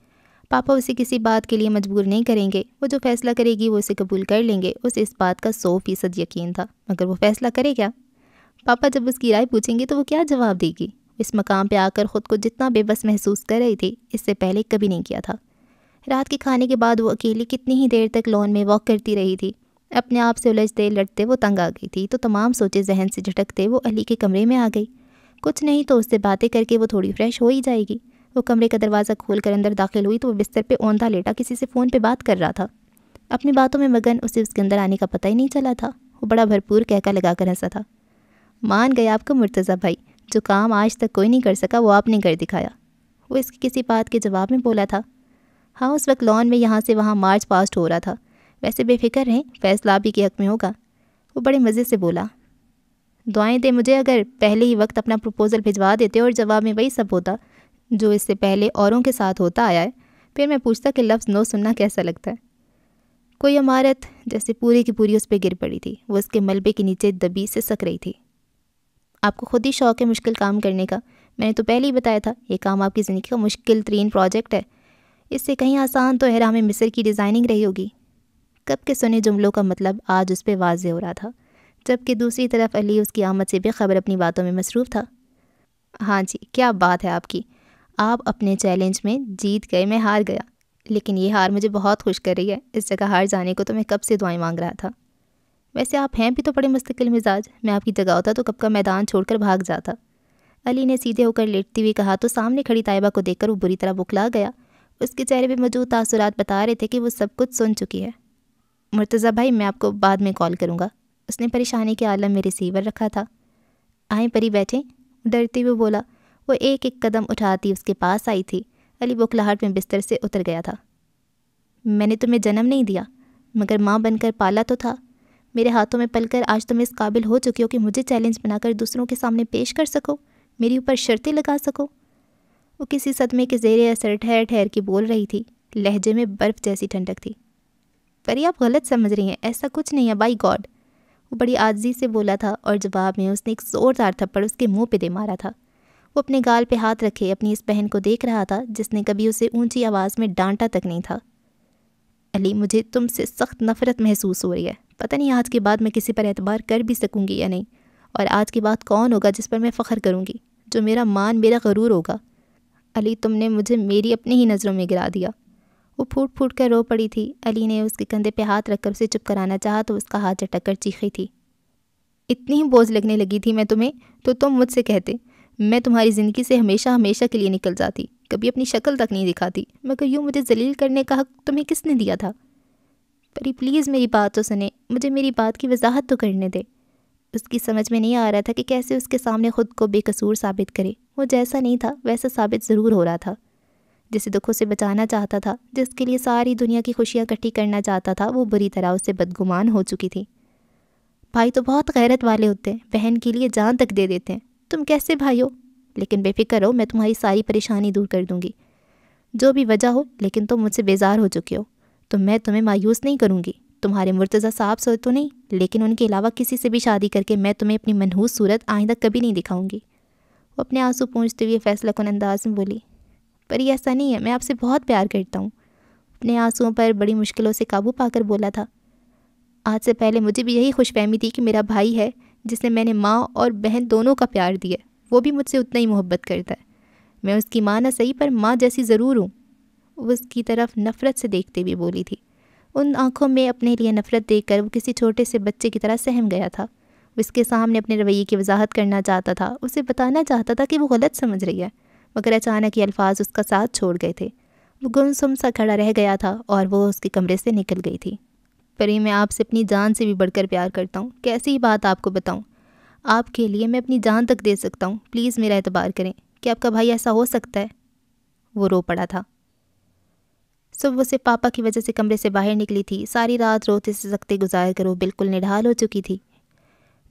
पापा उसे किसी बात के लिए मजबूर नहीं करेंगे वो जो फ़ैसला करेगी वो उसे कबूल कर लेंगे उसे इस बात का सौ फीसद यकीन था मगर वो फ़ैसला करे क्या पापा जब उसकी राय पूछेंगे तो वो क्या जवाब देगी इस मकाम पे आकर ख़ुद को जितना बेबस महसूस कर रही थी इससे पहले कभी नहीं किया था रात के खाने के बाद वो अकेली कितनी ही देर तक लॉन में वॉक करती रही थी अपने आप से उलझते लड़ते वो तंग आ गई थी तो तमाम सोचे जहन से झटकते वो अली के कमरे में आ गई कुछ नहीं तो उससे बातें करके वो थोड़ी फ्रेश हो ही जाएगी वो कमरे का दरवाज़ा खोल कर अंदर दाखिल हुई तो वो बिस्तर पर ओंधा लेटा किसी से फ़ोन पर बात कर रहा था अपनी बातों में मगन उसे उसके अंदर आने का पता ही नहीं चला था वो बड़ा भरपूर कहका लगा कर हंसा था मान गए आपको मुर्तज़ा भाई जो काम आज तक कोई नहीं कर सका वो आपने कर दिखाया वो इसकी किसी बात के जवाब में बोला था हाँ उस वक्त लॉन में यहाँ से वहाँ मार्च पास्ट हो रहा था वैसे बेफिक्र हैं फैसला आप ही के हक में होगा वो बड़े मज़े से बोला दुआएं दे मुझे अगर पहले ही वक्त अपना प्रपोज़ल भिजवा देते और जवाब में वही सब होता जो इससे पहले औरों के साथ होता आया है फिर मैं पूछता कि लफ्ज़ नो सुनना कैसा लगता है कोई इमारत जैसे पूरी की पूरी उस पर गिर पड़ी थी वो उसके मलबे के नीचे दबी से सक रही थी आपको खुद ही शौक़ है मुश्किल काम करने का मैंने तो पहले ही बताया था ये काम आपकी ज़िंदगी का मुश्किल तरीन प्रोजेक्ट है इससे कहीं आसान तो हैराम मिसर की डिज़ाइनिंग रही होगी कब के सुने जुमलों का मतलब आज उस पर वाज हो रहा था जबकि दूसरी तरफ अली उसकी आमद से बेखबर अपनी बातों में मसरूफ़ था हाँ जी क्या बात है आपकी आप अपने चैलेंज में जीत गए मैं हार गया लेकिन ये हार मुझे बहुत खुश कर रही है इस जगह हार जाने को तो मैं कब से दुआएं मांग रहा था वैसे आप हैं भी तो बड़े मुस्तकिल मिजाज मैं आपकी जगह होता तो कब का मैदान छोड़कर भाग जाता अली ने सीधे होकर लेटती हुई कहा तो सामने खड़ी तायबा को देखकर वो बुरी तरह बुखला गया उसके चेहरे पर मौजूद तासुरात बता रहे थे कि वो सब कुछ सुन चुकी है मुर्तज़ा भाई मैं आपको बाद में कॉल करूँगा उसने परेशानी के आलम में रिसीवर रखा था आए परी बैठें डरते हुए बोला वो एक एक कदम उठाती उसके पास आई थी अली बुखलाहट में बिस्तर से उतर गया था मैंने तुम्हें जन्म नहीं दिया मगर माँ बनकर पाला तो था मेरे हाथों में पलकर आज तुम इस काबिल हो चुके हो कि मुझे चैलेंज बनाकर दूसरों के सामने पेश कर सको मेरे ऊपर शर्तें लगा सको वो किसी सदमे के जेरे असर ठहर ठहर के बोल रही थी लहजे में बर्फ़ जैसी ठंडक थी पर आप गलत समझ रही हैं ऐसा कुछ नहीं है बाई गॉड वो बड़ी आजी से बोला था और जवाब में उसने एक ज़ोरदार थप्पड़ उसके मुंह पे दे मारा था वो अपने गाल पे हाथ रखे अपनी इस बहन को देख रहा था जिसने कभी उसे ऊंची आवाज़ में डांटा तक नहीं था अली मुझे तुमसे सख्त नफ़रत महसूस हो रही है पता नहीं आज के बाद मैं किसी पर एतबार कर भी सकूँगी या नहीं और आज के बाद कौन होगा जिस पर मैं फ़ख्र करूंगी जो मेरा मान मेरा गरूर होगा अली तुमने मुझे मेरी अपनी ही नज़रों में गिरा दिया वो फूट फूट कर रो पड़ी थी अली ने उसके कंधे पे हाथ रखकर उसे चुप कराना चाहा तो उसका हाथ झटक कर चीखी थी इतनी ही बोझ लगने लगी थी मैं तुम्हें तो तुम मुझसे कहते मैं तुम्हारी ज़िंदगी से हमेशा हमेशा के लिए निकल जाती कभी अपनी शक्ल तक नहीं दिखाती मगर यूँ मुझे जलील करने का हक तुम्हें किसने दिया था परी प्लीज़ मेरी बात तो सुने मुझे मेरी बात की वजाहत तो करने दे उसकी समझ में नहीं आ रहा था कि कैसे उसके सामने ख़ुद को बेकसूर साबित करे वो जैसा नहीं था वैसा साबित ज़रूर हो रहा था जिसे दुखों से बचाना चाहता था जिसके लिए सारी दुनिया की खुशियाँ इकट्ठी करना चाहता था वो बुरी तरह उससे बदगुमान हो चुकी थी भाई तो बहुत गैरत वाले होते हैं बहन के लिए जान तक दे देते हैं तुम कैसे भाई हो लेकिन बेफिक्र रहो मैं तुम्हारी सारी परेशानी दूर कर दूँगी जो भी वजह हो लेकिन तुम मुझसे बेजार हो चुके हो तो मैं तुम्हें मायूस नहीं करूँगी तुम्हारे मुर्तज़ा साहब से तो नहीं लेकिन उनके अलावा किसी से भी शादी करके मैं तुम्हें अपनी मनहूस सूरत आइंदा कभी नहीं दिखाऊँगी वो अपने आंसू पूछते हुए फैसला कन अंदाज में बोली पर ये ऐसा नहीं है मैं आपसे बहुत प्यार करता हूँ अपने आंसुओं पर बड़ी मुश्किलों से काबू पाकर बोला था आज से पहले मुझे भी यही खुशफहमी थी कि मेरा भाई है जिसने मैंने माँ और बहन दोनों का प्यार दिया वो भी मुझसे उतना ही मोहब्बत करता है मैं उसकी माँ ना सही पर माँ जैसी ज़रूर हूँ वो उसकी तरफ नफ़रत से देखते हुए बोली थी उन आँखों में अपने लिए नफ़रत देखकर वो किसी छोटे से बच्चे की तरह सहम गया था उसके सामने अपने रवैये की वजाहत करना चाहता था उसे बताना चाहता था कि वो गलत समझ रही है मगर अचानक ये अल्फाज उसका साथ छोड़ गए थे वो गुमसुम सा खड़ा रह गया था और वो उसके कमरे से निकल गई थी परी मैं आपसे अपनी जान से भी बढ़कर प्यार करता हूँ कैसी ही बात आपको बताऊँ आपके लिए मैं अपनी जान तक दे सकता हूँ प्लीज़ मेरा एतबार करें कि आपका भाई ऐसा हो सकता है वो रो पड़ा था सुबह से पापा की वजह से कमरे से बाहर निकली थी सारी रात रोते से सकते गुजार कर वो बिल्कुल निढाल हो चुकी थी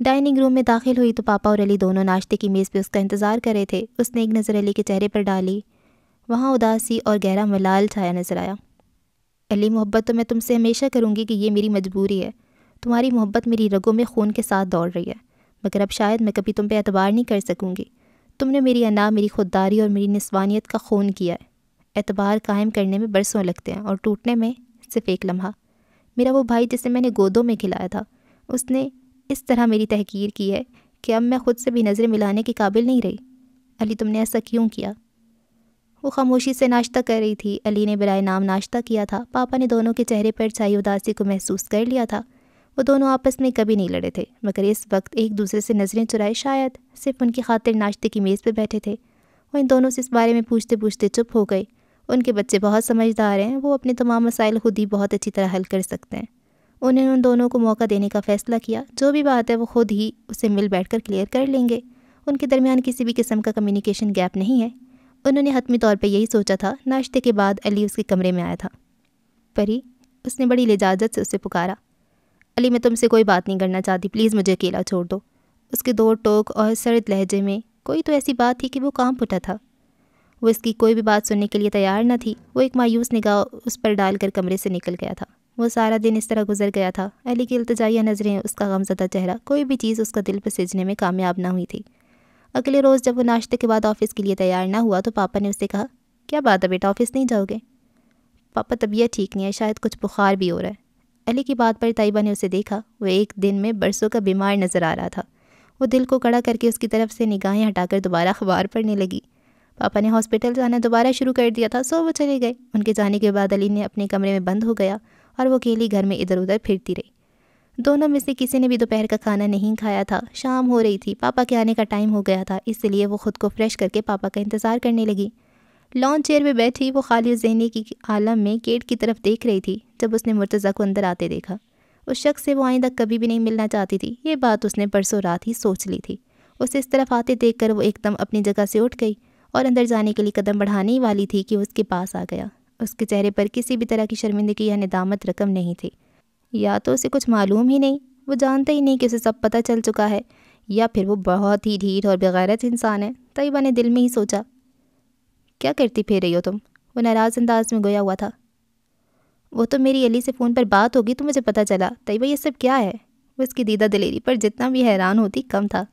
डाइनिंग रूम में दाखिल हुई तो पापा और अली दोनों नाश्ते की मेज़ पर उसका इंतज़ार कर रहे थे उसने एक नज़र अली के चेहरे पर डाली वहाँ उदासी और गहरा मलाल छाया नजर आया अली मोहब्बत तो मैं तुमसे हमेशा करूँगी कि ये मेरी मजबूरी है तुम्हारी मोहब्बत मेरी रगों में खून के साथ दौड़ रही है मगर अब शायद मैं कभी तुम पे एतबार नहीं कर सकूँगी तुमने मेरी अना मेरी खुददारी और मेरी निस्वानियत का खून किया है एतबार कायम करने में बरसों लगते हैं और टूटने में सिर्फ एक लम्हा मेरा वो भाई जिसे मैंने गोदों में खिलाया था उसने इस तरह मेरी तहकीर की है कि अब मैं ख़ुद से भी नज़रें मिलाने के काबिल नहीं रही अली तुमने ऐसा क्यों किया वो खामोशी से नाश्ता कर रही थी अली ने बरए नाम नाश्ता किया था पापा ने दोनों के चेहरे पर चाई उदासी को महसूस कर लिया था वो दोनों आपस में कभी नहीं लड़े थे मगर इस वक्त एक दूसरे से नज़रें चुराए शायद सिर्फ उनकी खातिर नाश्ते की मेज़ पर बैठे थे वो इन दोनों से इस बारे में पूछते पूछते चुप हो गए उनके बच्चे बहुत समझदार हैं वो अपने तमाम मसाइल खुद ही बहुत अच्छी तरह हल कर सकते हैं उन्होंने उन दोनों को मौका देने का फ़ैसला किया जो भी बात है वो खुद ही उसे मिल बैठ कर क्लियर कर लेंगे उनके दरमियान किसी भी किस्म का कम्युनिकेशन गैप नहीं है उन्होंने हतमी तौर पर यही सोचा था नाश्ते के बाद अली उसके कमरे में आया था परी उसने बड़ी लिजाजत से उसे पुकारा अली मैं तुमसे कोई बात नहीं करना चाहती प्लीज़ मुझे अकेला छोड़ दो उसके दो टोक और सर्द लहजे में कोई तो ऐसी बात थी कि वो काम पुटा था वो इसकी कोई भी बात सुनने के लिए तैयार न थी वो एक मायूस निगाह उस पर डालकर कमरे से निकल गया था वो सारा दिन इस तरह गुजर गया था अली की अल्तजाइया नज़रें उसका गमजदा चेहरा कोई भी चीज़ उसका दिल पर सजने में कामयाब ना हुई थी अगले रोज़ जब वो नाश्ते के बाद ऑफ़िस के लिए तैयार ना हुआ तो पापा ने उससे कहा क्या बात है बेटा ऑफ़िस नहीं जाओगे पापा तबीयत ठीक नहीं है शायद कुछ बुखार भी हो रहा है अली की बात पर तयबा ने उसे देखा वह एक दिन में बरसों का बीमार नज़र आ रहा था वो दिल को कड़ा करके उसकी तरफ से निगाहें हटाकर दोबारा अखबार पढ़ने लगी पापा ने हॉस्पिटल जाना दोबारा शुरू कर दिया था सो वो चले गए उनके जाने के बाद अली ने अपने कमरे में बंद हो गया और वो अकेली घर में इधर उधर फिरती रही दोनों में से किसी ने भी दोपहर का खाना नहीं खाया था शाम हो रही थी पापा के आने का टाइम हो गया था इसलिए वो ख़ुद को फ्रेश करके पापा का इंतज़ार करने लगी लॉन्च चेयर में बैठी वो खाली जहनी की आलम में गेट की तरफ देख रही थी जब उसने मुर्तज़ा को अंदर आते देखा उस शख्स से वो आइंदा कभी भी नहीं मिलना चाहती थी ये बात उसने परसों रात ही सोच ली थी उसे इस तरफ आते देख कर वो एकदम अपनी जगह से उठ गई और अंदर जाने के लिए कदम बढ़ाने ही वाली थी कि उसके पास आ गया उसके चेहरे पर किसी भी तरह की शर्मिंदगी या निदामत रकम नहीं थी या तो उसे कुछ मालूम ही नहीं वो जानता ही नहीं कि उसे सब पता चल चुका है या फिर वो बहुत ही ढीठ और बेगैरत इंसान है तयबा ने दिल में ही सोचा क्या करती फिर रही हो तुम वो नाराज़ अंदाज में गोया हुआ था वो तो मेरी अली से फ़ोन पर बात होगी तो मुझे पता चला तयबा ये सब क्या है वो इसकी दीदा दलेरी पर जितना भी हैरान होती कम था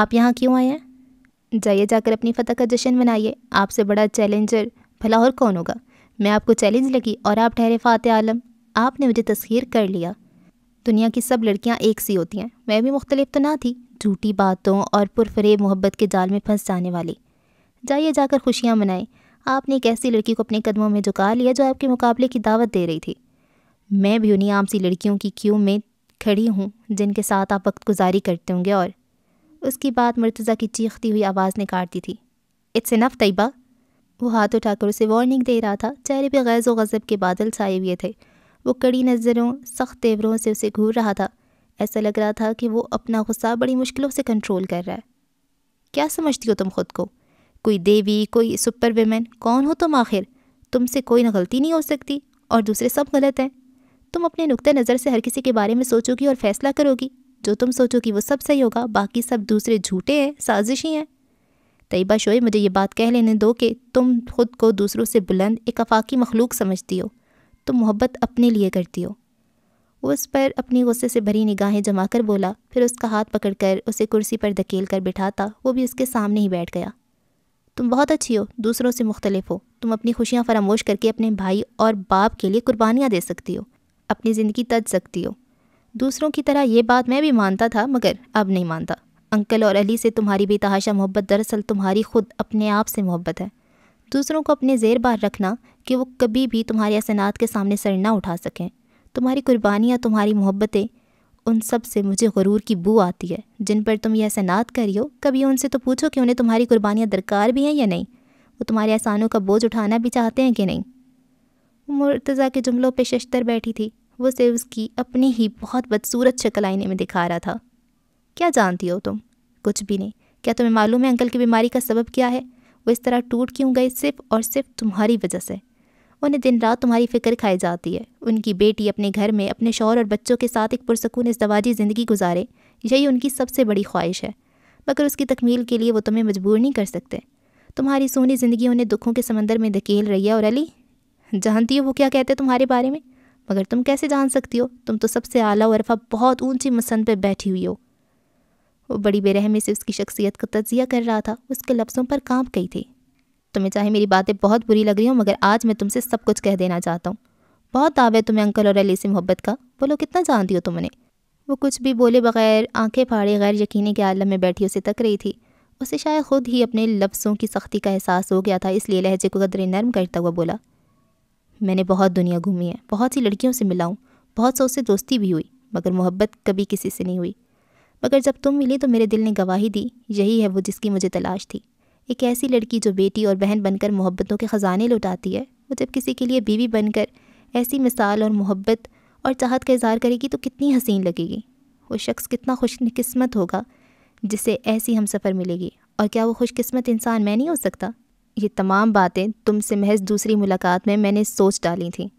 आप यहाँ क्यों आए हैं जाइए जाकर अपनी फतह का जश्न मनाइए आपसे बड़ा चैलेंजर भला और कौन होगा मैं आपको चैलेंज लगी और आप ठहरे फ़ात आलम आपने मुझे तस्खीर कर लिया दुनिया की सब लड़कियाँ एक सी होती हैं मैं भी मुख्तलिफ तो ना थी झूठी बातों और पुरफरेब मोहब्बत के जाल में फंस जाने वाली जाइए जाकर खुशियाँ मनाएं आपने एक ऐसी लड़की को अपने कदमों में झुका लिया जो आपके मुकाबले की दावत दे रही थी मैं भी उन्हीं आम सी लड़कियों की क्यों में खड़ी हूँ जिनके साथ आप वक्त गुजारी करते होंगे और उसकी बात मुर्तज़ा की चीखती हुई आवाज़ ने काटती थी इट्स इनफ तयबा वो हाथ उठाकर उसे वार्निंग दे रहा था चेहरे पे गैज़ व गज़ब के बादल छाए हुए थे वो कड़ी नज़रों सख्त तेवरों से उसे घूर रहा था ऐसा लग रहा था कि वो अपना गुस्सा बड़ी मुश्किलों से कंट्रोल कर रहा है क्या समझती हो तुम खुद को कोई देवी कोई सुपर वेमेन कौन हो तुम आखिर तुमसे कोई ना गलती नहीं हो सकती और दूसरे सब गलत हैं तुम अपने नुक़ नज़र से हर किसी के बारे में सोचोगी और फ़ैसला करोगी जो तुम सोचोगी वो सब सही होगा बाकी सब दूसरे झूठे हैं साजिशी हैं तयबा शोए मुझे ये बात कह लेने दो कि तुम खुद को दूसरों से बुलंद एक अफाकी मखलूक समझती हो तुम मोहब्बत अपने लिए करती हो उस पर अपनी गुस्से से भरी निगाहें जमा कर बोला फिर उसका हाथ पकड़कर उसे कुर्सी पर धकेल कर बिठाता वो भी उसके सामने ही बैठ गया तुम बहुत अच्छी हो दूसरों से मुख्तलिफ हो तुम अपनी खुशियाँ फरामोश करके अपने भाई और बाप के लिए कुर्बानियाँ दे सकती हो अपनी ज़िंदगी तज सकती हो दूसरों की तरह ये बात मैं भी मानता था मगर अब नहीं मानता अंकल और अली से तुम्हारी बेतहाशा मोहब्बत दरअसल तुम्हारी खुद अपने आप से मोहब्बत है दूसरों को अपने जेर बार रखना कि वो कभी भी तुम्हारे असनात के सामने सर ना उठा सकें तुम्हारी कुर्बानियाँ तुम्हारी मोहब्बतें उन सब से मुझे गुरूर की बू आती है जिन पर तुम ये एहसानात करियो कभी उनसे तो पूछो कि उन्हें तुम्हारी कुर्बानियाँ दरकार भी हैं या नहीं वो तुम्हारे एहसानों का बोझ उठाना भी चाहते हैं कि नहीं मुर्तज़ा के जुमलों पर शशतर बैठी थी वो सिर्फ उसकी अपनी ही बहुत बदसूरत शक्ल आईने में दिखा रहा था क्या जानती हो तुम कुछ भी नहीं क्या तुम्हें मालूम है अंकल की बीमारी का सबब क्या है वो इस तरह टूट क्यों गए सिर्फ और सिर्फ तुम्हारी वजह से उन्हें दिन रात तुम्हारी फ़िक्र खाई जाती है उनकी बेटी अपने घर में अपने शौर और बच्चों के साथ एक पुरसकून दवाजी ज़िंदगी गुजारे यही उनकी सबसे बड़ी ख्वाहिश है मगर उसकी तकमील के लिए वो तुम्हें मजबूर नहीं कर सकते तुम्हारी सोनी ज़िंदगी उन्हें दुखों के समंदर में धकेल रही है और अली जानती हो वो क्या कहते हैं तुम्हारे बारे में मगर तुम कैसे जान सकती हो तुम तो सबसे आला और अरफा बहुत ऊंची मसंद पर बैठी हुई हो वो बड़ी बेरहमी से उसकी शख्सियत का तजिया कर रहा था उसके लफ्ज़ों पर कांप गई थी तुम्हें चाहे मेरी बातें बहुत बुरी लग रही हो मगर आज मैं तुमसे सब कुछ कह देना चाहता हूँ बहुत दावे है तुम्हें अंकल और अली से मोहब्बत का बोलो कितना जानती हो तुमने वो कुछ भी बोले बगैर आंखें फाड़े गैर यकीनी के आलम में बैठी उसे तक रही थी उसे शायद खुद ही अपने लफ्ज़ों की सख्ती का एहसास हो गया था इसलिए लहजे को कदरे नरम करता हुआ बोला मैंने बहुत दुनिया घूमी है बहुत सी लड़कियों से मिला हूँ बहुत सौ से दोस्ती भी हुई मगर मोहब्बत कभी किसी से नहीं हुई मगर जब तुम मिली तो मेरे दिल ने गवाही दी यही है वो जिसकी मुझे तलाश थी एक ऐसी लड़की जो बेटी और बहन बनकर मोहब्बतों के ख़जाने लुटाती है वो जब किसी के लिए बीवी बनकर ऐसी मिसाल और मोहब्बत और चाहत का इजहार करेगी तो कितनी हसीन लगेगी वो शख्स कितना खुशकस्मत होगा जिसे ऐसी हम सफ़र मिलेगी और क्या वो खुशकस्मत इंसान मैं नहीं हो सकता ये तमाम बातें तुमसे महज दूसरी मुलाकात में मैंने सोच डाली थी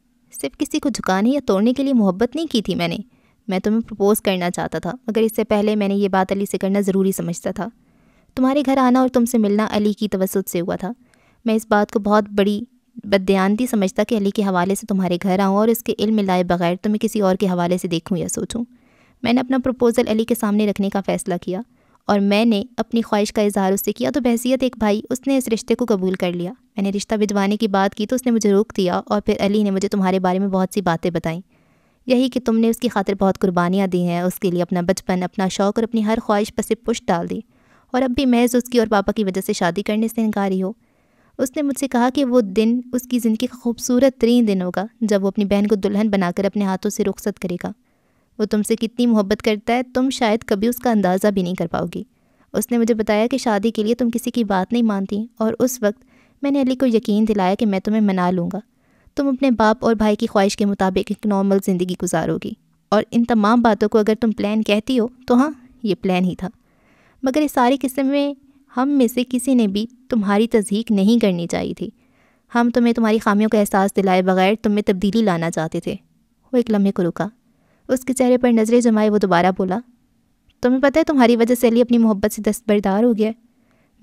सिर्फ किसी को झुकाने या तोड़ने के लिए मोहब्बत नहीं की थी मैंने मैं तुम्हें प्रपोज़ करना चाहता था मगर इससे पहले मैंने ये बात अली से करना ज़रूरी समझता था तुम्हारे घर आना और तुमसे मिलना अली की तवसत से हुआ था मैं इस बात को बहुत बड़ी बदयानती समझता कि अली के हवाले से तुम्हारे घर आऊँ और इसके इल्म लाए बगैर तुम्हें तो किसी और के हवाले से देखूँ या सोचूँ मैंने अपना प्रपोज़ल अली के सामने रखने का फ़ैसला किया और मैंने अपनी ख्वाहिश का इजहार उससे किया तो बहसीत एक भाई उसने इस रिश्ते को कबूल कर लिया मैंने रिश्ता भिजवाने की बात की तो उसने मुझे रोक दिया और फिर अली ने मुझे तुम्हारे बारे में बहुत सी बातें बताईं यही कि तुमने उसकी खातिर बहुत कुर्बानियाँ दी हैं उसके लिए अपना बचपन अपना शौक़ और अपनी हर ख्वाहिश पर से डाल दी और अब भी महज उसकी और पापा की वजह से शादी करने से इनकारी हो उसने मुझसे कहा कि वो दिन उसकी ज़िंदगी का खूबसूरत तरीन दिन होगा जब वो अपनी बहन को दुल्हन बनाकर अपने हाथों से रुखसत करेगा वो तुमसे कितनी मोहब्बत करता है तुम शायद कभी उसका अंदाज़ा भी नहीं कर पाओगी उसने मुझे बताया कि शादी के लिए तुम किसी की बात नहीं मानती और उस वक्त मैंने अली को यकीन दिलाया कि मैं तुम्हें मना लूँगा तुम अपने बाप और भाई की ख्वाहिश के मुताबिक एक नॉर्मल ज़िंदगी गुजारोगी और इन तमाम बातों को अगर तुम प्लान कहती हो तो हाँ ये प्लान ही था मगर इस सारे किस्से में हम में से किसी ने भी तुम्हारी तस्दीक नहीं करनी चाहिए थी हम तुम्हें तुम्हारी खामियों का एहसास दिलाए बगैर तुम्हें तब्दीली लाना चाहते थे वो एक लम्हे को रुका उसके चेहरे पर नज़रें जमाए वो दोबारा बोला तुम्हें पता है तुम्हारी वजह से अली अपनी मोहब्बत से दस्तबरदार हो गया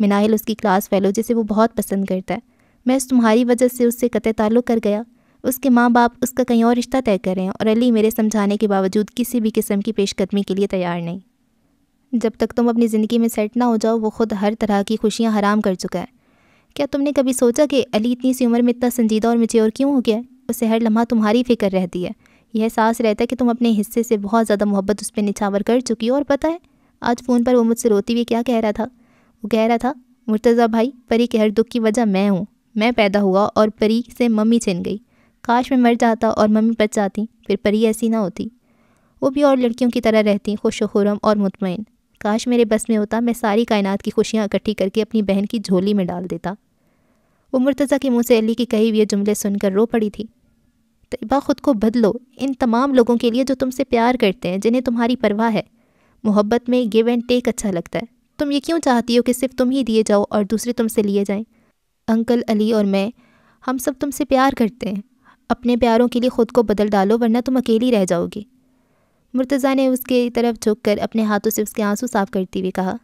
मिनाहिल उसकी क्लास फैलो जिसे वो बहुत पसंद करता है मैं तुम्हारी वजह से उससे कतः ताल्लुक़ कर गया उसके माँ बाप उसका कहीं और रिश्ता तय कर रहे हैं और अली मेरे समझाने के बावजूद किसी भी किस्म की पेशकदमी के लिए तैयार नहीं जब तक तुम अपनी ज़िंदगी में सेट ना हो जाओ वो ख़ुद हर तरह की खुशियाँ हराम कर चुका है क्या तुमने कभी सोचा कि अली इतनी सी उम्र में इतना संजीदा और और क्यों हो गया उसे हर लम्हा तुम्हारी फ़िक्र रहती है यह एहसास रहता है कि तुम अपने हिस्से से बहुत ज़्यादा मोहब्बत उस पर निछावर कर चुकी हो और पता है आज फ़ोन पर वो मुझसे रोती हुई क्या कह रहा था वो कह रहा था मुर्तज़ा भाई परी के हर दुख की वजह मैं हूँ मैं पैदा हुआ और परी से मम्मी छिन गई काश मैं मर जाता और मम्मी बच जाती फिर परी ऐसी ना होती वो भी और लड़कियों की तरह रहती खुश और मुतमिन काश मेरे बस में होता मैं सारी कायनात की खुशियाँ इकट्ठी करके अपनी बहन की झोली में डाल देता वो मुर्तज़ा के मुँह से अली की कही हुई जुमले सुनकर रो पड़ी थी तयबा ख़ुद को बदलो इन तमाम लोगों के लिए जो तुमसे प्यार करते हैं जिन्हें तुम्हारी परवाह है मोहब्बत में गिव एंड टेक अच्छा लगता है तुम ये क्यों चाहती हो कि सिर्फ तुम ही दिए जाओ और दूसरे तुमसे लिए जाएं अंकल अली और मैं हम सब तुमसे प्यार करते हैं अपने प्यारों के लिए ख़ुद को बदल डालो वरना तुम अकेली रह जाओगी मुर्तज़ा ने उसके तरफ झुककर अपने हाथों से उसके आंसू साफ करते हुए कहा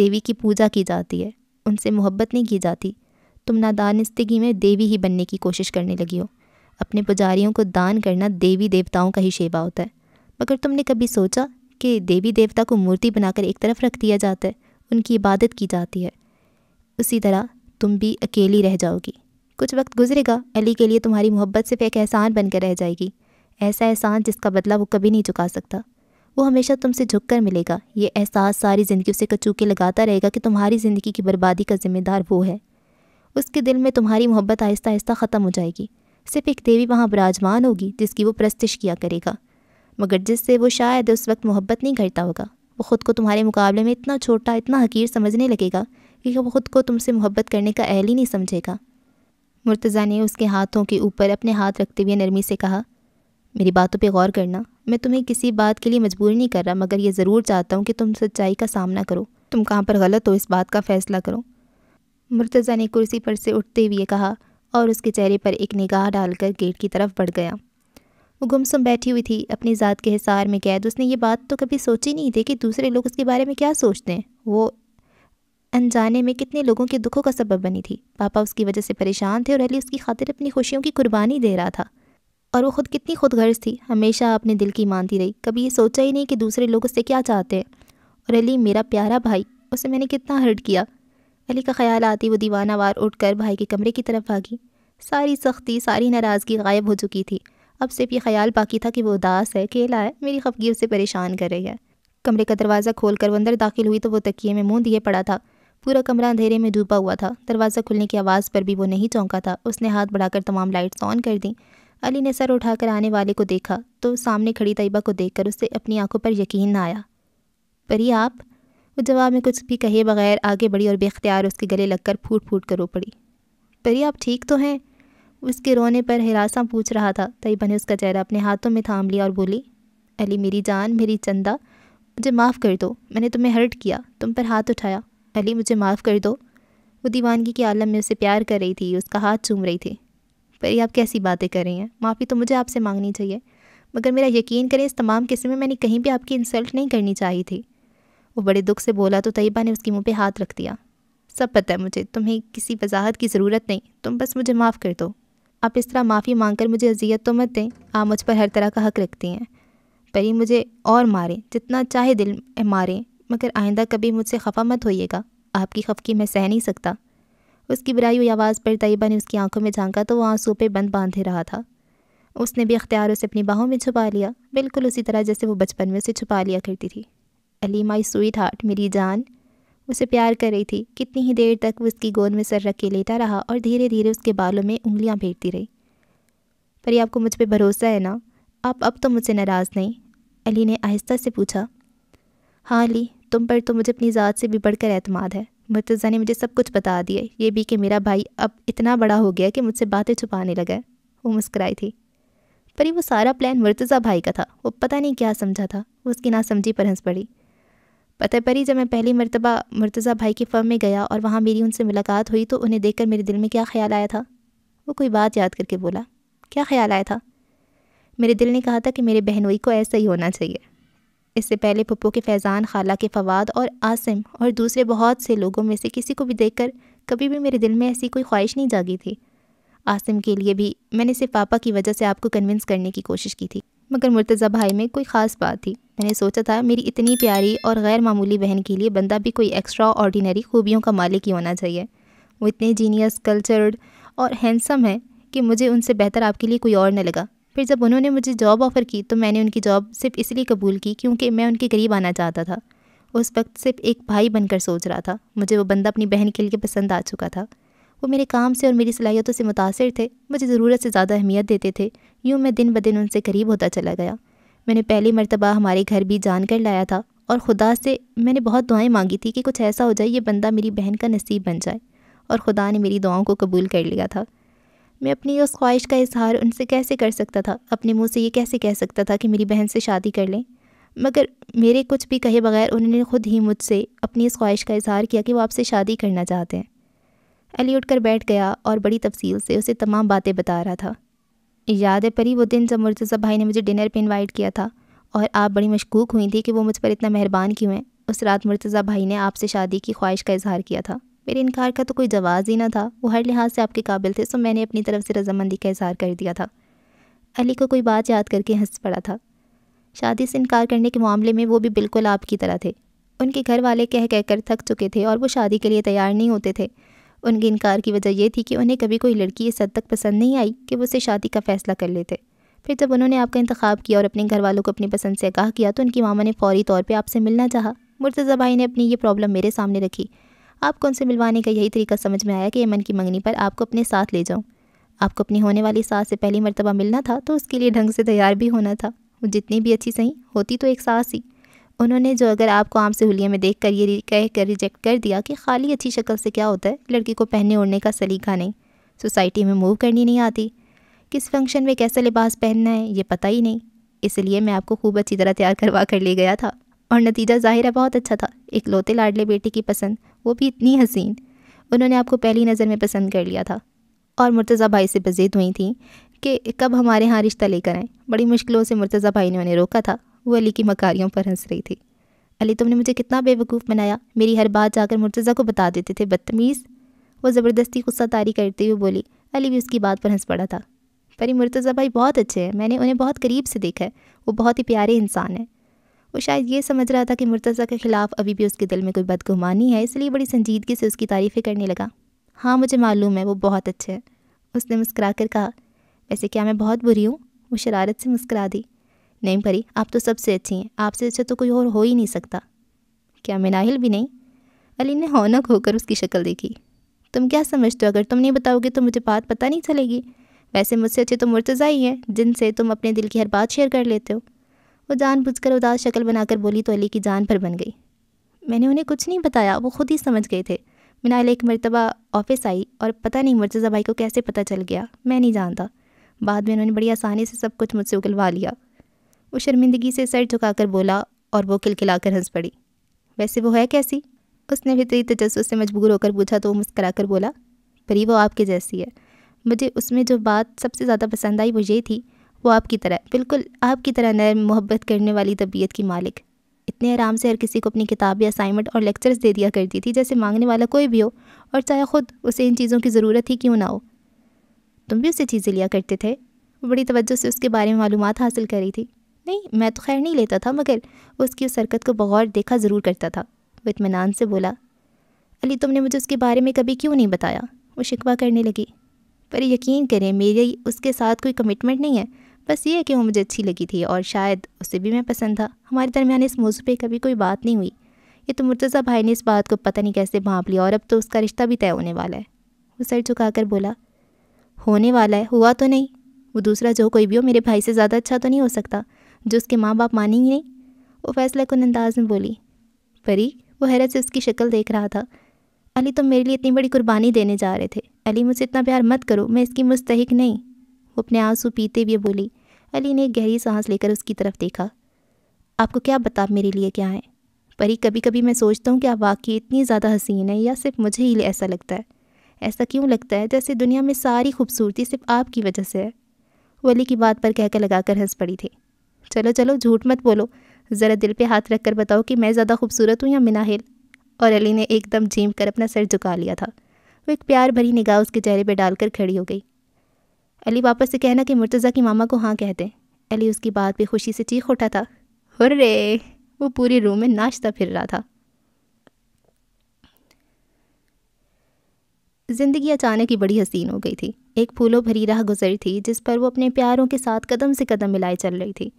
देवी की पूजा की जाती है उनसे मोहब्बत नहीं की जाती तुम नादानस्तगी में देवी ही बनने की कोशिश करने लगी हो अपने पुजारियों को दान करना देवी देवताओं का ही शेवा होता है मगर तुमने कभी सोचा कि देवी देवता को मूर्ति बनाकर एक तरफ रख दिया जाता है उनकी इबादत की जाती है उसी तरह तुम भी अकेली रह जाओगी कुछ वक्त गुजरेगा अली के लिए तुम्हारी मोहब्बत सिर्फ एक एहसान बनकर रह जाएगी ऐसा एहसान जिसका बदला वो कभी नहीं चुका सकता वो हमेशा तुमसे झुक कर मिलेगा ये एहसास सारी ज़िंदगी उसे कचूके लगाता रहेगा कि तुम्हारी ज़िंदगी की बर्बादी का जिम्मेदार वो है उसके दिल में तुम्हारी मोहब्बत आहिस्ता आहिस्ता ख़त्म हो जाएगी सिर्फ एक देवी वहाँ विराजमान होगी जिसकी वो प्रस्तिश किया करेगा मगर जिससे वो शायद उस वक्त मोहब्बत नहीं करता होगा वो ख़ुद को तुम्हारे मुकाबले में इतना छोटा इतना हकीर समझने लगेगा कि वो ख़ुद को तुमसे मोहब्बत करने का अहल ही नहीं समझेगा मुर्तज़ा ने उसके हाथों के ऊपर अपने हाथ रखते हुए नरमी से कहा मेरी बातों पे गौर करना मैं तुम्हें किसी बात के लिए मजबूर नहीं कर रहा मगर ये ज़रूर चाहता हूँ कि तुम सच्चाई का सामना करो तुम कहाँ पर गलत हो इस बात का फ़ैसला करो मुर्तज़ा ने कुर्सी पर से उठते हुए कहा और उसके चेहरे पर एक निगाह डालकर गेट की तरफ बढ़ गया वो गुमसुम बैठी हुई थी अपनी ज़ात के हिसार में कैद उसने ये बात तो कभी सोची नहीं थी कि दूसरे लोग उसके बारे में क्या सोचते हैं वो अनजाने में कितने लोगों के दुखों का सबब बनी थी पापा उसकी वजह से परेशान थे और अली उसकी खातिर अपनी खुशियों की कुर्बानी दे रहा था और वो खुद कितनी खुद थी हमेशा अपने दिल की मानती रही कभी ये सोचा ही नहीं कि दूसरे लोग उससे क्या चाहते हैं और अली मेरा प्यारा भाई उसे मैंने कितना हर्ट किया अली का ख्याल आती वो दीवाना उठ उठकर भाई के कमरे की तरफ भागी सारी सख्ती सारी नाराज़गी गायब हो चुकी थी अब सिर्फ ये ख्याल बाकी था कि वो उदास है अकेला है मेरी खफगी उसे परेशान कर रही है कमरे का दरवाज़ा खोल कर अंदर दाखिल हुई तो वो तकिए में मुँह दिए पड़ा था पूरा कमरा अंधेरे में डूबा हुआ था दरवाज़ा खुलने की आवाज़ पर भी वो नहीं चौंका था उसने हाथ बढ़ाकर तमाम लाइट्स ऑन कर दी अली ने सर उठाकर आने वाले को देखा तो सामने खड़ी तयबा को देखकर उसे अपनी आंखों पर यकीन ना आया परी आप वो जवाब में कुछ भी कहे बगैर आगे बढ़ी और बेख्तियार उसके गले लगकर फूट फूट कर रो पड़ी परी आप ठीक तो हैं उसके रोने पर हिरासा पूछ रहा था तयबा ने उसका चेहरा अपने हाथों में थाम लिया और बोली अली मेरी जान मेरी चंदा मुझे माफ़ कर दो मैंने तुम्हें हर्ट किया तुम पर हाथ उठाया अली मुझे माफ़ कर दो वो दीवानगी के आलम में उसे प्यार कर रही थी उसका हाथ चूम रही थी पर आप कैसी बातें कर रही हैं माफ़ी तो मुझे आपसे मांगनी चाहिए मगर मेरा यकीन करें इस तमाम किस्से में मैंने कहीं भी आपकी इंसल्ट नहीं करनी चाहिए थी वो बड़े दुख से बोला तो तयबा ने उसके मुँह पर हाथ रख दिया सब पता है मुझे तुम्हें किसी वजाहत की ज़रूरत नहीं तुम बस मुझे माफ़ कर दो आप इस तरह माफ़ी मांग कर मुझे अजियत तो मत दें आप मुझ पर हर तरह का हक रखती हैं पर ये मुझे और मारें जितना चाहे दिल मारें मगर आइंदा कभी मुझसे खफा मत होइएगा आपकी खफकी मैं सह नहीं सकता उसकी बुराई हुई आवाज़ पर तयबा ने उसकी आंखों में झांका तो वह आंसू पे बंद बांधे रहा था उसने भी अख्तियार उसे अपनी बाहों में छुपा लिया बिल्कुल उसी तरह जैसे वो बचपन में उसे छुपा लिया करती थी अली माई स्वीट हार्ट मेरी जान उसे प्यार कर रही थी कितनी ही देर तक वो उसकी गोद में सर रख के लेटा रहा और धीरे धीरे उसके बालों में उंगलियाँ फेरती रही पर आपको मुझ पर भरोसा है ना आप अब तो मुझसे नाराज़ नहीं अली ने आहिस्ता से पूछा हाँ अली तुम पर तो मुझे अपनी ज़ात से भी बढ़कर एतमाद है मुर्तज़ा ने मुझे सब कुछ बता दिया ये भी कि मेरा भाई अब इतना बड़ा हो गया कि मुझसे बातें छुपाने लगा वो मुस्कराई थी पर वो सारा प्लान मुर्तज़ा भाई का था वो पता नहीं क्या समझा था वो उसकी समझी पर हंस पड़ी पता परी जब मैं पहली मरतबा मुर्तज़ा भाई की फ़र्म में गया और वहाँ मेरी उनसे मुलाकात हुई तो उन्हें देखकर मेरे दिल में क्या ख्याल आया था वो कोई बात याद करके बोला क्या ख्याल आया था मेरे दिल ने कहा था कि मेरे बहनोई को ऐसा ही होना चाहिए इससे पहले पप्पो के फैज़ान खाला के फवाद और आसिम और दूसरे बहुत से लोगों में से किसी को भी देखकर कभी भी मेरे दिल में ऐसी कोई ख्वाहिश नहीं जागी थी आसिम के लिए भी मैंने सिर्फ पापा की वजह से आपको कन्विंस करने की कोशिश की थी मगर मुर्तज़ा भाई में कोई ख़ास बात थी मैंने सोचा था मेरी इतनी प्यारी और गैर मामूली बहन के लिए बंदा भी कोई एक्स्ट्रा ऑर्डीनरी खूबियों का मालिक ही होना चाहिए वो इतने जीनियस कल्चर्ड और हैंडसम है कि मुझे उनसे बेहतर आपके लिए कोई और न लगा फिर जब उन्होंने मुझे जॉब ऑफ़र की तो मैंने उनकी जॉब सिर्फ इसलिए कबूल की क्योंकि मैं उनके करीब आना चाहता था उस वक्त सिर्फ एक भाई बनकर सोच रहा था मुझे वो बंदा अपनी बहन के लिए पसंद आ चुका था वो मेरे काम से और मेरी सलाहियतों से मुतासर थे मुझे ज़रूरत से ज़्यादा अहमियत देते थे यूँ मैं दिन ब दिन उनसे करीब होता चला गया मैंने पहली मरतबा हमारे घर भी जान कर लाया था और ख़ुदा से मैंने बहुत दुआएं मांगी थी कि कुछ ऐसा हो जाए ये बंदा मेरी बहन का नसीब बन जाए और ख़ुदा ने मेरी दुआओं को कबूल कर लिया था मैं अपनी उस ख्वाहिश का इजहार उनसे कैसे कर सकता था अपने मुंह से ये कैसे कह सकता था कि मेरी बहन से शादी कर लें मगर मेरे कुछ भी कहे बगैर उन्होंने खुद ही मुझसे अपनी इस ख्वाहिश का इजहार किया कि वो आपसे शादी करना चाहते हैं अली उठकर बैठ गया और बड़ी तफसील से उसे तमाम बातें बता रहा था याद है परी वो दिन जब मुर्तज़ा भाई ने मुझे डिनर पर इन्वाइट किया था और आप बड़ी मशकूक हुई थी कि वो मुझ पर इतना मेहरबान क्यों हैं उस रात मुर्तज़ा भाई ने आपसे शादी की ख्वाहिश का इजहार किया था मेरे इनकार का तो कोई जवाब ही ना था वो हर लिहाज से आपके काबिल थे सो मैंने अपनी तरफ से रजामंदी का इजहार कर दिया था अली को कोई बात याद करके हंस पड़ा था शादी से इनकार करने के मामले में वो भी बिल्कुल आपकी तरह थे उनके घर वाले कह कहकर थक चुके थे और वो शादी के लिए तैयार नहीं होते थे उनके इनकार की वजह यह थी कि उन्हें कभी कोई लड़की इस हद तक पसंद नहीं आई कि वो उसे शादी का फ़ैसला कर लेते फिर जब उन्होंने आपका इंतखाब किया और अपने घर वालों को अपनी पसंद से आगाह किया तो उनकी मामा ने फ़ौरी तौर पर आपसे मिलना चाहा मुर्तज़ा भाई ने अपनी ये प्रॉब्लम मेरे सामने रखी आपको उनसे मिलवाने का यही तरीका समझ में आया कि यमन की मंगनी पर आपको अपने साथ ले जाऊँ आपको अपनी होने वाली सास से पहली मरतबा मिलना था तो उसके लिए ढंग से तैयार भी होना था वो जितनी भी अच्छी सही होती तो एक सास ही उन्होंने जो अगर आपको आम से हुलिया में देख कर ये कह कर रिजेक्ट कर दिया कि खाली अच्छी शक्ल से क्या होता है लड़की को पहनने ओढ़ने का सलीका नहीं सोसाइटी में मूव करनी नहीं आती किस फंक्शन में कैसा लिबास पहनना है ये पता ही नहीं इसलिए मैं आपको खूब अच्छी तरह तैयार करवा कर ले गया था और नतीजा ज़ाहिर है बहुत अच्छा था एक लोते लाडले बेटे की पसंद वो भी इतनी हसीन उन्होंने आपको पहली नज़र में पसंद कर लिया था और मुर्तज़ा भाई से बज़ेद हुई थी कि कब हमारे यहाँ रिश्ता लेकर आएँ बड़ी मुश्किलों से मुर्तज़ा भाई ने उन्हें रोका था वो अली की मकारियों पर हंस रही थी अली तुमने मुझे कितना बेवकूफ़ बनाया मेरी हर बात जाकर मुर्तज़ा को बता देते थे बदतमीज़ वो ज़बरदस्ती गुस्सा तारी करते हुए बोली अली भी उसकी बात पर हंस पड़ा था परी मुर्तज़ा भाई बहुत अच्छे हैं मैंने उन्हें बहुत करीब से देखा है वो बहुत ही प्यारे इंसान हैं वो शायद ये समझ रहा था कि मुर्तज़ा के ख़िलाफ़ अभी भी उसके दिल में कोई बदगुमानी है इसलिए बड़ी संजीदगी से उसकी तारीफ़ें करने लगा हाँ मुझे मालूम है वो बहुत अच्छे हैं उसने मुस्करा कर कहा वैसे क्या मैं बहुत बुरी हूँ वो शरारत से मुस्करा दी नहीं परी आप तो सबसे अच्छी हैं आपसे अच्छा तो कोई और हो ही नहीं सकता क्या मैं मिनाहिल भी नहीं अली ने हौनक होकर उसकी शक्ल देखी तुम क्या समझते हो अगर तुम नहीं बताओगे तो मुझे बात पता नहीं चलेगी वैसे मुझसे अच्छे तो मुर्तज़ा ही हैं जिनसे तुम अपने दिल की हर बात शेयर कर लेते हो वो जानबूझकर उदास शक्ल बनाकर बोली तो अली की जान पर बन गई मैंने उन्हें कुछ नहीं बताया वो खुद ही समझ गए थे मिनाल एक मरतबा ऑफिस आई और पता नहीं मुर्तज़ा भाई को कैसे पता चल गया मैं नहीं जानता बाद में उन्होंने बड़ी आसानी से सब कुछ मुझसे उगलवा लिया वो शर्मिंदगी से सर झुकाकर बोला और वो खिलखिलाकर हंस पड़ी वैसे वो है कैसी उसने फितरी तजस्व से मजबूर होकर पूछा तो वो मुस्करा कर बोला परी वो आपके जैसी है मुझे उसमें जो बात सबसे ज़्यादा पसंद आई वो ये थी वो आपकी तरह बिल्कुल आपकी तरह नरम मोहब्बत करने वाली तबीयत की मालिक इतने आराम से हर किसी को अपनी किताब या असाइनमेंट और लेक्चर्स दे दिया करती थी जैसे मांगने वाला कोई भी हो और चाहे ख़ुद उसे इन चीज़ों की ज़रूरत ही क्यों ना हो तुम भी उससे चीज़ें लिया करते थे बड़ी तवज्जो से उसके बारे में मालूम हासिल कर रही थी नहीं मैं तो खैर नहीं लेता था मगर उसकी उस हरकत को बगौर देखा ज़रूर करता था वो इतमान से बोला अली तुमने मुझे उसके बारे में कभी क्यों नहीं बताया वो शिकवा करने लगी पर यकीन करें मेरी उसके साथ कोई कमिटमेंट नहीं है बस ये है कि वो मुझे अच्छी लगी थी और शायद उसे भी मैं पसंद था हमारे दरमियान इस मौजू पर कभी कोई बात नहीं हुई ये तो मुर्तज़ा भाई ने इस बात को पता नहीं कैसे भाँप लिया और अब तो उसका रिश्ता भी तय होने वाला है वो सर झुकाकर बोला होने वाला है हुआ तो नहीं वो दूसरा जो कोई भी हो मेरे भाई से ज़्यादा अच्छा तो नहीं हो सकता जो उसके माँ बाप मानेंगे नहीं वो फैसला कन अंदाज में बोली परी वो हैरत से उसकी शक्ल देख रहा था अली तुम तो मेरे लिए इतनी बड़ी कुर्बानी देने जा रहे थे अली मुझसे इतना प्यार मत करो मैं इसकी मुस्तक नहीं वो अपने आंसू पीते हुए बोली अली ने गहरी सांस लेकर उसकी तरफ देखा आपको क्या बता मेरे लिए क्या है परी कभी कभी मैं सोचता हूँ कि आप वाकई इतनी ज़्यादा हसीन है या सिर्फ मुझे ही ऐसा लगता है ऐसा क्यों लगता है जैसे दुनिया में सारी खूबसूरती सिर्फ आपकी वजह से है वो अली की बात पर कहकर लगाकर हंस पड़ी थी चलो चलो झूठ मत बोलो ज़रा दिल पे हाथ रख कर बताओ कि मैं ज़्यादा खूबसूरत हूँ या मिनाहिल और अली ने एकदम झीम कर अपना सर झुका लिया था वो एक प्यार भरी निगाह उसके चेहरे पर डालकर खड़ी हो गई अली वापस से कहना कि मुर्तज़ा की मामा को हाँ कहते अली उसकी बात पर खुशी से चीख उठा था हुर्रे वो पूरी रूम में नाश्ता फिर रहा था ज़िंदगी अचानक ही बड़ी हसीन हो गई थी एक फूलों भरी राह गुजरी थी जिस पर वो अपने प्यारों के साथ कदम से कदम मिलाए चल रही थी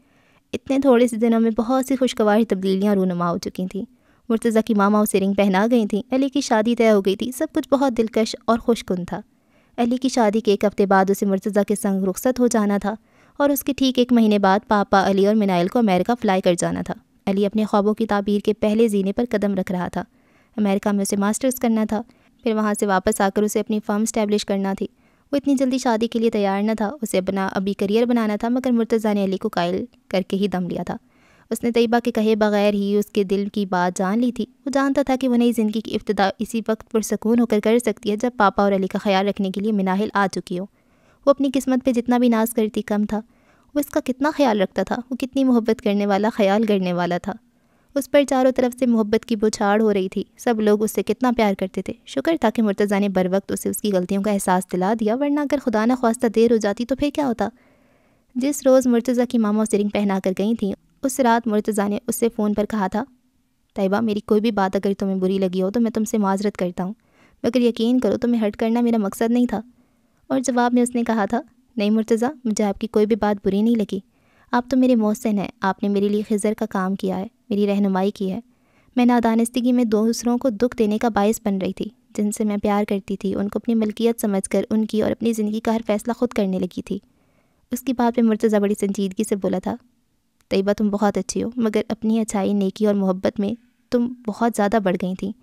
इतने थोड़े से दिनों में बहुत सी खुशगवार तब्दीलियाँ रूनमा हो चुकी थीं मुर्तज़ा की मामा उसे रिंग पहना गई थी अली की शादी तय हो गई थी सब कुछ बहुत दिलकश और खुशकुन था अली की शादी के एक हफ़्ते बाद उसे मुर्तज़ा के संग रुखसत हो जाना था और उसके ठीक एक महीने बाद पापा अली और मिनाइल को अमेरिका फ़्लाई कर जाना था अली अपने ख्वाबों की ताबीर के पहले जीने पर कदम रख रहा था अमेरिका में उसे मास्टर्स करना था फिर वहाँ से वापस आकर उसे अपनी फर्म स्टैब्लिश करना थी वो इतनी जल्दी शादी के लिए तैयार न था उसे अपना अभी करियर बनाना था मगर मुर्तज़ा ने अली को कायल करके ही दम लिया था उसने तयबा के कहे बगैर ही उसके दिल की बात जान ली थी वो जानता था कि वह नई ज़िंदगी की इब्तदा इसी वक्त पुरसकून होकर कर सकती है जब पापा और अली का ख्याल रखने के लिए मिनाहिल आ चुकी हो वो अपनी किस्मत पर जितना भी नाज करती कम था वो इसका कितना ख्याल रखता था वो कितनी मोहब्बत करने वाला ख्याल करने वाला था उस पर चारों तरफ से मोहब्बत की बुछाड़ हो रही थी सब लोग उससे कितना प्यार करते थे शुक्र था कि मुर्तज़ा ने बर वक्त उसे उसकी गलतियों का एहसास दिला दिया वरना अगर खुदा न खास्ता देर हो जाती तो फिर क्या होता जिस रोज़ मुर्तज़ा की मामा उसे रिंग पहना कर गई थी उस रात मुर्तज़ा ने उससे फ़ोन पर कहा था तयबा मेरी कोई भी बात अगर तुम्हें बुरी लगी हो तो मैं तुमसे माजरत करता हूँ मगर यकीन करो तुम्हें हर्ट करना मेरा मकसद नहीं था और जवाब में उसने कहा था नहीं मुर्तज़ा मुझे आपकी कोई भी बात बुरी नहीं लगी आप तो मेरे मोहसिन हैं आपने मेरे लिए खजर का काम किया है मेरी रहनुमाई की है मैं नादानस्तगी में दूसरों को दुख देने का बायस बन रही थी जिनसे मैं प्यार करती थी उनको अपनी मलकियत समझकर उनकी और अपनी ज़िंदगी का हर फैसला खुद करने लगी थी उसकी बात पे मुर्तज़ा बड़ी संजीदगी से बोला था तयबा तुम बहुत अच्छी हो मगर अपनी अच्छाई नेकी और मोहब्बत में तुम बहुत ज़्यादा बढ़ गई थी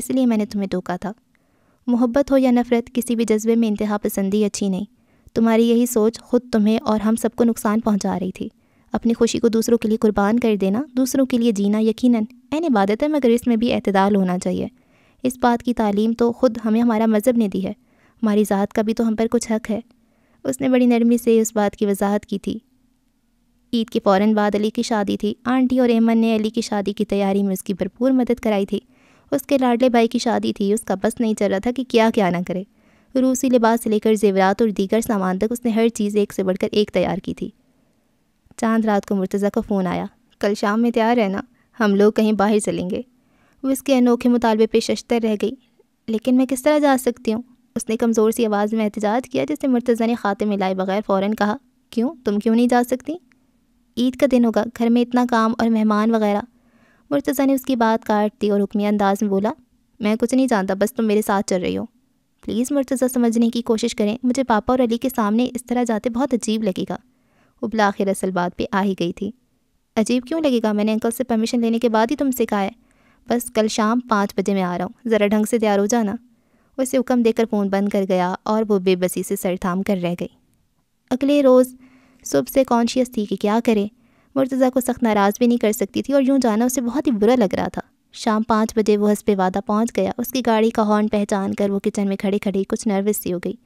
इसलिए मैंने तुम्हें धोखा तो था मोहब्बत हो या नफ़रत किसी भी जज्बे में इंतहा पसंदी अच्छी नहीं तुम्हारी यही सोच खुद तुम्हें और हम सबको नुकसान पहुंचा रही थी अपनी खुशी को दूसरों के लिए कुर्बान कर देना दूसरों के लिए जीना यकीनन एन इबादत है मगर इसमें भी अतदाल होना चाहिए इस बात की तालीम तो ख़ुद हमें हमारा मज़हब ने दी है हमारी ज़ात का भी तो हम पर कुछ हक है उसने बड़ी नरमी से उस बात की वजाहत की थी ईद के फ़ौर बाद अली की शादी थी आंटी और एमन ने अली की शादी की तैयारी में उसकी भरपूर मदद कराई थी उसके लाडले भाई की शादी थी उसका बस नहीं चल रहा था कि क्या क्या ना करे रूसी लिबास से लेकर जेवरात और दीगर सामान तक उसने हर चीज़ एक से बढ़कर एक तैयार की थी चांद रात को मुर्तज़ा का फ़ोन आया कल शाम में तैयार है ना हम लोग कहीं बाहर चलेंगे वो इसके अनोखे मुतालबे पे शशतर रह गई लेकिन मैं किस तरह जा सकती हूँ उसने कमज़ोर सी आवाज़ में एहतजाज किया जिससे मुर्तज़ा ने खाते में लाए बगैर फ़ौर कहा क्यों तुम क्यों नहीं जा सकती ईद का दिन होगा घर में इतना काम और मेहमान वगैरह मुर्तज़ा ने उसकी बात काट दी और हुक्मी अंदाज में बोला मैं कुछ नहीं जानता बस तुम मेरे साथ चल रही हो प्लीज़ मुर्तज़ा समझने की कोशिश करें मुझे पापा और अली के सामने इस तरह जाते बहुत अजीब लगेगा उबला आखिर असल बात पे आ ही गई थी अजीब क्यों लगेगा मैंने अंकल से परमिशन लेने के बाद ही तुमसे कहा है बस कल शाम पाँच बजे मैं आ रहा हूँ ज़रा ढंग से तैयार हो जाना उसे हुक्म देकर फ़ोन बंद कर गया और वो बेबसी से सर थाम कर रह गई अगले रोज़ सुबह से कॉन्शियस थी कि क्या करे मुर्तज़ा को सख्त नाराज़ भी नहीं कर सकती थी और यूँ जाना उसे बहुत ही बुरा लग रहा था शाम पाँच बजे वह हंसपे वादा पहुँच गया उसकी गाड़ी का हॉर्न पहचान कर वो किचन में खड़े खड़े कुछ नर्वस सी हो गई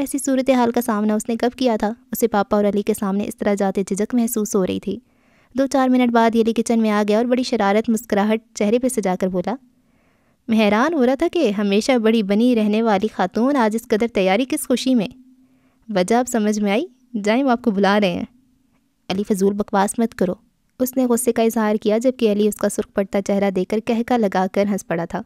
ऐसी सूरत हाल का सामना उसने कब किया था उसे पापा और अली के सामने इस तरह जाते झिझक महसूस हो रही थी दो चार मिनट बाद ये अली किचन में आ गया और बड़ी शरारत मुस्कुराहट चेहरे पर सजाकर बोला मेहरान हैरान हो रहा था कि हमेशा बड़ी बनी रहने वाली खातून आज इस कदर तैयारी किस खुशी में वजह अब समझ में आई जाएं वो आपको बुला रहे हैं अली फजूल बकवास मत करो उसने गुस्से का इजहार किया जबकि अली उसका सुर्ख पड़ता चेहरा देकर कहका लगाकर हंस पड़ा था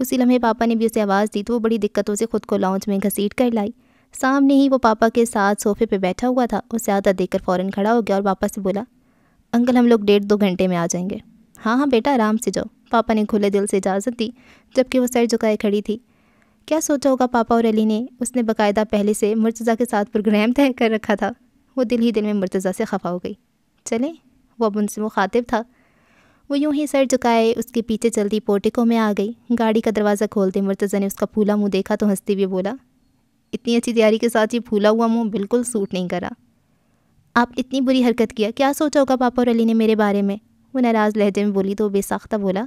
उसी लम्हे पापा ने भी उसे आवाज़ दी तो वो बड़ी दिक्कतों से खुद को लॉन्च में घसीट कर लाई सामने ही वो पापा के साथ सोफे पे बैठा हुआ था उसे आधा देकर फ़ौरन खड़ा हो गया और पापा से बोला अंकल हम लोग डेढ़ दो घंटे में आ जाएंगे हाँ हाँ बेटा आराम से जाओ पापा ने खुले दिल से इजाज़त दी जबकि वो सर झुकाए खड़ी थी क्या सोचा होगा पापा और अली ने उसने बाकायदा पहले से मुर्तज़ा के साथ प्रोग्राम तय कर रखा था वो दिल ही दिल में मुर्तज़ा से खफा हो गई चलें वो अब उनसे मुखातिब था वो यूं ही सर झुकाए उसके पीछे चलती पोटिको में आ गई गाड़ी का दरवाज़ा खोलते मुर्तज़ा ने उसका फूला मुँह देखा तो हंसते हुए बोला इतनी अच्छी तैयारी के साथ ये फूला हुआ मुँह बिल्कुल सूट नहीं करा आप इतनी बुरी हरकत किया क्या सोचा होगा पापा और अली ने मेरे बारे में वो नाराज़ लहजे में बोली तो बेसाख्ता बोला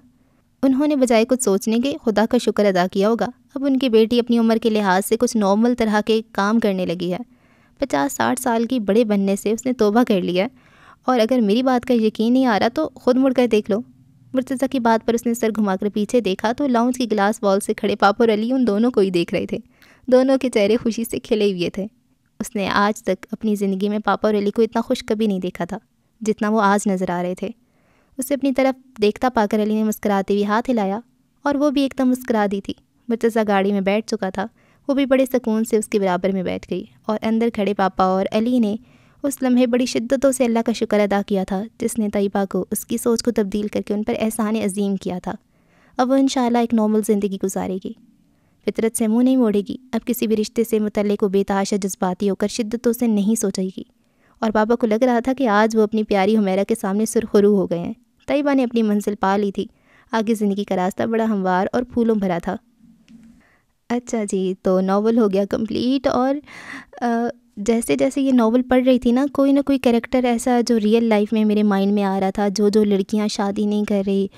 उन्होंने बजाय कुछ सोचने के खुदा का शुक्र अदा किया होगा अब उनकी बेटी अपनी उम्र के लिहाज से कुछ नॉर्मल तरह के काम करने लगी है पचास साठ साल की बड़े बनने से उसने तोबा कर लिया है और अगर मेरी बात का यकीन नहीं आ रहा तो ख़ुद मुड़कर देख लो मुर्तज़ा की बात पर उसने सर घुमाकर पीछे देखा तो लाउंज की गिलास वॉल से खड़े पापा और अली उन दोनों को ही देख रहे थे दोनों के चेहरे खुशी से खिले हुए थे उसने आज तक अपनी ज़िंदगी में पापा और अली को इतना खुश कभी नहीं देखा था जितना वो आज नज़र आ रहे थे उसे अपनी तरफ देखता पाकर अली ने मुस्कुराते हुए हाथ हिलाया और वो भी एकदम मुस्कुरा दी थी मुर्तज़ा गाड़ी में बैठ चुका था वो भी बड़े सुकून से उसके बराबर में बैठ गई और अंदर खड़े पापा और अली ने उस लम्हे बड़ी शिद्दतों से अल्लाह का शुक्र अदा किया था जिसने तयबा को उसकी सोच को तब्दील करके उन पर एहसान अजीम किया था अब वो इन एक नॉर्मल ज़िंदगी गुजारेगी फितरत से मुंह नहीं मोड़ेगी अब किसी भी रिश्ते से मुतल को बेताशा जज्बाती होकर शिद्दतों से नहीं सोचेगी और पापा को लग रहा था कि आज वो अपनी प्यारी हमेरा के सामने सुरखरू हो गए हैं तयबा ने अपनी मंजिल पा ली थी आगे ज़िंदगी का रास्ता बड़ा हमवार और फूलों भरा था अच्छा जी तो नावल हो गया कम्प्लीट और आ, जैसे जैसे ये नावल पढ़ रही थी ना कोई ना कोई कैरेक्टर ऐसा जो रियल लाइफ में मेरे माइंड में आ रहा था जो जो लड़कियां शादी नहीं कर रही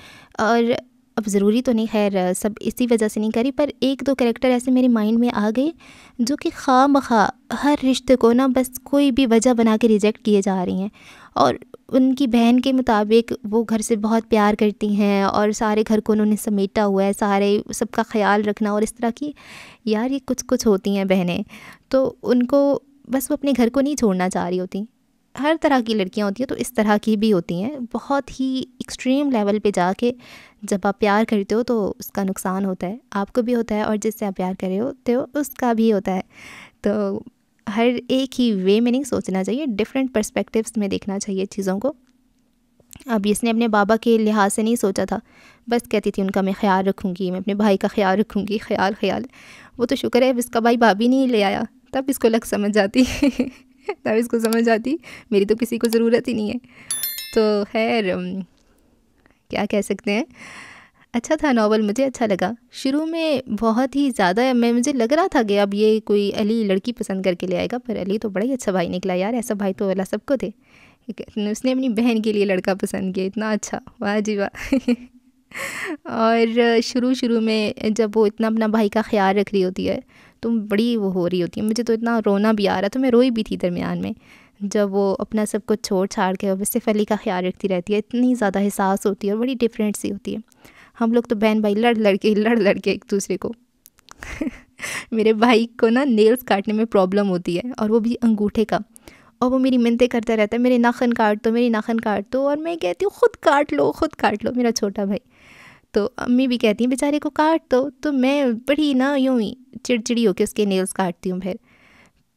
और अब ज़रूरी तो नहीं खैर सब इसी वजह से नहीं करी पर एक दो कैरेक्टर ऐसे मेरे माइंड में आ गए जो कि खाम खा हर रिश्ते को ना बस कोई भी वजह बना के रिजेक्ट किए जा रही हैं और उनकी बहन के मुताबिक वो घर से बहुत प्यार करती हैं और सारे घर को उन्होंने समेटा हुआ है सारे सबका ख्याल रखना और इस तरह की यार ये कुछ कुछ होती हैं बहनें तो उनको बस वो अपने घर को नहीं छोड़ना चाह रही होती हर तरह की लड़कियां होती हैं तो इस तरह की भी होती हैं बहुत ही एक्सट्रीम लेवल पे जाके जब आप प्यार करते हो तो उसका नुकसान होता है आपको भी होता है और जिससे आप प्यार कर रहे होते हो उसका भी होता है तो हर एक ही वे में नहीं सोचना चाहिए डिफरेंट पर्सपेक्टिव्स में देखना चाहिए चीज़ों को अब इसने अपने बाबा के लिहाज से नहीं सोचा था बस कहती थी उनका मैं ख्याल रखूँगी मैं अपने भाई का ख्याल रखूँगी ख्याल ख्याल वो तो शुक्र है इसका भाई भाभी नहीं ले आया तब इसको लग समझ जाती तब इसको समझ आती मेरी तो किसी को ज़रूरत ही नहीं है तो खैर क्या कह सकते हैं अच्छा था नावल मुझे अच्छा लगा शुरू में बहुत ही ज़्यादा मैं मुझे लग रहा था कि अब ये कोई अली लड़की पसंद करके ले आएगा पर अली तो बड़ा ही अच्छा भाई निकला यार ऐसा भाई तो अला सबको थे उसने अपनी बहन के लिए लड़का पसंद किया इतना अच्छा वाह जी वाह और शुरू शुरू में जब वो इतना अपना भाई का ख्याल रख रही होती है तो बड़ी वो हो रही होती है मुझे तो इतना रोना भी आ रहा तो मैं रोई भी थी दरमियान में जब वो अपना सब कुछ छोड़ छाड़ के और सिर्फ अली का ख्याल रखती रहती है इतनी ज़्यादा एहसास होती है और बड़ी डिफरेंट सी होती है हम लोग तो बहन भाई लड़ लड़के लड़ लड़के एक दूसरे को मेरे भाई को ना नेल्स काटने में प्रॉब्लम होती है और वो भी अंगूठे का और वो मेरी मिनतें करता रहता है मेरे नाखन काट दो मेरी नाखन काट दो और मैं कहती हूँ खुद काट लो खुद काट लो मेरा छोटा भाई तो अम्मी भी कहती हैं बेचारे को काट दो तो मैं बड़ी ना यूँ ही चिड़चिड़ी होकर उसके नेल्स काटती हूँ फिर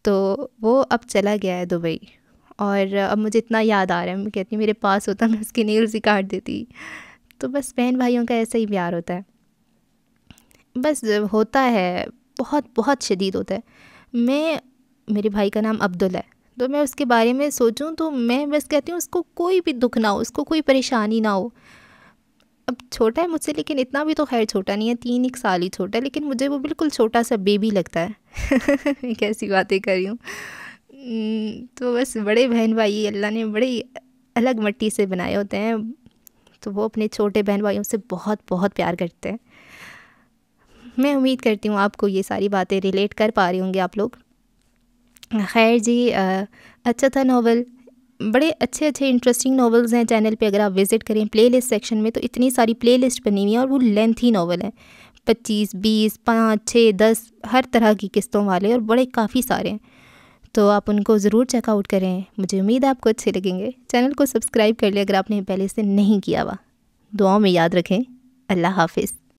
तो वो अब चला गया है दुबई और अब मुझे इतना याद आ रहा है मैं कहती हूँ मेरे पास होता मैं उसके नेल्स ही काट देती तो बस बहन भाइयों का ऐसा ही प्यार होता है बस होता है बहुत बहुत शदीद होता है मैं मेरे भाई का नाम अब्दुल है तो मैं उसके बारे में सोचूं तो मैं बस कहती हूँ उसको कोई भी दुख ना हो उसको कोई परेशानी ना हो अब छोटा है मुझसे लेकिन इतना भी तो खैर छोटा नहीं है तीन एक साल ही छोटा है लेकिन मुझे वो बिल्कुल छोटा सा बेबी लगता है कैसी बातें कर रही हूँ तो बस बड़े बहन भाई अल्लाह ने बड़े अलग मट्टी से बनाए होते हैं तो वो अपने छोटे बहन भाइयों से बहुत बहुत प्यार करते हैं मैं उम्मीद करती हूँ आपको ये सारी बातें रिलेट कर पा रही होंगे आप लोग खैर जी आ, अच्छा था नावल बड़े अच्छे अच्छे इंटरेस्टिंग नावल्स हैं चैनल पे अगर आप विज़िट करें प्लेलिस्ट सेक्शन में तो इतनी सारी प्लेलिस्ट बनी हुई है और वो लेंथी नावल हैं पच्चीस बीस पाँच छः दस हर तरह की किस्तों वाले और बड़े काफ़ी सारे हैं तो आप उनको ज़रूर चेकआउट करें मुझे उम्मीद है आपको अच्छे लगेंगे चैनल को सब्सक्राइब कर लिया अगर आपने पहले से नहीं किया हुआ दुआओं में याद रखें अल्लाह हाफिज़